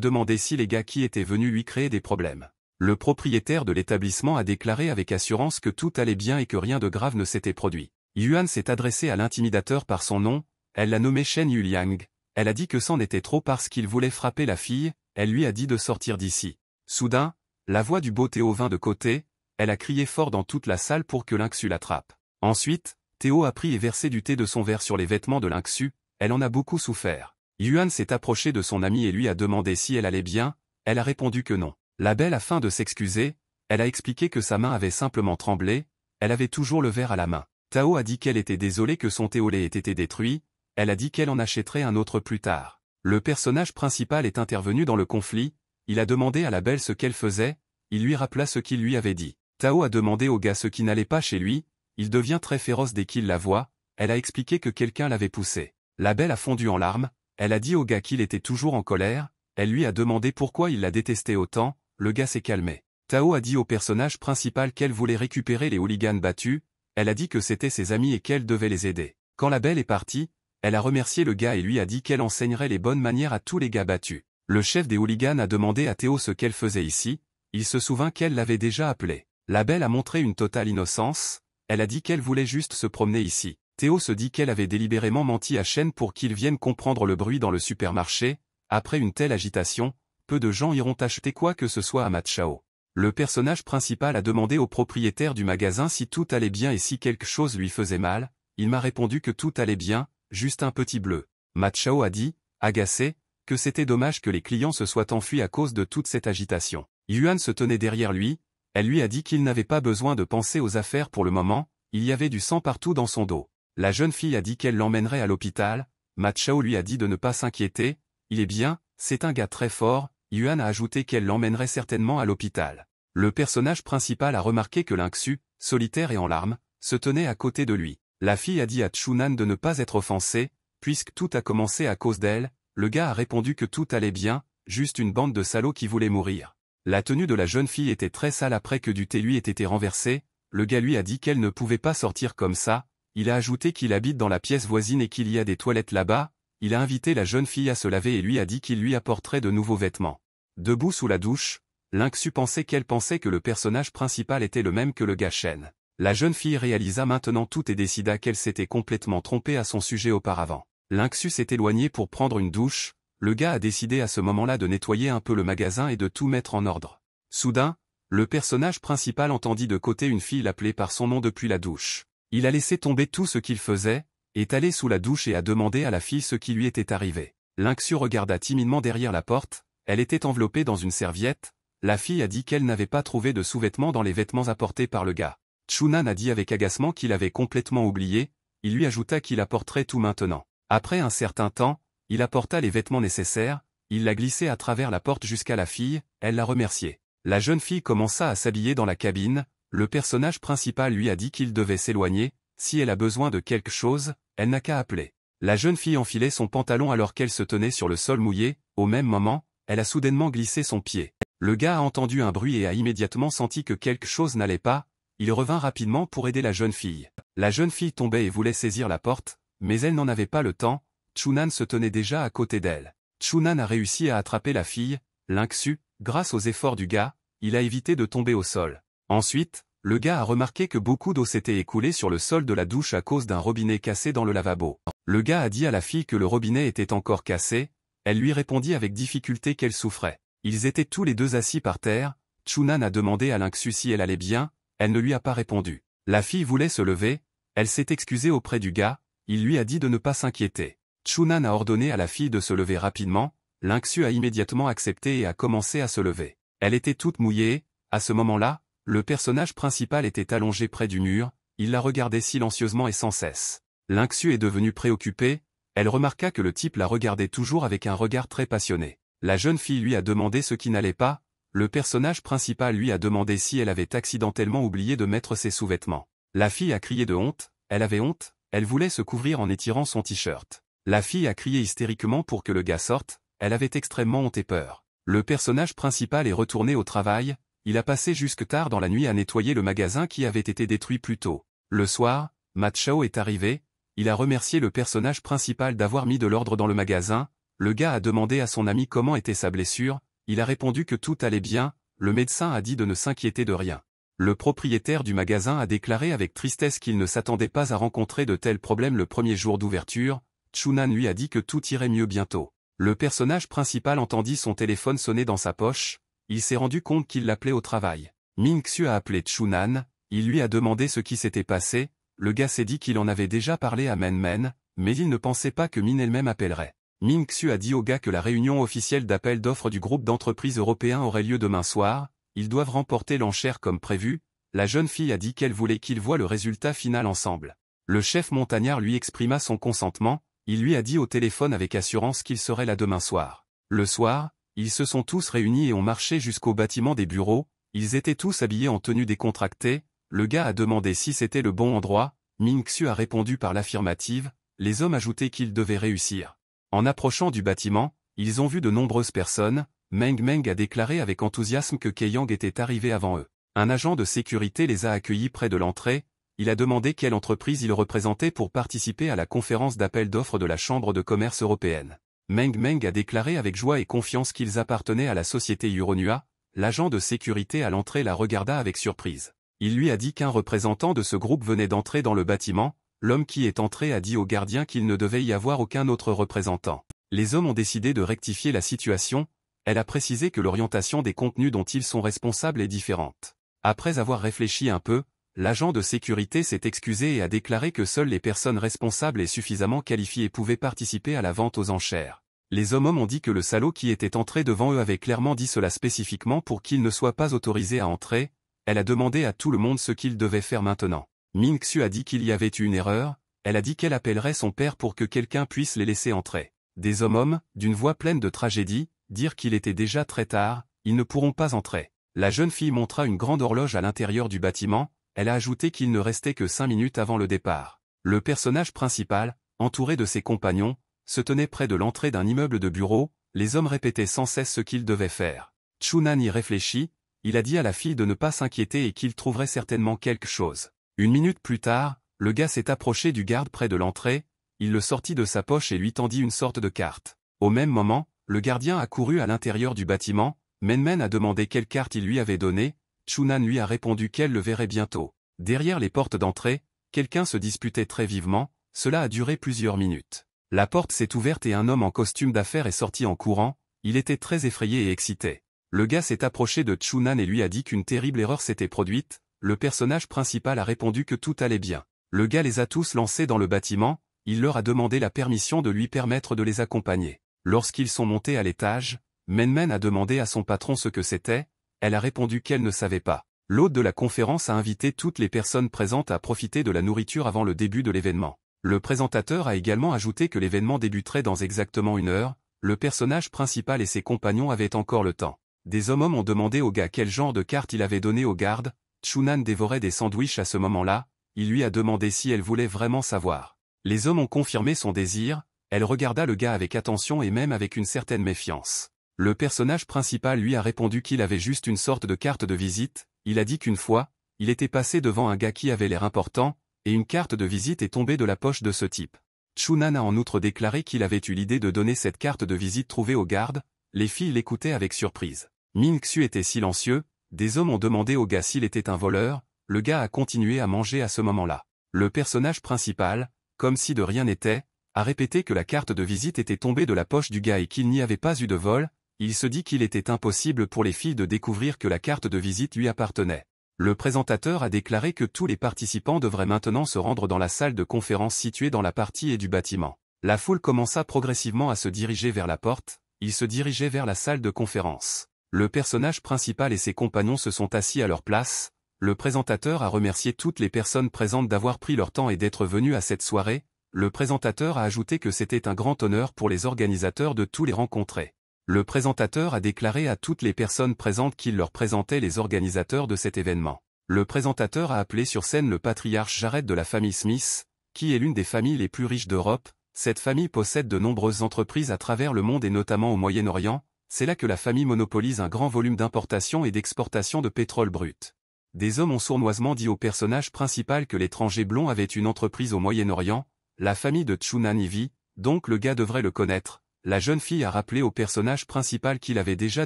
demandé si les gars qui étaient venus lui créer des problèmes. Le propriétaire de l'établissement a déclaré avec assurance que tout allait bien et que rien de grave ne s'était produit. Yuan s'est adressé à l'intimidateur par son nom, elle l'a nommé Shen Yuliang, elle a dit que c'en était trop parce qu'il voulait frapper la fille, elle lui a dit de sortir d'ici. Soudain, la voix du beau Théo vint de côté, elle a crié fort dans toute la salle pour que l'Inxu l'attrape. Ensuite, Théo a pris et versé du thé de son verre sur les vêtements de l'Inxu, elle en a beaucoup souffert. Yuan s'est approché de son amie et lui a demandé si elle allait bien, elle a répondu que non. La belle a de s'excuser, elle a expliqué que sa main avait simplement tremblé, elle avait toujours le verre à la main. Tao a dit qu'elle était désolée que son thé au lait ait été détruit, elle a dit qu'elle en achèterait un autre plus tard. Le personnage principal est intervenu dans le conflit, il a demandé à la belle ce qu'elle faisait, il lui rappela ce qu'il lui avait dit. Tao a demandé au gars ce qui n'allait pas chez lui, il devient très féroce dès qu'il la voit, elle a expliqué que quelqu'un l'avait poussé. La belle a fondu en larmes, elle a dit au gars qu'il était toujours en colère, elle lui a demandé pourquoi il la détestait autant, le gars s'est calmé. Tao a dit au personnage principal qu'elle voulait récupérer les hooligans battus, elle a dit que c'était ses amis et qu'elle devait les aider. Quand la belle est partie, elle a remercié le gars et lui a dit qu'elle enseignerait les bonnes manières à tous les gars battus. Le chef des hooligans a demandé à Théo ce qu'elle faisait ici, il se souvint qu'elle l'avait déjà appelé. La belle a montré une totale innocence, elle a dit qu'elle voulait juste se promener ici. Théo se dit qu'elle avait délibérément menti à Chen pour qu'il vienne comprendre le bruit dans le supermarché, après une telle agitation, peu de gens iront acheter quoi que ce soit à Machao. Le personnage principal a demandé au propriétaire du magasin si tout allait bien et si quelque chose lui faisait mal, il m'a répondu que tout allait bien, juste un petit bleu. Machao a dit, agacé, que c'était dommage que les clients se soient enfuis à cause de toute cette agitation. Yuan se tenait derrière lui, elle lui a dit qu'il n'avait pas besoin de penser aux affaires pour le moment, il y avait du sang partout dans son dos. La jeune fille a dit qu'elle l'emmènerait à l'hôpital, Ma Chao lui a dit de ne pas s'inquiéter, il est bien, c'est un gars très fort, Yuan a ajouté qu'elle l'emmènerait certainement à l'hôpital. Le personnage principal a remarqué que Linxu, solitaire et en larmes, se tenait à côté de lui. La fille a dit à Chunan de ne pas être offensée, puisque tout a commencé à cause d'elle, le gars a répondu que tout allait bien, juste une bande de salauds qui voulaient mourir. La tenue de la jeune fille était très sale après que du thé lui ait été renversé, le gars lui a dit qu'elle ne pouvait pas sortir comme ça, il a ajouté qu'il habite dans la pièce voisine et qu'il y a des toilettes là-bas, il a invité la jeune fille à se laver et lui a dit qu'il lui apporterait de nouveaux vêtements. Debout sous la douche, Linksu pensait qu'elle pensait que le personnage principal était le même que le gars Shen. La jeune fille réalisa maintenant tout et décida qu'elle s'était complètement trompée à son sujet auparavant. Lynxus s'est éloigné pour prendre une douche, le gars a décidé à ce moment-là de nettoyer un peu le magasin et de tout mettre en ordre. Soudain, le personnage principal entendit de côté une fille l'appeler par son nom depuis la douche. Il a laissé tomber tout ce qu'il faisait, est allé sous la douche et a demandé à la fille ce qui lui était arrivé. Lynxus regarda timidement derrière la porte, elle était enveloppée dans une serviette, la fille a dit qu'elle n'avait pas trouvé de sous-vêtements dans les vêtements apportés par le gars. Chunan a dit avec agacement qu'il avait complètement oublié, il lui ajouta qu'il apporterait tout maintenant. Après un certain temps, il apporta les vêtements nécessaires, il la glissait à travers la porte jusqu'à la fille, elle la remerciait. La jeune fille commença à s'habiller dans la cabine, le personnage principal lui a dit qu'il devait s'éloigner, si elle a besoin de quelque chose, elle n'a qu'à appeler. La jeune fille enfilait son pantalon alors qu'elle se tenait sur le sol mouillé, au même moment, elle a soudainement glissé son pied. Le gars a entendu un bruit et a immédiatement senti que quelque chose n'allait pas, il revint rapidement pour aider la jeune fille. La jeune fille tombait et voulait saisir la porte, mais elle n'en avait pas le temps, Chunan se tenait déjà à côté d'elle. Chunan a réussi à attraper la fille, l'inxu, grâce aux efforts du gars, il a évité de tomber au sol. Ensuite, le gars a remarqué que beaucoup d'eau s'était écoulée sur le sol de la douche à cause d'un robinet cassé dans le lavabo. Le gars a dit à la fille que le robinet était encore cassé, elle lui répondit avec difficulté qu'elle souffrait. Ils étaient tous les deux assis par terre, Chunan a demandé à l'inxu si elle allait bien, elle ne lui a pas répondu. La fille voulait se lever, elle s'est excusée auprès du gars, il lui a dit de ne pas s'inquiéter. Chunan a ordonné à la fille de se lever rapidement, l'inxu a immédiatement accepté et a commencé à se lever. Elle était toute mouillée, à ce moment-là, le personnage principal était allongé près du mur, il la regardait silencieusement et sans cesse. Linxu est devenue préoccupée, elle remarqua que le type la regardait toujours avec un regard très passionné. La jeune fille lui a demandé ce qui n'allait pas, le personnage principal lui a demandé si elle avait accidentellement oublié de mettre ses sous-vêtements. La fille a crié de honte, elle avait honte, elle voulait se couvrir en étirant son t-shirt. La fille a crié hystériquement pour que le gars sorte, elle avait extrêmement honte et peur. Le personnage principal est retourné au travail, il a passé jusque tard dans la nuit à nettoyer le magasin qui avait été détruit plus tôt. Le soir, Matt est arrivé, il a remercié le personnage principal d'avoir mis de l'ordre dans le magasin, le gars a demandé à son ami comment était sa blessure, il a répondu que tout allait bien, le médecin a dit de ne s'inquiéter de rien. Le propriétaire du magasin a déclaré avec tristesse qu'il ne s'attendait pas à rencontrer de tels problèmes le premier jour d'ouverture, Chunan lui a dit que tout irait mieux bientôt. Le personnage principal entendit son téléphone sonner dans sa poche, il s'est rendu compte qu'il l'appelait au travail. Mingxu a appelé Chunan, il lui a demandé ce qui s'était passé, le gars s'est dit qu'il en avait déjà parlé à Men Men, mais il ne pensait pas que Min elle-même appellerait. Mingxu a dit au gars que la réunion officielle d'appel d'offres du groupe d'entreprises européen aurait lieu demain soir, ils doivent remporter l'enchère comme prévu, la jeune fille a dit qu'elle voulait qu'ils voient le résultat final ensemble. Le chef montagnard lui exprima son consentement, il lui a dit au téléphone avec assurance qu'il serait là demain soir. Le soir, ils se sont tous réunis et ont marché jusqu'au bâtiment des bureaux, ils étaient tous habillés en tenue décontractée, le gars a demandé si c'était le bon endroit, Mingxu a répondu par l'affirmative, les hommes ajoutaient qu'ils devaient réussir. En approchant du bâtiment, ils ont vu de nombreuses personnes, Meng Meng a déclaré avec enthousiasme que Yang était arrivé avant eux. Un agent de sécurité les a accueillis près de l'entrée, il a demandé quelle entreprise ils représentaient pour participer à la conférence d'appel d'offres de la Chambre de commerce européenne. Meng Meng a déclaré avec joie et confiance qu'ils appartenaient à la société Euronua, l'agent de sécurité à l'entrée la regarda avec surprise. Il lui a dit qu'un représentant de ce groupe venait d'entrer dans le bâtiment, l'homme qui est entré a dit au gardien qu'il ne devait y avoir aucun autre représentant. Les hommes ont décidé de rectifier la situation, elle a précisé que l'orientation des contenus dont ils sont responsables est différente. Après avoir réfléchi un peu, l'agent de sécurité s'est excusé et a déclaré que seules les personnes responsables et suffisamment qualifiées pouvaient participer à la vente aux enchères. Les hommes ont dit que le salaud qui était entré devant eux avait clairement dit cela spécifiquement pour qu'il ne soit pas autorisé à entrer, elle a demandé à tout le monde ce qu'il devait faire maintenant. Ming Xu a dit qu'il y avait eu une erreur, elle a dit qu'elle appellerait son père pour que quelqu'un puisse les laisser entrer. Des hommes-hommes, d'une voix pleine de tragédie, dire qu'il était déjà très tard, ils ne pourront pas entrer. La jeune fille montra une grande horloge à l'intérieur du bâtiment, elle a ajouté qu'il ne restait que cinq minutes avant le départ. Le personnage principal, entouré de ses compagnons, se tenait près de l'entrée d'un immeuble de bureau, les hommes répétaient sans cesse ce qu'ils devaient faire. Chunan y réfléchit, il a dit à la fille de ne pas s'inquiéter et qu'il trouverait certainement quelque chose. Une minute plus tard, le gars s'est approché du garde près de l'entrée, il le sortit de sa poche et lui tendit une sorte de carte. Au même moment, le gardien a couru à l'intérieur du bâtiment, Menmen a demandé quelle carte il lui avait donnée, Chunan lui a répondu qu'elle le verrait bientôt. Derrière les portes d'entrée, quelqu'un se disputait très vivement, cela a duré plusieurs minutes. La porte s'est ouverte et un homme en costume d'affaires est sorti en courant, il était très effrayé et excité. Le gars s'est approché de Chunan et lui a dit qu'une terrible erreur s'était produite, le personnage principal a répondu que tout allait bien. Le gars les a tous lancés dans le bâtiment, il leur a demandé la permission de lui permettre de les accompagner. Lorsqu'ils sont montés à l'étage, Menmen a demandé à son patron ce que c'était, elle a répondu qu'elle ne savait pas. L'hôte de la conférence a invité toutes les personnes présentes à profiter de la nourriture avant le début de l'événement. Le présentateur a également ajouté que l'événement débuterait dans exactement une heure, le personnage principal et ses compagnons avaient encore le temps. Des hommes hommes ont demandé au gars quel genre de carte il avait donné aux garde, Chunan dévorait des sandwiches à ce moment-là, il lui a demandé si elle voulait vraiment savoir. Les hommes ont confirmé son désir, elle regarda le gars avec attention et même avec une certaine méfiance. Le personnage principal lui a répondu qu'il avait juste une sorte de carte de visite, il a dit qu'une fois, il était passé devant un gars qui avait l'air important, et une carte de visite est tombée de la poche de ce type. Chunan a en outre déclaré qu'il avait eu l'idée de donner cette carte de visite trouvée au garde, les filles l'écoutaient avec surprise. Ming-Xu était silencieux, des hommes ont demandé au gars s'il était un voleur, le gars a continué à manger à ce moment-là. Le personnage principal, comme si de rien n'était, a répété que la carte de visite était tombée de la poche du gars et qu'il n'y avait pas eu de vol, il se dit qu'il était impossible pour les filles de découvrir que la carte de visite lui appartenait. Le présentateur a déclaré que tous les participants devraient maintenant se rendre dans la salle de conférence située dans la partie et du bâtiment. La foule commença progressivement à se diriger vers la porte, il se dirigeait vers la salle de conférence. Le personnage principal et ses compagnons se sont assis à leur place, le présentateur a remercié toutes les personnes présentes d'avoir pris leur temps et d'être venues à cette soirée, le présentateur a ajouté que c'était un grand honneur pour les organisateurs de tous les rencontrer. Le présentateur a déclaré à toutes les personnes présentes qu'il leur présentait les organisateurs de cet événement. Le présentateur a appelé sur scène le patriarche Jared de la famille Smith, qui est l'une des familles les plus riches d'Europe. Cette famille possède de nombreuses entreprises à travers le monde et notamment au Moyen-Orient. C'est là que la famille monopolise un grand volume d'importation et d'exportation de pétrole brut. Des hommes ont sournoisement dit au personnage principal que l'étranger blond avait une entreprise au Moyen-Orient, la famille de y vit, donc le gars devrait le connaître, la jeune fille a rappelé au personnage principal qu'il avait déjà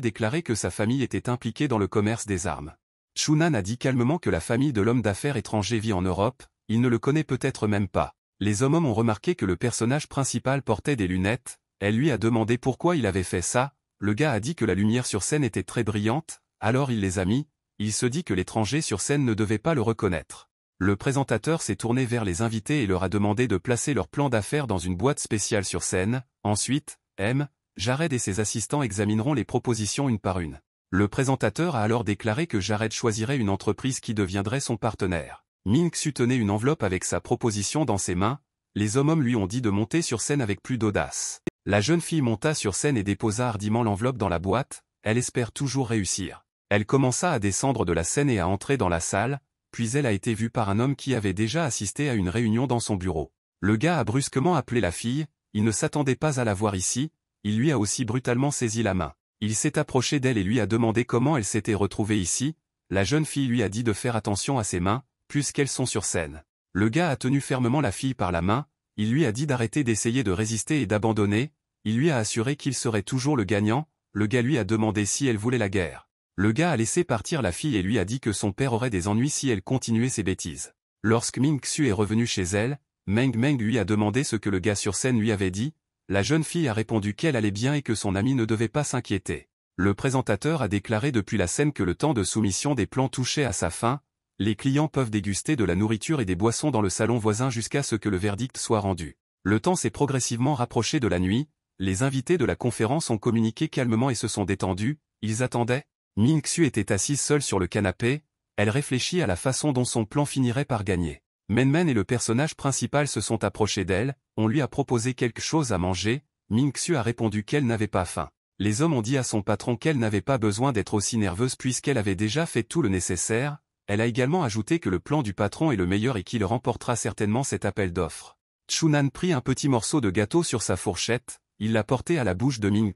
déclaré que sa famille était impliquée dans le commerce des armes. Chunan a dit calmement que la famille de l'homme d'affaires étranger vit en Europe, il ne le connaît peut-être même pas. Les hommes hommes ont remarqué que le personnage principal portait des lunettes, elle lui a demandé pourquoi il avait fait ça, le gars a dit que la lumière sur scène était très brillante, alors il les a mis, il se dit que l'étranger sur scène ne devait pas le reconnaître le présentateur s'est tourné vers les invités et leur a demandé de placer leur plan d'affaires dans une boîte spéciale sur scène. Ensuite, M. Jared et ses assistants examineront les propositions une par une. Le présentateur a alors déclaré que Jared choisirait une entreprise qui deviendrait son partenaire. sut tenait une enveloppe avec sa proposition dans ses mains, les hommes lui ont dit de monter sur scène avec plus d'audace. La jeune fille monta sur scène et déposa hardiment l'enveloppe dans la boîte, elle espère toujours réussir. Elle commença à descendre de la scène et à entrer dans la salle, puis elle a été vue par un homme qui avait déjà assisté à une réunion dans son bureau. Le gars a brusquement appelé la fille, il ne s'attendait pas à la voir ici, il lui a aussi brutalement saisi la main. Il s'est approché d'elle et lui a demandé comment elle s'était retrouvée ici, la jeune fille lui a dit de faire attention à ses mains, puisqu'elles sont sur scène. Le gars a tenu fermement la fille par la main, il lui a dit d'arrêter d'essayer de résister et d'abandonner, il lui a assuré qu'il serait toujours le gagnant, le gars lui a demandé si elle voulait la guerre. Le gars a laissé partir la fille et lui a dit que son père aurait des ennuis si elle continuait ses bêtises. Lorsque Ming Xu est revenu chez elle, Meng Meng lui a demandé ce que le gars sur scène lui avait dit, la jeune fille a répondu qu'elle allait bien et que son ami ne devait pas s'inquiéter. Le présentateur a déclaré depuis la scène que le temps de soumission des plans touchait à sa fin, les clients peuvent déguster de la nourriture et des boissons dans le salon voisin jusqu'à ce que le verdict soit rendu. Le temps s'est progressivement rapproché de la nuit, les invités de la conférence ont communiqué calmement et se sont détendus, ils attendaient Ming-Xu était assise seule sur le canapé, elle réfléchit à la façon dont son plan finirait par gagner. Menmen et le personnage principal se sont approchés d'elle, on lui a proposé quelque chose à manger, ming a répondu qu'elle n'avait pas faim. Les hommes ont dit à son patron qu'elle n'avait pas besoin d'être aussi nerveuse puisqu'elle avait déjà fait tout le nécessaire, elle a également ajouté que le plan du patron est le meilleur et qu'il remportera certainement cet appel d'offres. Chunan prit un petit morceau de gâteau sur sa fourchette, il l'a porté à la bouche de ming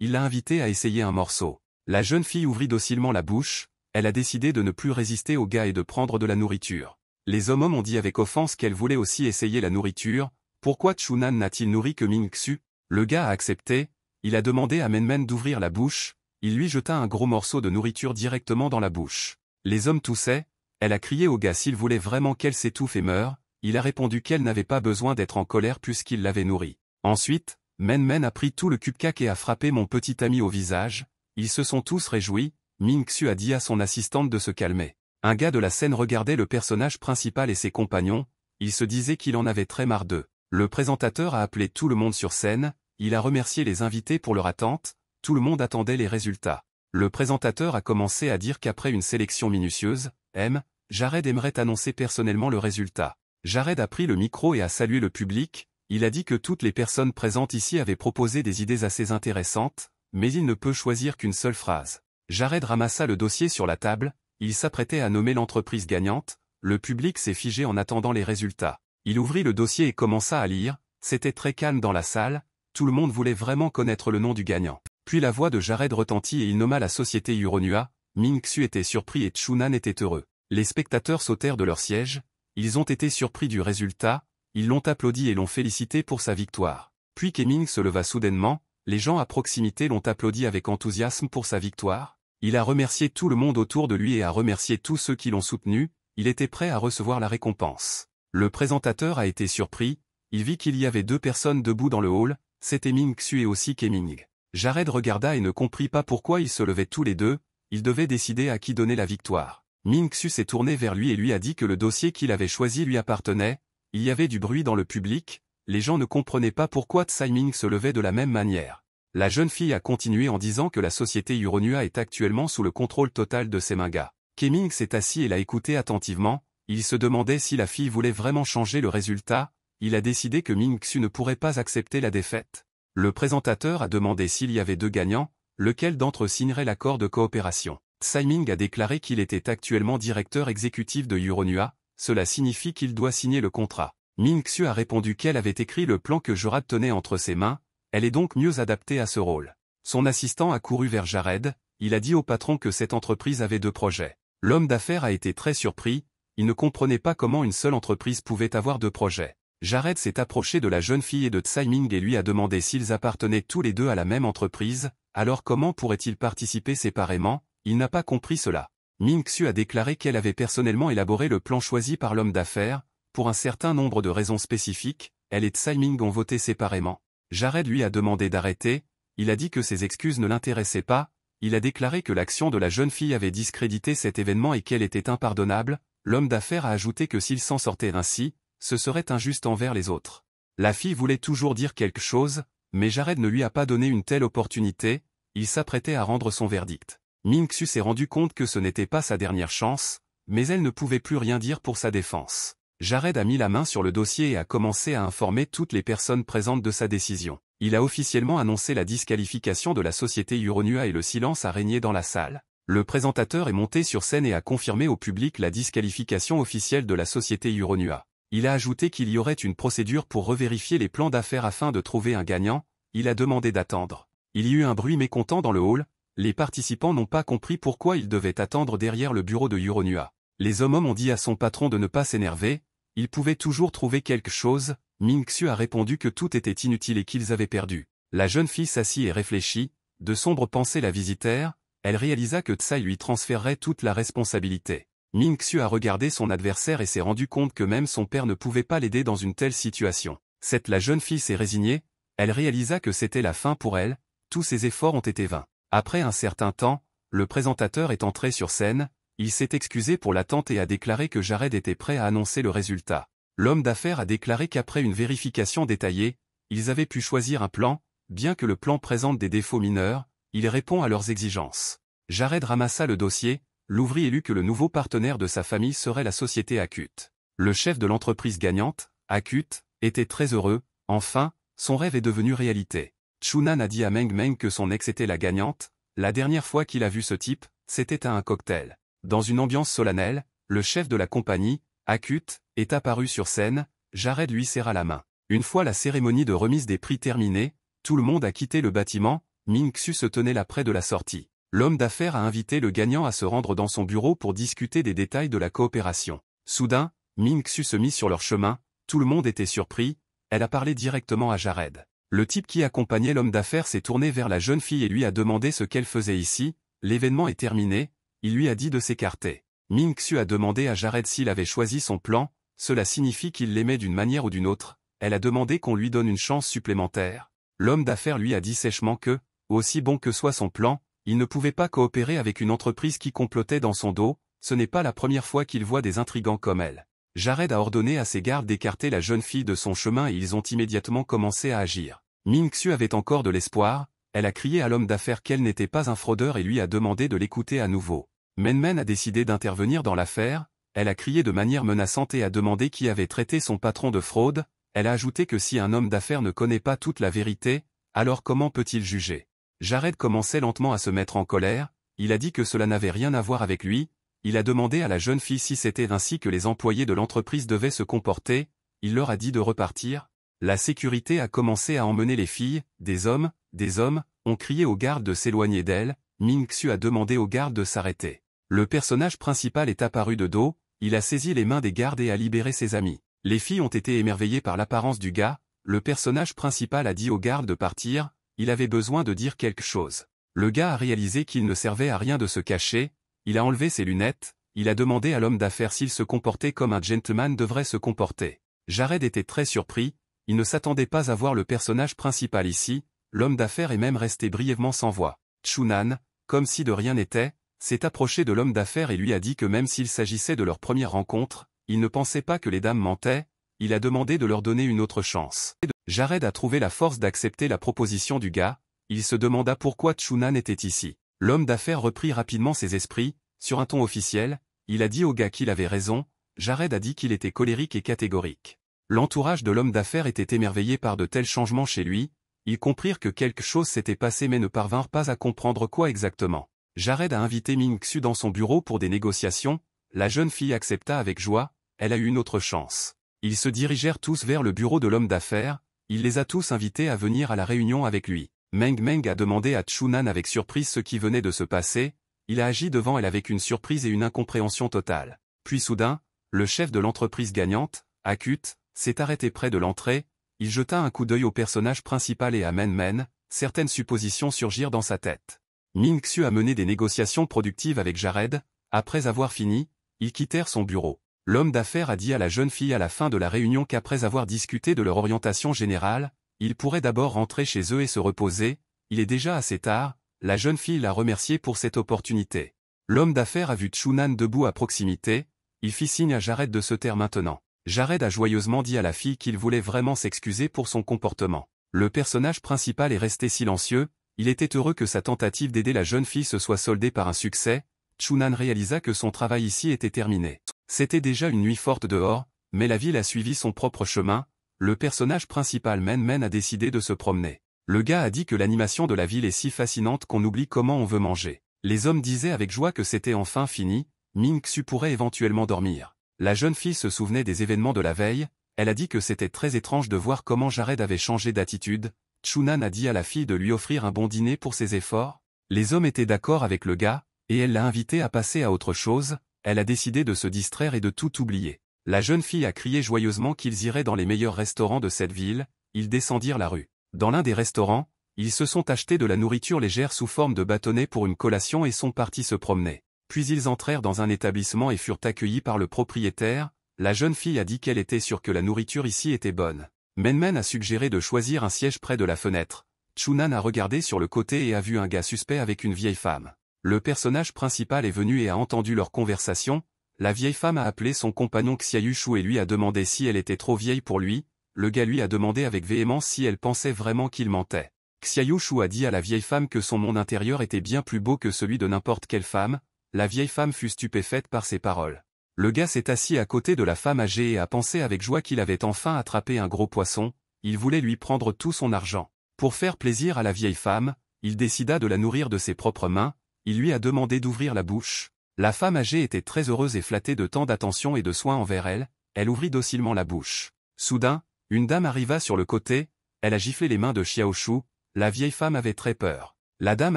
il l'a invité à essayer un morceau. La jeune fille ouvrit docilement la bouche, elle a décidé de ne plus résister au gars et de prendre de la nourriture. Les hommes ont dit avec offense qu'elle voulait aussi essayer la nourriture, pourquoi Chunan n'a-t-il nourri que Mingxu Le gars a accepté, il a demandé à Menmen d'ouvrir la bouche, il lui jeta un gros morceau de nourriture directement dans la bouche. Les hommes toussaient, elle a crié au gars s'il voulait vraiment qu'elle s'étouffe et meure, il a répondu qu'elle n'avait pas besoin d'être en colère puisqu'il l'avait nourrie. Ensuite, Menmen a pris tout le cupcake et a frappé mon petit ami au visage, ils se sont tous réjouis, Ming Xu a dit à son assistante de se calmer. Un gars de la scène regardait le personnage principal et ses compagnons, il se disait qu'il en avait très marre d'eux. Le présentateur a appelé tout le monde sur scène, il a remercié les invités pour leur attente, tout le monde attendait les résultats. Le présentateur a commencé à dire qu'après une sélection minutieuse, M, Jared aimerait annoncer personnellement le résultat. Jared a pris le micro et a salué le public, il a dit que toutes les personnes présentes ici avaient proposé des idées assez intéressantes, mais il ne peut choisir qu'une seule phrase. Jared ramassa le dossier sur la table, il s'apprêtait à nommer l'entreprise gagnante, le public s'est figé en attendant les résultats. Il ouvrit le dossier et commença à lire, c'était très calme dans la salle, tout le monde voulait vraiment connaître le nom du gagnant. Puis la voix de Jared retentit et il nomma la société Uronua, Mingxu était surpris et Chunan était heureux. Les spectateurs sautèrent de leur siège, ils ont été surpris du résultat, ils l'ont applaudi et l'ont félicité pour sa victoire. Puis Keming se leva soudainement, les gens à proximité l'ont applaudi avec enthousiasme pour sa victoire, il a remercié tout le monde autour de lui et a remercié tous ceux qui l'ont soutenu, il était prêt à recevoir la récompense. Le présentateur a été surpris, il vit qu'il y avait deux personnes debout dans le hall, c'était Ming Xu et aussi Keming. Jared regarda et ne comprit pas pourquoi ils se levaient tous les deux, il devait décider à qui donner la victoire. Ming Xu s'est tourné vers lui et lui a dit que le dossier qu'il avait choisi lui appartenait, il y avait du bruit dans le public, les gens ne comprenaient pas pourquoi Tsai Ming se levait de la même manière. La jeune fille a continué en disant que la société Huronua est actuellement sous le contrôle total de ses mangas. Keming s'est assis et l'a écouté attentivement, il se demandait si la fille voulait vraiment changer le résultat, il a décidé que Ming Xu ne pourrait pas accepter la défaite. Le présentateur a demandé s'il y avait deux gagnants, lequel d'entre eux signerait l'accord de coopération. Tsai Ming a déclaré qu'il était actuellement directeur exécutif de Euronua, cela signifie qu'il doit signer le contrat. Ming a répondu qu'elle avait écrit le plan que Jorad tenait entre ses mains, elle est donc mieux adaptée à ce rôle. Son assistant a couru vers Jared, il a dit au patron que cette entreprise avait deux projets. L'homme d'affaires a été très surpris, il ne comprenait pas comment une seule entreprise pouvait avoir deux projets. Jared s'est approché de la jeune fille et de Tsai Ming et lui a demandé s'ils appartenaient tous les deux à la même entreprise, alors comment pourraient-ils participer séparément, il n'a pas compris cela. Ming a déclaré qu'elle avait personnellement élaboré le plan choisi par l'homme d'affaires, pour un certain nombre de raisons spécifiques, elle et Tsai Ming ont voté séparément. Jared lui a demandé d'arrêter, il a dit que ses excuses ne l'intéressaient pas, il a déclaré que l'action de la jeune fille avait discrédité cet événement et qu'elle était impardonnable, l'homme d'affaires a ajouté que s'il s'en sortait ainsi, ce serait injuste envers les autres. La fille voulait toujours dire quelque chose, mais Jared ne lui a pas donné une telle opportunité, il s'apprêtait à rendre son verdict. Ming s'est rendu compte que ce n'était pas sa dernière chance, mais elle ne pouvait plus rien dire pour sa défense. Jared a mis la main sur le dossier et a commencé à informer toutes les personnes présentes de sa décision. Il a officiellement annoncé la disqualification de la société Uronua et le silence a régné dans la salle. Le présentateur est monté sur scène et a confirmé au public la disqualification officielle de la société Uronua. Il a ajouté qu'il y aurait une procédure pour revérifier les plans d'affaires afin de trouver un gagnant, il a demandé d'attendre. Il y eut un bruit mécontent dans le hall, les participants n'ont pas compris pourquoi ils devaient attendre derrière le bureau de Uronua. Les hommes ont dit à son patron de ne pas s'énerver, ils pouvaient toujours trouver quelque chose, ming Mingxu a répondu que tout était inutile et qu'ils avaient perdu. La jeune fille s'assit et réfléchit, de sombres pensées la visitèrent, elle réalisa que Tsai lui transférerait toute la responsabilité. ming Mingxu a regardé son adversaire et s'est rendu compte que même son père ne pouvait pas l'aider dans une telle situation. Cette la jeune fille s'est résignée, elle réalisa que c'était la fin pour elle, tous ses efforts ont été vains. Après un certain temps, le présentateur est entré sur scène, il s'est excusé pour l'attente et a déclaré que Jared était prêt à annoncer le résultat. L'homme d'affaires a déclaré qu'après une vérification détaillée, ils avaient pu choisir un plan, bien que le plan présente des défauts mineurs, il répond à leurs exigences. Jared ramassa le dossier, l'ouvrit et lut que le nouveau partenaire de sa famille serait la société Acute. Le chef de l'entreprise gagnante, Acute, était très heureux, enfin, son rêve est devenu réalité. Chunan a dit à Meng Meng que son ex était la gagnante, la dernière fois qu'il a vu ce type, c'était à un cocktail. Dans une ambiance solennelle, le chef de la compagnie, Acute, est apparu sur scène, Jared lui serra la main. Une fois la cérémonie de remise des prix terminée, tout le monde a quitté le bâtiment, Ming-Xu se tenait là près de la sortie. L'homme d'affaires a invité le gagnant à se rendre dans son bureau pour discuter des détails de la coopération. Soudain, Ming-Xu se mit sur leur chemin, tout le monde était surpris, elle a parlé directement à Jared. Le type qui accompagnait l'homme d'affaires s'est tourné vers la jeune fille et lui a demandé ce qu'elle faisait ici, l'événement est terminé, il lui a dit de s'écarter. Ming Xu a demandé à Jared s'il avait choisi son plan, cela signifie qu'il l'aimait d'une manière ou d'une autre, elle a demandé qu'on lui donne une chance supplémentaire. L'homme d'affaires lui a dit sèchement que, aussi bon que soit son plan, il ne pouvait pas coopérer avec une entreprise qui complotait dans son dos, ce n'est pas la première fois qu'il voit des intrigants comme elle. Jared a ordonné à ses gardes d'écarter la jeune fille de son chemin et ils ont immédiatement commencé à agir. Ming Xu avait encore de l'espoir, elle a crié à l'homme d'affaires qu'elle n'était pas un fraudeur et lui a demandé de l'écouter à nouveau. Menmen a décidé d'intervenir dans l'affaire, elle a crié de manière menaçante et a demandé qui avait traité son patron de fraude, elle a ajouté que si un homme d'affaires ne connaît pas toute la vérité, alors comment peut-il juger Jared commençait lentement à se mettre en colère, il a dit que cela n'avait rien à voir avec lui, il a demandé à la jeune fille si c'était ainsi que les employés de l'entreprise devaient se comporter, il leur a dit de repartir, la sécurité a commencé à emmener les filles, des hommes, des hommes, ont crié aux gardes de s'éloigner d'elle, Ming Xu a demandé aux gardes de s'arrêter. Le personnage principal est apparu de dos, il a saisi les mains des gardes et a libéré ses amis. Les filles ont été émerveillées par l'apparence du gars, le personnage principal a dit aux gardes de partir, il avait besoin de dire quelque chose. Le gars a réalisé qu'il ne servait à rien de se cacher, il a enlevé ses lunettes, il a demandé à l'homme d'affaires s'il se comportait comme un gentleman devrait se comporter. Jared était très surpris, il ne s'attendait pas à voir le personnage principal ici, L'homme d'affaires est même resté brièvement sans voix. Chunan, comme si de rien n'était, s'est approché de l'homme d'affaires et lui a dit que même s'il s'agissait de leur première rencontre, il ne pensait pas que les dames mentaient, il a demandé de leur donner une autre chance. Jared a trouvé la force d'accepter la proposition du gars, il se demanda pourquoi Chunan était ici. L'homme d'affaires reprit rapidement ses esprits, sur un ton officiel, il a dit au gars qu'il avait raison, Jared a dit qu'il était colérique et catégorique. L'entourage de l'homme d'affaires était émerveillé par de tels changements chez lui, ils comprirent que quelque chose s'était passé mais ne parvinrent pas à comprendre quoi exactement. Jared a invité Ming Xu dans son bureau pour des négociations, la jeune fille accepta avec joie, elle a eu une autre chance. Ils se dirigèrent tous vers le bureau de l'homme d'affaires, il les a tous invités à venir à la réunion avec lui. Meng Meng a demandé à Chunan avec surprise ce qui venait de se passer, il a agi devant elle avec une surprise et une incompréhension totale. Puis soudain, le chef de l'entreprise gagnante, Akut, s'est arrêté près de l'entrée, il jeta un coup d'œil au personnage principal et à Men Men, certaines suppositions surgirent dans sa tête. Ming a mené des négociations productives avec Jared, après avoir fini, ils quittèrent son bureau. L'homme d'affaires a dit à la jeune fille à la fin de la réunion qu'après avoir discuté de leur orientation générale, ils pourraient d'abord rentrer chez eux et se reposer, il est déjà assez tard, la jeune fille l'a remercié pour cette opportunité. L'homme d'affaires a vu Chunan debout à proximité, il fit signe à Jared de se taire maintenant. Jared a joyeusement dit à la fille qu'il voulait vraiment s'excuser pour son comportement. Le personnage principal est resté silencieux, il était heureux que sa tentative d'aider la jeune fille se soit soldée par un succès, Chunan réalisa que son travail ici était terminé. C'était déjà une nuit forte dehors, mais la ville a suivi son propre chemin, le personnage principal Men Men a décidé de se promener. Le gars a dit que l'animation de la ville est si fascinante qu'on oublie comment on veut manger. Les hommes disaient avec joie que c'était enfin fini, ming pourrait éventuellement dormir. La jeune fille se souvenait des événements de la veille, elle a dit que c'était très étrange de voir comment Jared avait changé d'attitude, Chunan a dit à la fille de lui offrir un bon dîner pour ses efforts, les hommes étaient d'accord avec le gars, et elle l'a invité à passer à autre chose, elle a décidé de se distraire et de tout oublier. La jeune fille a crié joyeusement qu'ils iraient dans les meilleurs restaurants de cette ville, ils descendirent la rue. Dans l'un des restaurants, ils se sont achetés de la nourriture légère sous forme de bâtonnets pour une collation et sont partis se promener puis ils entrèrent dans un établissement et furent accueillis par le propriétaire, la jeune fille a dit qu'elle était sûre que la nourriture ici était bonne. Menmen a suggéré de choisir un siège près de la fenêtre. Chunan a regardé sur le côté et a vu un gars suspect avec une vieille femme. Le personnage principal est venu et a entendu leur conversation, la vieille femme a appelé son compagnon Xiaoyushu et lui a demandé si elle était trop vieille pour lui, le gars lui a demandé avec véhémence si elle pensait vraiment qu'il mentait. Xiaoyushu a dit à la vieille femme que son monde intérieur était bien plus beau que celui de n'importe quelle femme, la vieille femme fut stupéfaite par ces paroles. Le gars s'est assis à côté de la femme âgée et a pensé avec joie qu'il avait enfin attrapé un gros poisson, il voulait lui prendre tout son argent. Pour faire plaisir à la vieille femme, il décida de la nourrir de ses propres mains, il lui a demandé d'ouvrir la bouche. La femme âgée était très heureuse et flattée de tant d'attention et de soins envers elle, elle ouvrit docilement la bouche. Soudain, une dame arriva sur le côté, elle a giflé les mains de Xiaoshu, la vieille femme avait très peur. La dame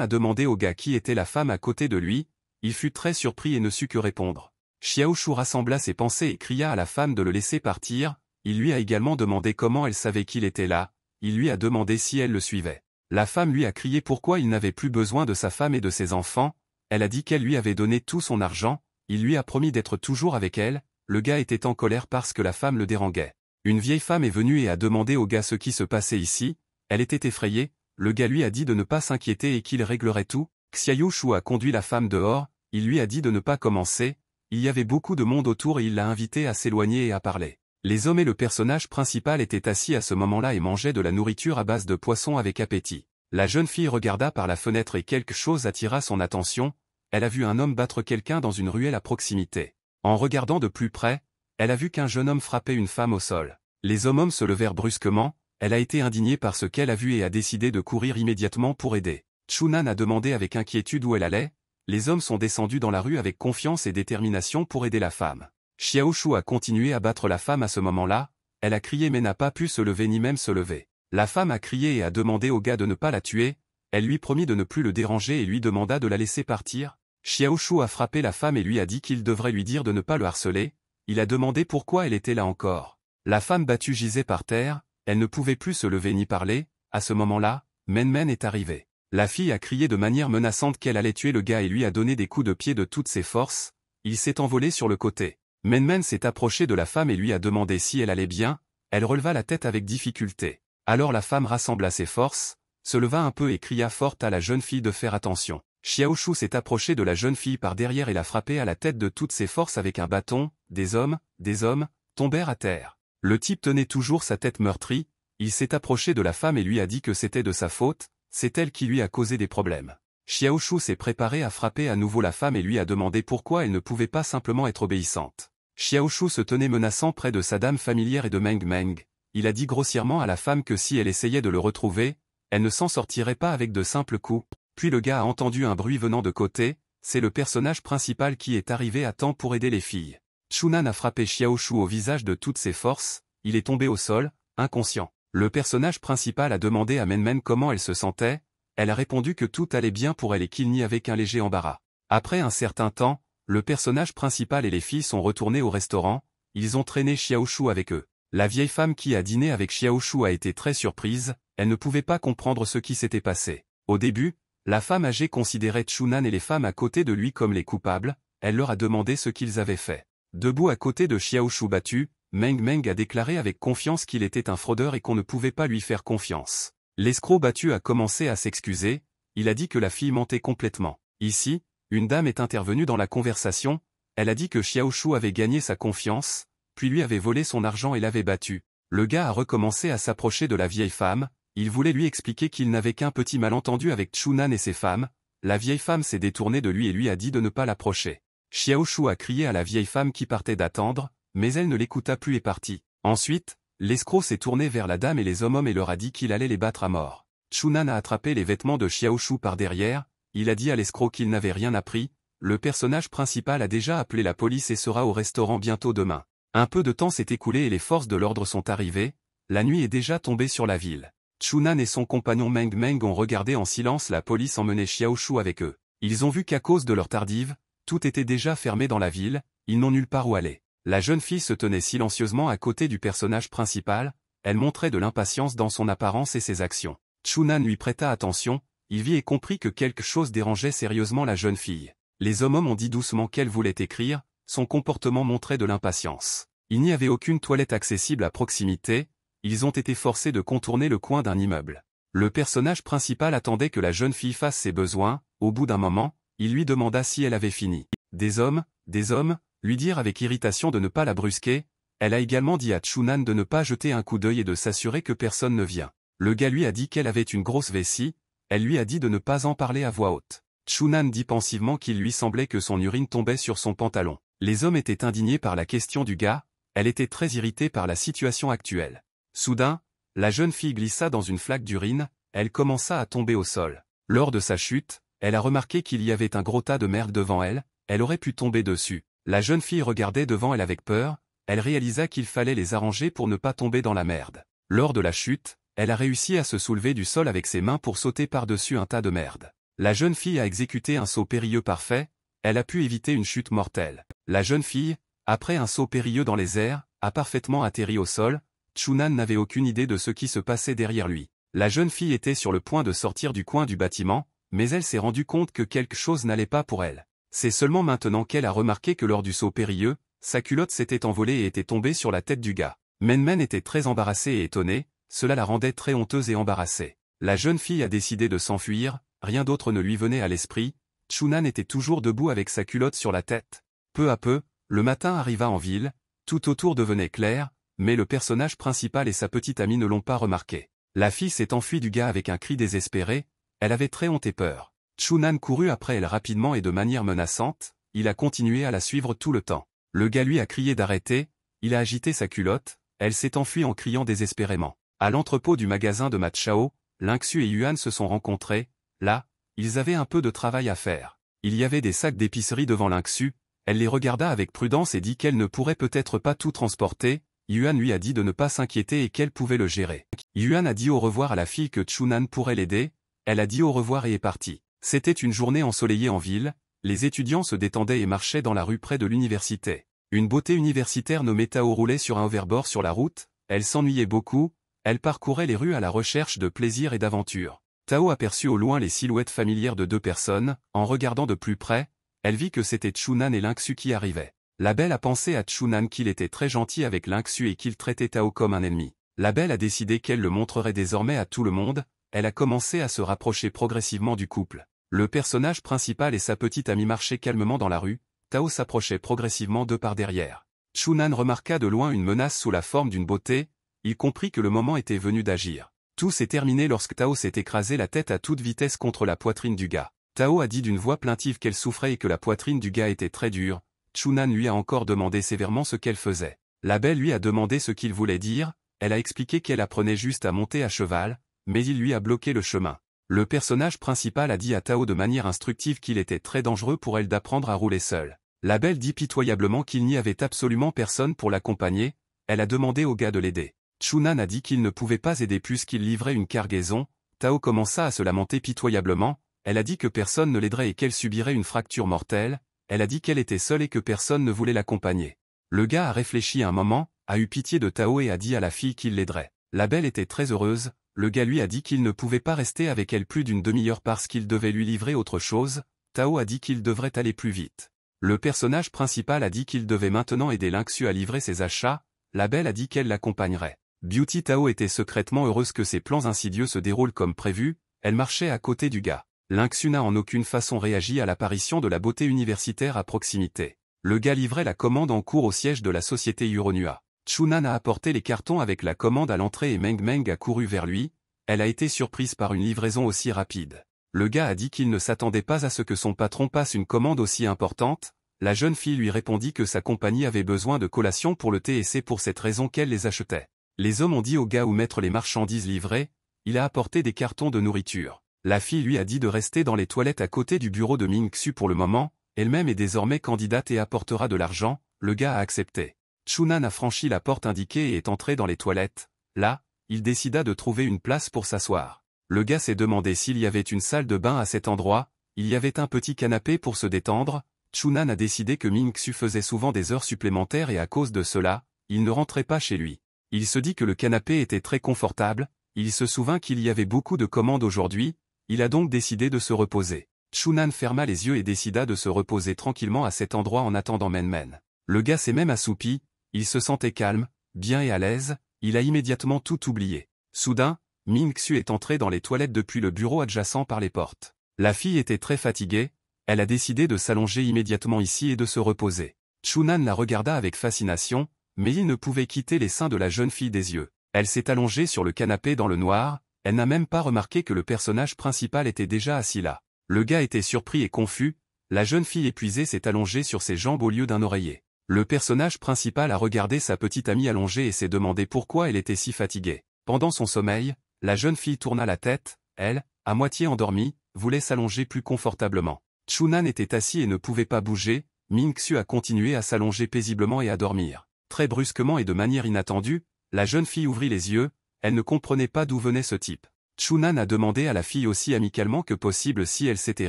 a demandé au gars qui était la femme à côté de lui, il fut très surpris et ne sut que répondre. Xiaoshu rassembla ses pensées et cria à la femme de le laisser partir, il lui a également demandé comment elle savait qu'il était là, il lui a demandé si elle le suivait. La femme lui a crié pourquoi il n'avait plus besoin de sa femme et de ses enfants, elle a dit qu'elle lui avait donné tout son argent, il lui a promis d'être toujours avec elle, le gars était en colère parce que la femme le déranguait. Une vieille femme est venue et a demandé au gars ce qui se passait ici, elle était effrayée, le gars lui a dit de ne pas s'inquiéter et qu'il réglerait tout, Xiaoshu a conduit la femme dehors, il lui a dit de ne pas commencer, il y avait beaucoup de monde autour et il l'a invité à s'éloigner et à parler. Les hommes et le personnage principal étaient assis à ce moment-là et mangeaient de la nourriture à base de poisson avec appétit. La jeune fille regarda par la fenêtre et quelque chose attira son attention, elle a vu un homme battre quelqu'un dans une ruelle à proximité. En regardant de plus près, elle a vu qu'un jeune homme frappait une femme au sol. Les hommes-hommes se levèrent brusquement, elle a été indignée par ce qu'elle a vu et a décidé de courir immédiatement pour aider. Chunan a demandé avec inquiétude où elle allait, les hommes sont descendus dans la rue avec confiance et détermination pour aider la femme. Xiaoshu a continué à battre la femme à ce moment-là, elle a crié mais n'a pas pu se lever ni même se lever. La femme a crié et a demandé au gars de ne pas la tuer, elle lui promit de ne plus le déranger et lui demanda de la laisser partir. Xiaoshu a frappé la femme et lui a dit qu'il devrait lui dire de ne pas le harceler, il a demandé pourquoi elle était là encore. La femme battue gisait par terre, elle ne pouvait plus se lever ni parler, à ce moment-là, Men est arrivé. La fille a crié de manière menaçante qu'elle allait tuer le gars et lui a donné des coups de pied de toutes ses forces, il s'est envolé sur le côté. Menmen s'est approché de la femme et lui a demandé si elle allait bien, elle releva la tête avec difficulté. Alors la femme rassembla ses forces, se leva un peu et cria fort à la jeune fille de faire attention. Xiaoshu s'est approché de la jeune fille par derrière et l'a frappée à la tête de toutes ses forces avec un bâton, des hommes, des hommes, tombèrent à terre. Le type tenait toujours sa tête meurtrie, il s'est approché de la femme et lui a dit que c'était de sa faute, c'est elle qui lui a causé des problèmes. Xiaoshu s'est préparé à frapper à nouveau la femme et lui a demandé pourquoi elle ne pouvait pas simplement être obéissante. Xiaoshu se tenait menaçant près de sa dame familière et de Meng Meng. Il a dit grossièrement à la femme que si elle essayait de le retrouver, elle ne s'en sortirait pas avec de simples coups. Puis le gars a entendu un bruit venant de côté, c'est le personnage principal qui est arrivé à temps pour aider les filles. Chunan a frappé Xiaoshu au visage de toutes ses forces, il est tombé au sol, inconscient. Le personnage principal a demandé à Menmen comment elle se sentait, elle a répondu que tout allait bien pour elle et qu'il n'y avait qu'un léger embarras. Après un certain temps, le personnage principal et les filles sont retournés au restaurant, ils ont traîné Xiaoshu avec eux. La vieille femme qui a dîné avec Xiaoshu a été très surprise, elle ne pouvait pas comprendre ce qui s'était passé. Au début, la femme âgée considérait Chunan et les femmes à côté de lui comme les coupables, elle leur a demandé ce qu'ils avaient fait. Debout à côté de Xiaoshu battu, Meng Meng a déclaré avec confiance qu'il était un fraudeur et qu'on ne pouvait pas lui faire confiance. L'escroc battu a commencé à s'excuser, il a dit que la fille mentait complètement. Ici, une dame est intervenue dans la conversation, elle a dit que Xiaoshu avait gagné sa confiance, puis lui avait volé son argent et l'avait battu. Le gars a recommencé à s'approcher de la vieille femme, il voulait lui expliquer qu'il n'avait qu'un petit malentendu avec Chunan et ses femmes, la vieille femme s'est détournée de lui et lui a dit de ne pas l'approcher. Xiaoshu a crié à la vieille femme qui partait d'attendre, mais elle ne l'écouta plus et partit. Ensuite, l'escroc s'est tourné vers la dame et les hommes hommes et leur a dit qu'il allait les battre à mort. Chunan a attrapé les vêtements de Xiaoshu par derrière, il a dit à l'escroc qu'il n'avait rien appris, le personnage principal a déjà appelé la police et sera au restaurant bientôt demain. Un peu de temps s'est écoulé et les forces de l'ordre sont arrivées, la nuit est déjà tombée sur la ville. Chunan et son compagnon Meng Meng ont regardé en silence la police emmener Xiaoshu avec eux. Ils ont vu qu'à cause de leur tardive, tout était déjà fermé dans la ville, ils n'ont nulle part où aller. La jeune fille se tenait silencieusement à côté du personnage principal, elle montrait de l'impatience dans son apparence et ses actions. Chunan lui prêta attention, il vit et comprit que quelque chose dérangeait sérieusement la jeune fille. Les hommes hommes ont dit doucement qu'elle voulait écrire, son comportement montrait de l'impatience. Il n'y avait aucune toilette accessible à proximité, ils ont été forcés de contourner le coin d'un immeuble. Le personnage principal attendait que la jeune fille fasse ses besoins, au bout d'un moment, il lui demanda si elle avait fini. Des hommes, des hommes, lui dire avec irritation de ne pas la brusquer, elle a également dit à Chunan de ne pas jeter un coup d'œil et de s'assurer que personne ne vient. Le gars lui a dit qu'elle avait une grosse vessie, elle lui a dit de ne pas en parler à voix haute. Chunan dit pensivement qu'il lui semblait que son urine tombait sur son pantalon. Les hommes étaient indignés par la question du gars, elle était très irritée par la situation actuelle. Soudain, la jeune fille glissa dans une flaque d'urine, elle commença à tomber au sol. Lors de sa chute, elle a remarqué qu'il y avait un gros tas de merde devant elle, elle aurait pu tomber dessus. La jeune fille regardait devant elle avec peur, elle réalisa qu'il fallait les arranger pour ne pas tomber dans la merde. Lors de la chute, elle a réussi à se soulever du sol avec ses mains pour sauter par-dessus un tas de merde. La jeune fille a exécuté un saut périlleux parfait, elle a pu éviter une chute mortelle. La jeune fille, après un saut périlleux dans les airs, a parfaitement atterri au sol, Chunan n'avait aucune idée de ce qui se passait derrière lui. La jeune fille était sur le point de sortir du coin du bâtiment, mais elle s'est rendue compte que quelque chose n'allait pas pour elle. C'est seulement maintenant qu'elle a remarqué que lors du saut périlleux, sa culotte s'était envolée et était tombée sur la tête du gars. Menmen était très embarrassée et étonnée, cela la rendait très honteuse et embarrassée. La jeune fille a décidé de s'enfuir, rien d'autre ne lui venait à l'esprit, Chunan était toujours debout avec sa culotte sur la tête. Peu à peu, le matin arriva en ville, tout autour devenait clair, mais le personnage principal et sa petite amie ne l'ont pas remarqué. La fille s'est enfuie du gars avec un cri désespéré, elle avait très honte et peur. Chunan courut après elle rapidement et de manière menaçante, il a continué à la suivre tout le temps. Le gars lui a crié d'arrêter, il a agité sa culotte, elle s'est enfuie en criant désespérément. À l'entrepôt du magasin de Machao, Linxu et Yuan se sont rencontrés, là, ils avaient un peu de travail à faire. Il y avait des sacs d'épicerie devant Linxu. elle les regarda avec prudence et dit qu'elle ne pourrait peut-être pas tout transporter, Yuan lui a dit de ne pas s'inquiéter et qu'elle pouvait le gérer. Yuan a dit au revoir à la fille que Chunan pourrait l'aider, elle a dit au revoir et est partie. C'était une journée ensoleillée en ville, les étudiants se détendaient et marchaient dans la rue près de l'université. Une beauté universitaire nommée Tao roulait sur un overboard sur la route, elle s'ennuyait beaucoup, elle parcourait les rues à la recherche de plaisir et d'aventure. Tao aperçut au loin les silhouettes familières de deux personnes, en regardant de plus près, elle vit que c'était Chunan et Linxu qui arrivaient. La belle a pensé à Chunan qu'il était très gentil avec Lingxu et qu'il traitait Tao comme un ennemi. La belle a décidé qu'elle le montrerait désormais à tout le monde, elle a commencé à se rapprocher progressivement du couple. Le personnage principal et sa petite amie marchaient calmement dans la rue, Tao s'approchait progressivement d'eux par derrière. Chunan remarqua de loin une menace sous la forme d'une beauté, il comprit que le moment était venu d'agir. Tout s'est terminé lorsque Tao s'est écrasé la tête à toute vitesse contre la poitrine du gars. Tao a dit d'une voix plaintive qu'elle souffrait et que la poitrine du gars était très dure, Chunan lui a encore demandé sévèrement ce qu'elle faisait. La belle lui a demandé ce qu'il voulait dire, elle a expliqué qu'elle apprenait juste à monter à cheval, mais il lui a bloqué le chemin. Le personnage principal a dit à Tao de manière instructive qu'il était très dangereux pour elle d'apprendre à rouler seule. La belle dit pitoyablement qu'il n'y avait absolument personne pour l'accompagner, elle a demandé au gars de l'aider. Chunan a dit qu'il ne pouvait pas aider puisqu'il livrait une cargaison, Tao commença à se lamenter pitoyablement, elle a dit que personne ne l'aiderait et qu'elle subirait une fracture mortelle, elle a dit qu'elle était seule et que personne ne voulait l'accompagner. Le gars a réfléchi un moment, a eu pitié de Tao et a dit à la fille qu'il l'aiderait. La belle était très heureuse, le gars lui a dit qu'il ne pouvait pas rester avec elle plus d'une demi-heure parce qu'il devait lui livrer autre chose, Tao a dit qu'il devrait aller plus vite. Le personnage principal a dit qu'il devait maintenant aider Linxu à livrer ses achats, la belle a dit qu'elle l'accompagnerait. Beauty Tao était secrètement heureuse que ses plans insidieux se déroulent comme prévu, elle marchait à côté du gars. Linxu n'a en aucune façon réagi à l'apparition de la beauté universitaire à proximité. Le gars livrait la commande en cours au siège de la société Uronua. Chunan a apporté les cartons avec la commande à l'entrée et Meng Meng a couru vers lui, elle a été surprise par une livraison aussi rapide. Le gars a dit qu'il ne s'attendait pas à ce que son patron passe une commande aussi importante, la jeune fille lui répondit que sa compagnie avait besoin de collations pour le thé et c'est pour cette raison qu'elle les achetait. Les hommes ont dit au gars où mettre les marchandises livrées, il a apporté des cartons de nourriture. La fille lui a dit de rester dans les toilettes à côté du bureau de Ming Xu pour le moment, elle-même est désormais candidate et apportera de l'argent, le gars a accepté. Chunan a franchi la porte indiquée et est entré dans les toilettes. Là, il décida de trouver une place pour s'asseoir. Le gars s'est demandé s'il y avait une salle de bain à cet endroit, il y avait un petit canapé pour se détendre, Chunan a décidé que Ming Xu faisait souvent des heures supplémentaires et à cause de cela, il ne rentrait pas chez lui. Il se dit que le canapé était très confortable, il se souvint qu'il y avait beaucoup de commandes aujourd'hui, il a donc décidé de se reposer. Chunan ferma les yeux et décida de se reposer tranquillement à cet endroit en attendant Menmen. Men. Le gars s'est même assoupi, il se sentait calme, bien et à l'aise, il a immédiatement tout oublié. Soudain, Ming est entrée dans les toilettes depuis le bureau adjacent par les portes. La fille était très fatiguée, elle a décidé de s'allonger immédiatement ici et de se reposer. Chunan la regarda avec fascination, mais il ne pouvait quitter les seins de la jeune fille des yeux. Elle s'est allongée sur le canapé dans le noir, elle n'a même pas remarqué que le personnage principal était déjà assis là. Le gars était surpris et confus, la jeune fille épuisée s'est allongée sur ses jambes au lieu d'un oreiller. Le personnage principal a regardé sa petite amie allongée et s'est demandé pourquoi elle était si fatiguée. Pendant son sommeil, la jeune fille tourna la tête, elle, à moitié endormie, voulait s'allonger plus confortablement. Chunan était assis et ne pouvait pas bouger, Mingxu a continué à s'allonger paisiblement et à dormir. Très brusquement et de manière inattendue, la jeune fille ouvrit les yeux, elle ne comprenait pas d'où venait ce type. Chunan a demandé à la fille aussi amicalement que possible si elle s'était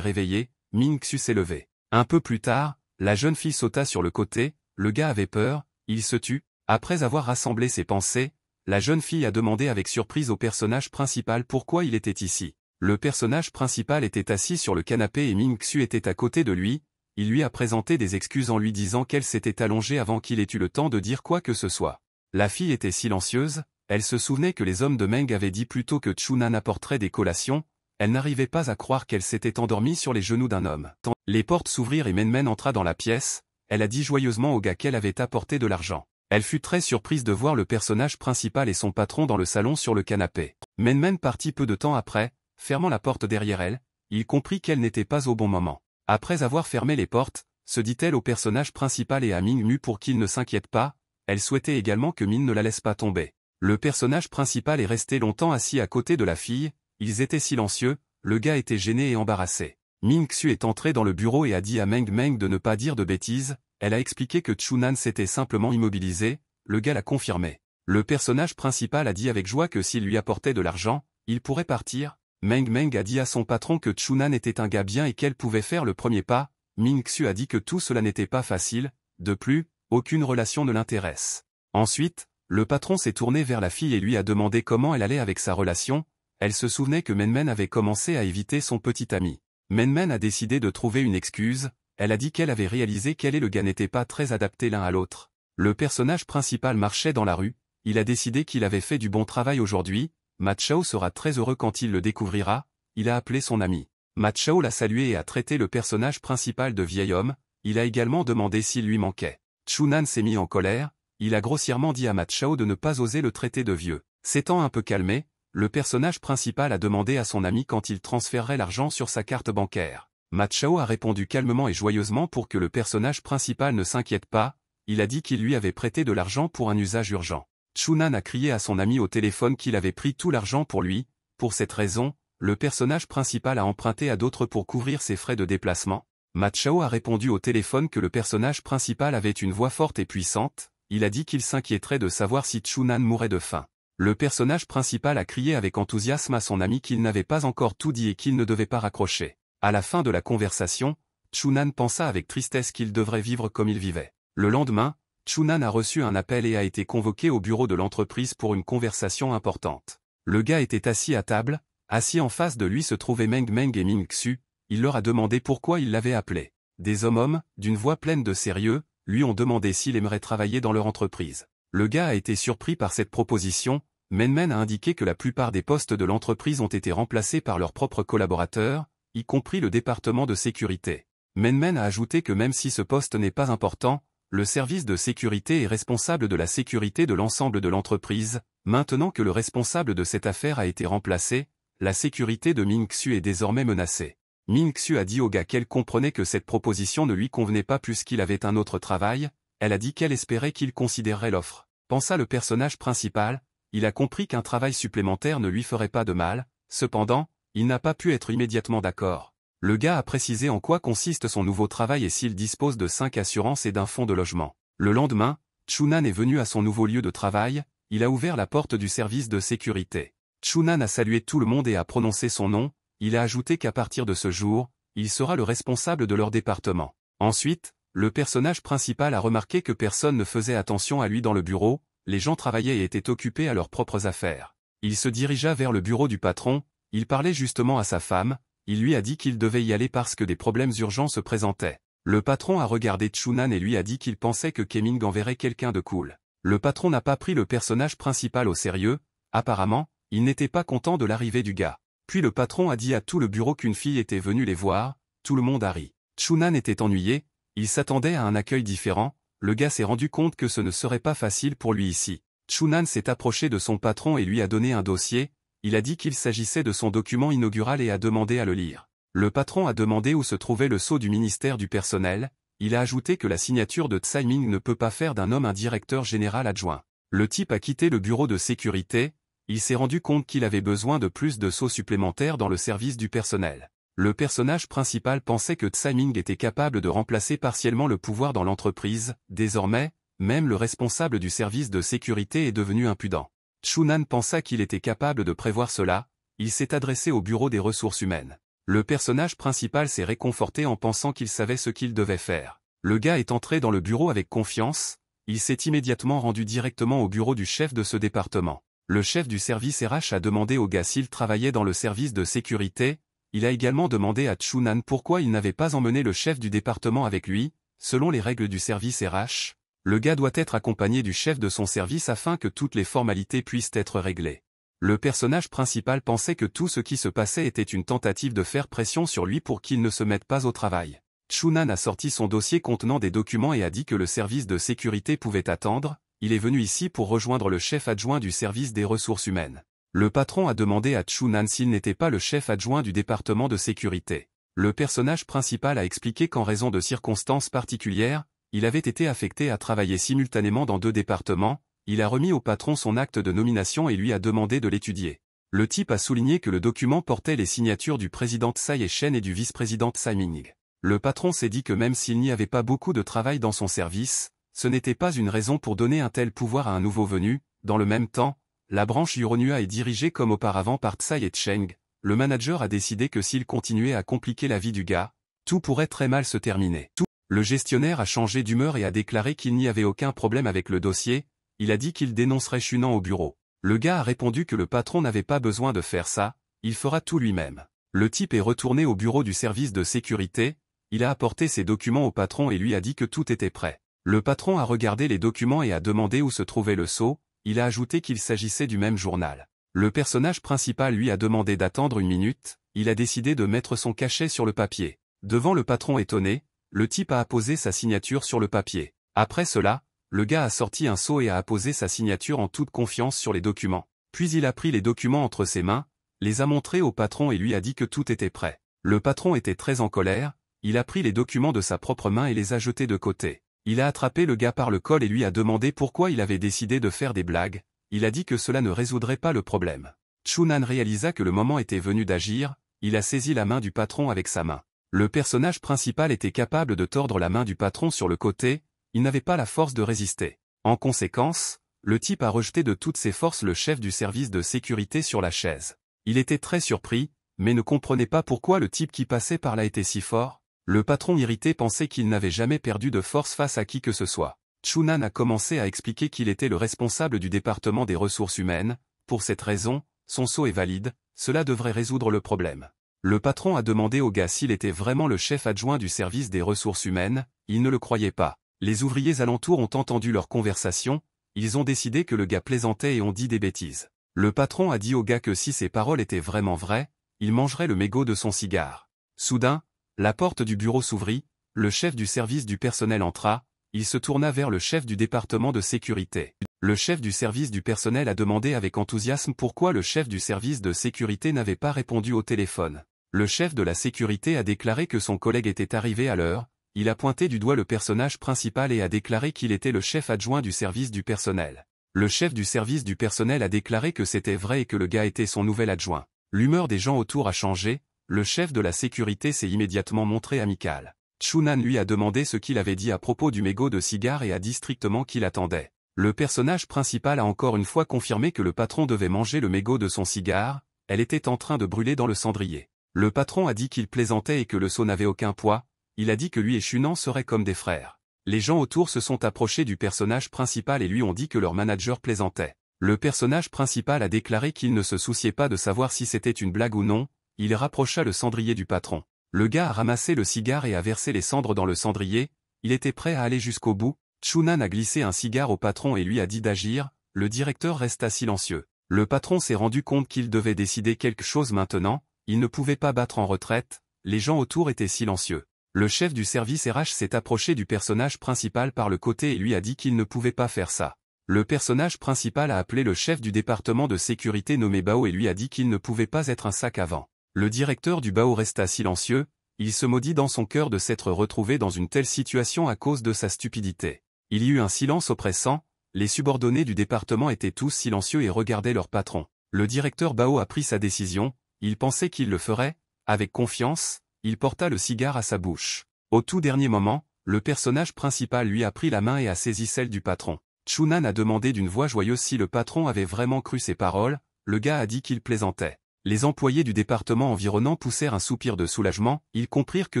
réveillée, Mingxu s'est levé. Un peu plus tard, la jeune fille sauta sur le côté, le gars avait peur, il se tut. Après avoir rassemblé ses pensées, la jeune fille a demandé avec surprise au personnage principal pourquoi il était ici. Le personnage principal était assis sur le canapé et Ming Xu était à côté de lui, il lui a présenté des excuses en lui disant qu'elle s'était allongée avant qu'il ait eu le temps de dire quoi que ce soit. La fille était silencieuse, elle se souvenait que les hommes de Meng avaient dit plutôt que Chunan apporterait des collations, elle n'arrivait pas à croire qu'elle s'était endormie sur les genoux d'un homme. Les portes s'ouvrirent et Menmen entra dans la pièce, elle a dit joyeusement au gars qu'elle avait apporté de l'argent. Elle fut très surprise de voir le personnage principal et son patron dans le salon sur le canapé. Menmen même partit peu de temps après, fermant la porte derrière elle, il comprit qu'elle n'était pas au bon moment. Après avoir fermé les portes, se dit-elle au personnage principal et à Ming Mu pour qu'il ne s'inquiète pas, elle souhaitait également que Ming ne la laisse pas tomber. Le personnage principal est resté longtemps assis à côté de la fille, ils étaient silencieux, le gars était gêné et embarrassé. Ming est entré dans le bureau et a dit à Meng Meng de ne pas dire de bêtises, elle a expliqué que Chunan s'était simplement immobilisé, le gars l'a confirmé. Le personnage principal a dit avec joie que s'il lui apportait de l'argent, il pourrait partir. Meng Meng a dit à son patron que Chunan était un gars bien et qu'elle pouvait faire le premier pas, Ming Xu a dit que tout cela n'était pas facile, de plus, aucune relation ne l'intéresse. Ensuite, le patron s'est tourné vers la fille et lui a demandé comment elle allait avec sa relation, elle se souvenait que Menmen avait commencé à éviter son petit ami. Menmen a décidé de trouver une excuse, elle a dit qu'elle avait réalisé qu'elle et le gars n'étaient pas très adaptés l'un à l'autre. Le personnage principal marchait dans la rue, il a décidé qu'il avait fait du bon travail aujourd'hui, Machao sera très heureux quand il le découvrira, il a appelé son ami. Machao l'a salué et a traité le personnage principal de vieil homme, il a également demandé s'il lui manquait. Chunan s'est mis en colère, il a grossièrement dit à Machao de ne pas oser le traiter de vieux. S'étant un peu calmé, le personnage principal a demandé à son ami quand il transférerait l'argent sur sa carte bancaire. Machao a répondu calmement et joyeusement pour que le personnage principal ne s'inquiète pas, il a dit qu'il lui avait prêté de l'argent pour un usage urgent. Chunan a crié à son ami au téléphone qu'il avait pris tout l'argent pour lui, pour cette raison, le personnage principal a emprunté à d'autres pour couvrir ses frais de déplacement. Machao a répondu au téléphone que le personnage principal avait une voix forte et puissante, il a dit qu'il s'inquiéterait de savoir si Chunan mourait de faim. Le personnage principal a crié avec enthousiasme à son ami qu'il n'avait pas encore tout dit et qu'il ne devait pas raccrocher. À la fin de la conversation, Chunan pensa avec tristesse qu'il devrait vivre comme il vivait. Le lendemain, Chunan a reçu un appel et a été convoqué au bureau de l'entreprise pour une conversation importante. Le gars était assis à table, assis en face de lui se trouvaient Meng Meng et Ming Xu, il leur a demandé pourquoi il l'avait appelé. Des hommes-hommes, d'une voix pleine de sérieux, lui ont demandé s'il aimerait travailler dans leur entreprise. Le gars a été surpris par cette proposition, Menmen a indiqué que la plupart des postes de l'entreprise ont été remplacés par leurs propres collaborateurs, y compris le département de sécurité. Menmen a ajouté que même si ce poste n'est pas important, le service de sécurité est responsable de la sécurité de l'ensemble de l'entreprise, maintenant que le responsable de cette affaire a été remplacé, la sécurité de Mingxu est désormais menacée. Mingxu a dit au gars qu'elle comprenait que cette proposition ne lui convenait pas puisqu'il avait un autre travail, elle a dit qu'elle espérait qu'il considérerait l'offre. Pensa le personnage principal, il a compris qu'un travail supplémentaire ne lui ferait pas de mal, cependant, il n'a pas pu être immédiatement d'accord. Le gars a précisé en quoi consiste son nouveau travail et s'il dispose de cinq assurances et d'un fonds de logement. Le lendemain, Chunan est venu à son nouveau lieu de travail, il a ouvert la porte du service de sécurité. Chunan a salué tout le monde et a prononcé son nom, il a ajouté qu'à partir de ce jour, il sera le responsable de leur département. Ensuite, le personnage principal a remarqué que personne ne faisait attention à lui dans le bureau, les gens travaillaient et étaient occupés à leurs propres affaires. Il se dirigea vers le bureau du patron, il parlait justement à sa femme, il lui a dit qu'il devait y aller parce que des problèmes urgents se présentaient. Le patron a regardé Chunan et lui a dit qu'il pensait que Keming enverrait quelqu'un de cool. Le patron n'a pas pris le personnage principal au sérieux, apparemment, il n'était pas content de l'arrivée du gars. Puis le patron a dit à tout le bureau qu'une fille était venue les voir, tout le monde a ri. Chunan était ennuyé, il s'attendait à un accueil différent, le gars s'est rendu compte que ce ne serait pas facile pour lui ici. Chunan s'est approché de son patron et lui a donné un dossier, il a dit qu'il s'agissait de son document inaugural et a demandé à le lire. Le patron a demandé où se trouvait le sceau du ministère du personnel, il a ajouté que la signature de Tsai Ming ne peut pas faire d'un homme un directeur général adjoint. Le type a quitté le bureau de sécurité, il s'est rendu compte qu'il avait besoin de plus de sceaux supplémentaires dans le service du personnel le personnage principal pensait que Tsai était capable de remplacer partiellement le pouvoir dans l'entreprise, désormais, même le responsable du service de sécurité est devenu impudent. Chunan pensa qu'il était capable de prévoir cela, il s'est adressé au bureau des ressources humaines. Le personnage principal s'est réconforté en pensant qu'il savait ce qu'il devait faire. Le gars est entré dans le bureau avec confiance, il s'est immédiatement rendu directement au bureau du chef de ce département. Le chef du service RH a demandé au gars s'il travaillait dans le service de sécurité, il a également demandé à Chunan pourquoi il n'avait pas emmené le chef du département avec lui, selon les règles du service RH, le gars doit être accompagné du chef de son service afin que toutes les formalités puissent être réglées. Le personnage principal pensait que tout ce qui se passait était une tentative de faire pression sur lui pour qu'il ne se mette pas au travail. Chunan a sorti son dossier contenant des documents et a dit que le service de sécurité pouvait attendre, il est venu ici pour rejoindre le chef adjoint du service des ressources humaines. Le patron a demandé à Chunan s'il n'était pas le chef adjoint du département de sécurité. Le personnage principal a expliqué qu'en raison de circonstances particulières, il avait été affecté à travailler simultanément dans deux départements, il a remis au patron son acte de nomination et lui a demandé de l'étudier. Le type a souligné que le document portait les signatures du président Tsai Chen et du vice-président Tsai Ming. Le patron s'est dit que même s'il n'y avait pas beaucoup de travail dans son service, ce n'était pas une raison pour donner un tel pouvoir à un nouveau venu, dans le même temps, la branche Yuronua est dirigée comme auparavant par Tsai et Cheng, le manager a décidé que s'il continuait à compliquer la vie du gars, tout pourrait très mal se terminer. Tout. Le gestionnaire a changé d'humeur et a déclaré qu'il n'y avait aucun problème avec le dossier, il a dit qu'il dénoncerait Shunan au bureau. Le gars a répondu que le patron n'avait pas besoin de faire ça, il fera tout lui-même. Le type est retourné au bureau du service de sécurité, il a apporté ses documents au patron et lui a dit que tout était prêt. Le patron a regardé les documents et a demandé où se trouvait le sceau, il a ajouté qu'il s'agissait du même journal. Le personnage principal lui a demandé d'attendre une minute, il a décidé de mettre son cachet sur le papier. Devant le patron étonné, le type a apposé sa signature sur le papier. Après cela, le gars a sorti un seau et a apposé sa signature en toute confiance sur les documents. Puis il a pris les documents entre ses mains, les a montrés au patron et lui a dit que tout était prêt. Le patron était très en colère, il a pris les documents de sa propre main et les a jetés de côté. Il a attrapé le gars par le col et lui a demandé pourquoi il avait décidé de faire des blagues, il a dit que cela ne résoudrait pas le problème. Chunan réalisa que le moment était venu d'agir, il a saisi la main du patron avec sa main. Le personnage principal était capable de tordre la main du patron sur le côté, il n'avait pas la force de résister. En conséquence, le type a rejeté de toutes ses forces le chef du service de sécurité sur la chaise. Il était très surpris, mais ne comprenait pas pourquoi le type qui passait par là était si fort, le patron irrité pensait qu'il n'avait jamais perdu de force face à qui que ce soit. Chunan a commencé à expliquer qu'il était le responsable du département des ressources humaines, pour cette raison, son saut est valide, cela devrait résoudre le problème. Le patron a demandé au gars s'il était vraiment le chef adjoint du service des ressources humaines, il ne le croyait pas. Les ouvriers alentours ont entendu leur conversation, ils ont décidé que le gars plaisantait et ont dit des bêtises. Le patron a dit au gars que si ses paroles étaient vraiment vraies, il mangerait le mégot de son cigare. Soudain, la porte du bureau s'ouvrit, le chef du service du personnel entra, il se tourna vers le chef du département de sécurité. Le chef du service du personnel a demandé avec enthousiasme pourquoi le chef du service de sécurité n'avait pas répondu au téléphone. Le chef de la sécurité a déclaré que son collègue était arrivé à l'heure, il a pointé du doigt le personnage principal et a déclaré qu'il était le chef adjoint du service du personnel. Le chef du service du personnel a déclaré que c'était vrai et que le gars était son nouvel adjoint. L'humeur des gens autour a changé, le chef de la sécurité s'est immédiatement montré amical. Chunan lui a demandé ce qu'il avait dit à propos du mégot de cigare et a dit strictement qu'il attendait. Le personnage principal a encore une fois confirmé que le patron devait manger le mégot de son cigare, elle était en train de brûler dans le cendrier. Le patron a dit qu'il plaisantait et que le seau n'avait aucun poids, il a dit que lui et Chunan seraient comme des frères. Les gens autour se sont approchés du personnage principal et lui ont dit que leur manager plaisantait. Le personnage principal a déclaré qu'il ne se souciait pas de savoir si c'était une blague ou non, il rapprocha le cendrier du patron. Le gars a ramassé le cigare et a versé les cendres dans le cendrier, il était prêt à aller jusqu'au bout, Chunan a glissé un cigare au patron et lui a dit d'agir, le directeur resta silencieux. Le patron s'est rendu compte qu'il devait décider quelque chose maintenant, il ne pouvait pas battre en retraite, les gens autour étaient silencieux. Le chef du service RH s'est approché du personnage principal par le côté et lui a dit qu'il ne pouvait pas faire ça. Le personnage principal a appelé le chef du département de sécurité nommé Bao et lui a dit qu'il ne pouvait pas être un sac avant. Le directeur du BAO resta silencieux, il se maudit dans son cœur de s'être retrouvé dans une telle situation à cause de sa stupidité. Il y eut un silence oppressant, les subordonnés du département étaient tous silencieux et regardaient leur patron. Le directeur Bao a pris sa décision, il pensait qu'il le ferait, avec confiance, il porta le cigare à sa bouche. Au tout dernier moment, le personnage principal lui a pris la main et a saisi celle du patron. Chunan a demandé d'une voix joyeuse si le patron avait vraiment cru ses paroles, le gars a dit qu'il plaisantait les employés du département environnant poussèrent un soupir de soulagement, ils comprirent que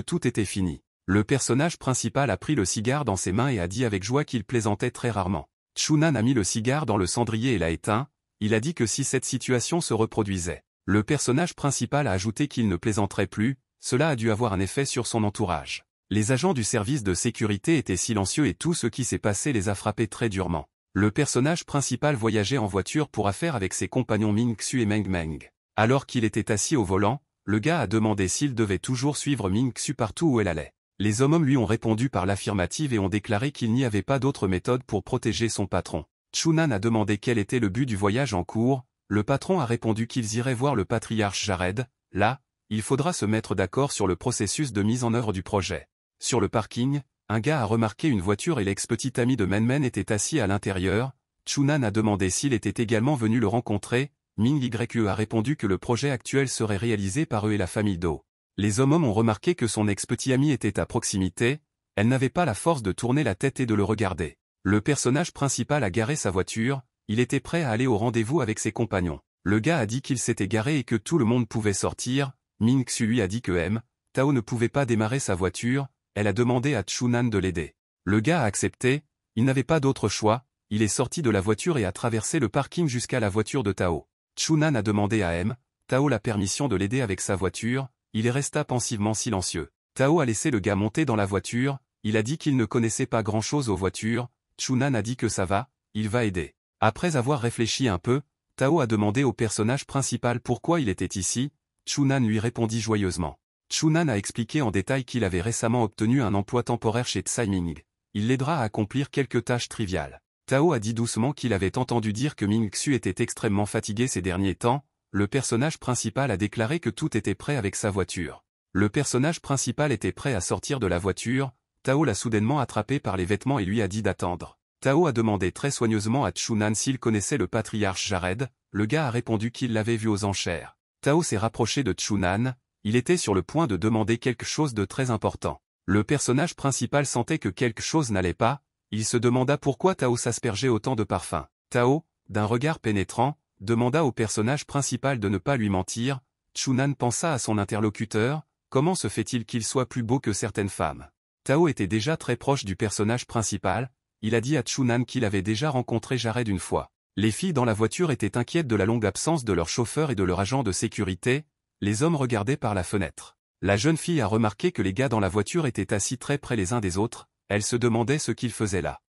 tout était fini. Le personnage principal a pris le cigare dans ses mains et a dit avec joie qu'il plaisantait très rarement. Chunan a mis le cigare dans le cendrier et l'a éteint, il a dit que si cette situation se reproduisait, le personnage principal a ajouté qu'il ne plaisanterait plus, cela a dû avoir un effet sur son entourage. Les agents du service de sécurité étaient silencieux et tout ce qui s'est passé les a frappés très durement. Le personnage principal voyageait en voiture pour affaire avec ses compagnons Ming Xu et Meng Meng. Alors qu'il était assis au volant, le gars a demandé s'il devait toujours suivre Ming-Xu partout où elle allait. Les hommes lui ont répondu par l'affirmative et ont déclaré qu'il n'y avait pas d'autre méthode pour protéger son patron. Chunan a demandé quel était le but du voyage en cours, le patron a répondu qu'ils iraient voir le patriarche Jared, là, il faudra se mettre d'accord sur le processus de mise en œuvre du projet. Sur le parking, un gars a remarqué une voiture et lex petite amie de Menmen était assis à l'intérieur, Chunan a demandé s'il était également venu le rencontrer, Ming Yue a répondu que le projet actuel serait réalisé par eux et la famille Do. Les hommes hommes ont remarqué que son ex-petit ami était à proximité, elle n'avait pas la force de tourner la tête et de le regarder. Le personnage principal a garé sa voiture, il était prêt à aller au rendez-vous avec ses compagnons. Le gars a dit qu'il s'était garé et que tout le monde pouvait sortir, Ming Xu lui a dit que M, Tao ne pouvait pas démarrer sa voiture, elle a demandé à Chunan de l'aider. Le gars a accepté, il n'avait pas d'autre choix, il est sorti de la voiture et a traversé le parking jusqu'à la voiture de Tao. Chunan a demandé à M. Tao la permission de l'aider avec sa voiture, il resta pensivement silencieux. Tao a laissé le gars monter dans la voiture, il a dit qu'il ne connaissait pas grand-chose aux voitures, Chunan a dit que ça va, il va aider. Après avoir réfléchi un peu, Tao a demandé au personnage principal pourquoi il était ici, Chunan lui répondit joyeusement. Chunan a expliqué en détail qu'il avait récemment obtenu un emploi temporaire chez Tsai Ming. Il l'aidera à accomplir quelques tâches triviales. Tao a dit doucement qu'il avait entendu dire que Ming Xu était extrêmement fatigué ces derniers temps, le personnage principal a déclaré que tout était prêt avec sa voiture. Le personnage principal était prêt à sortir de la voiture, Tao l'a soudainement attrapé par les vêtements et lui a dit d'attendre. Tao a demandé très soigneusement à Chunan s'il connaissait le patriarche Jared, le gars a répondu qu'il l'avait vu aux enchères. Tao s'est rapproché de Chunan, il était sur le point de demander quelque chose de très important. Le personnage principal sentait que quelque chose n'allait pas, il se demanda pourquoi Tao s'aspergeait autant de parfums. Tao, d'un regard pénétrant, demanda au personnage principal de ne pas lui mentir, Chunan pensa à son interlocuteur, comment se fait-il qu'il soit plus beau que certaines femmes Tao était déjà très proche du personnage principal, il a dit à Chunan qu'il avait déjà rencontré Jared une fois. Les filles dans la voiture étaient inquiètes de la longue absence de leur chauffeur et de leur agent de sécurité, les hommes regardaient par la fenêtre. La jeune fille a remarqué que les gars dans la voiture étaient assis très près les uns des autres, elle se demandait ce qu'il faisait là.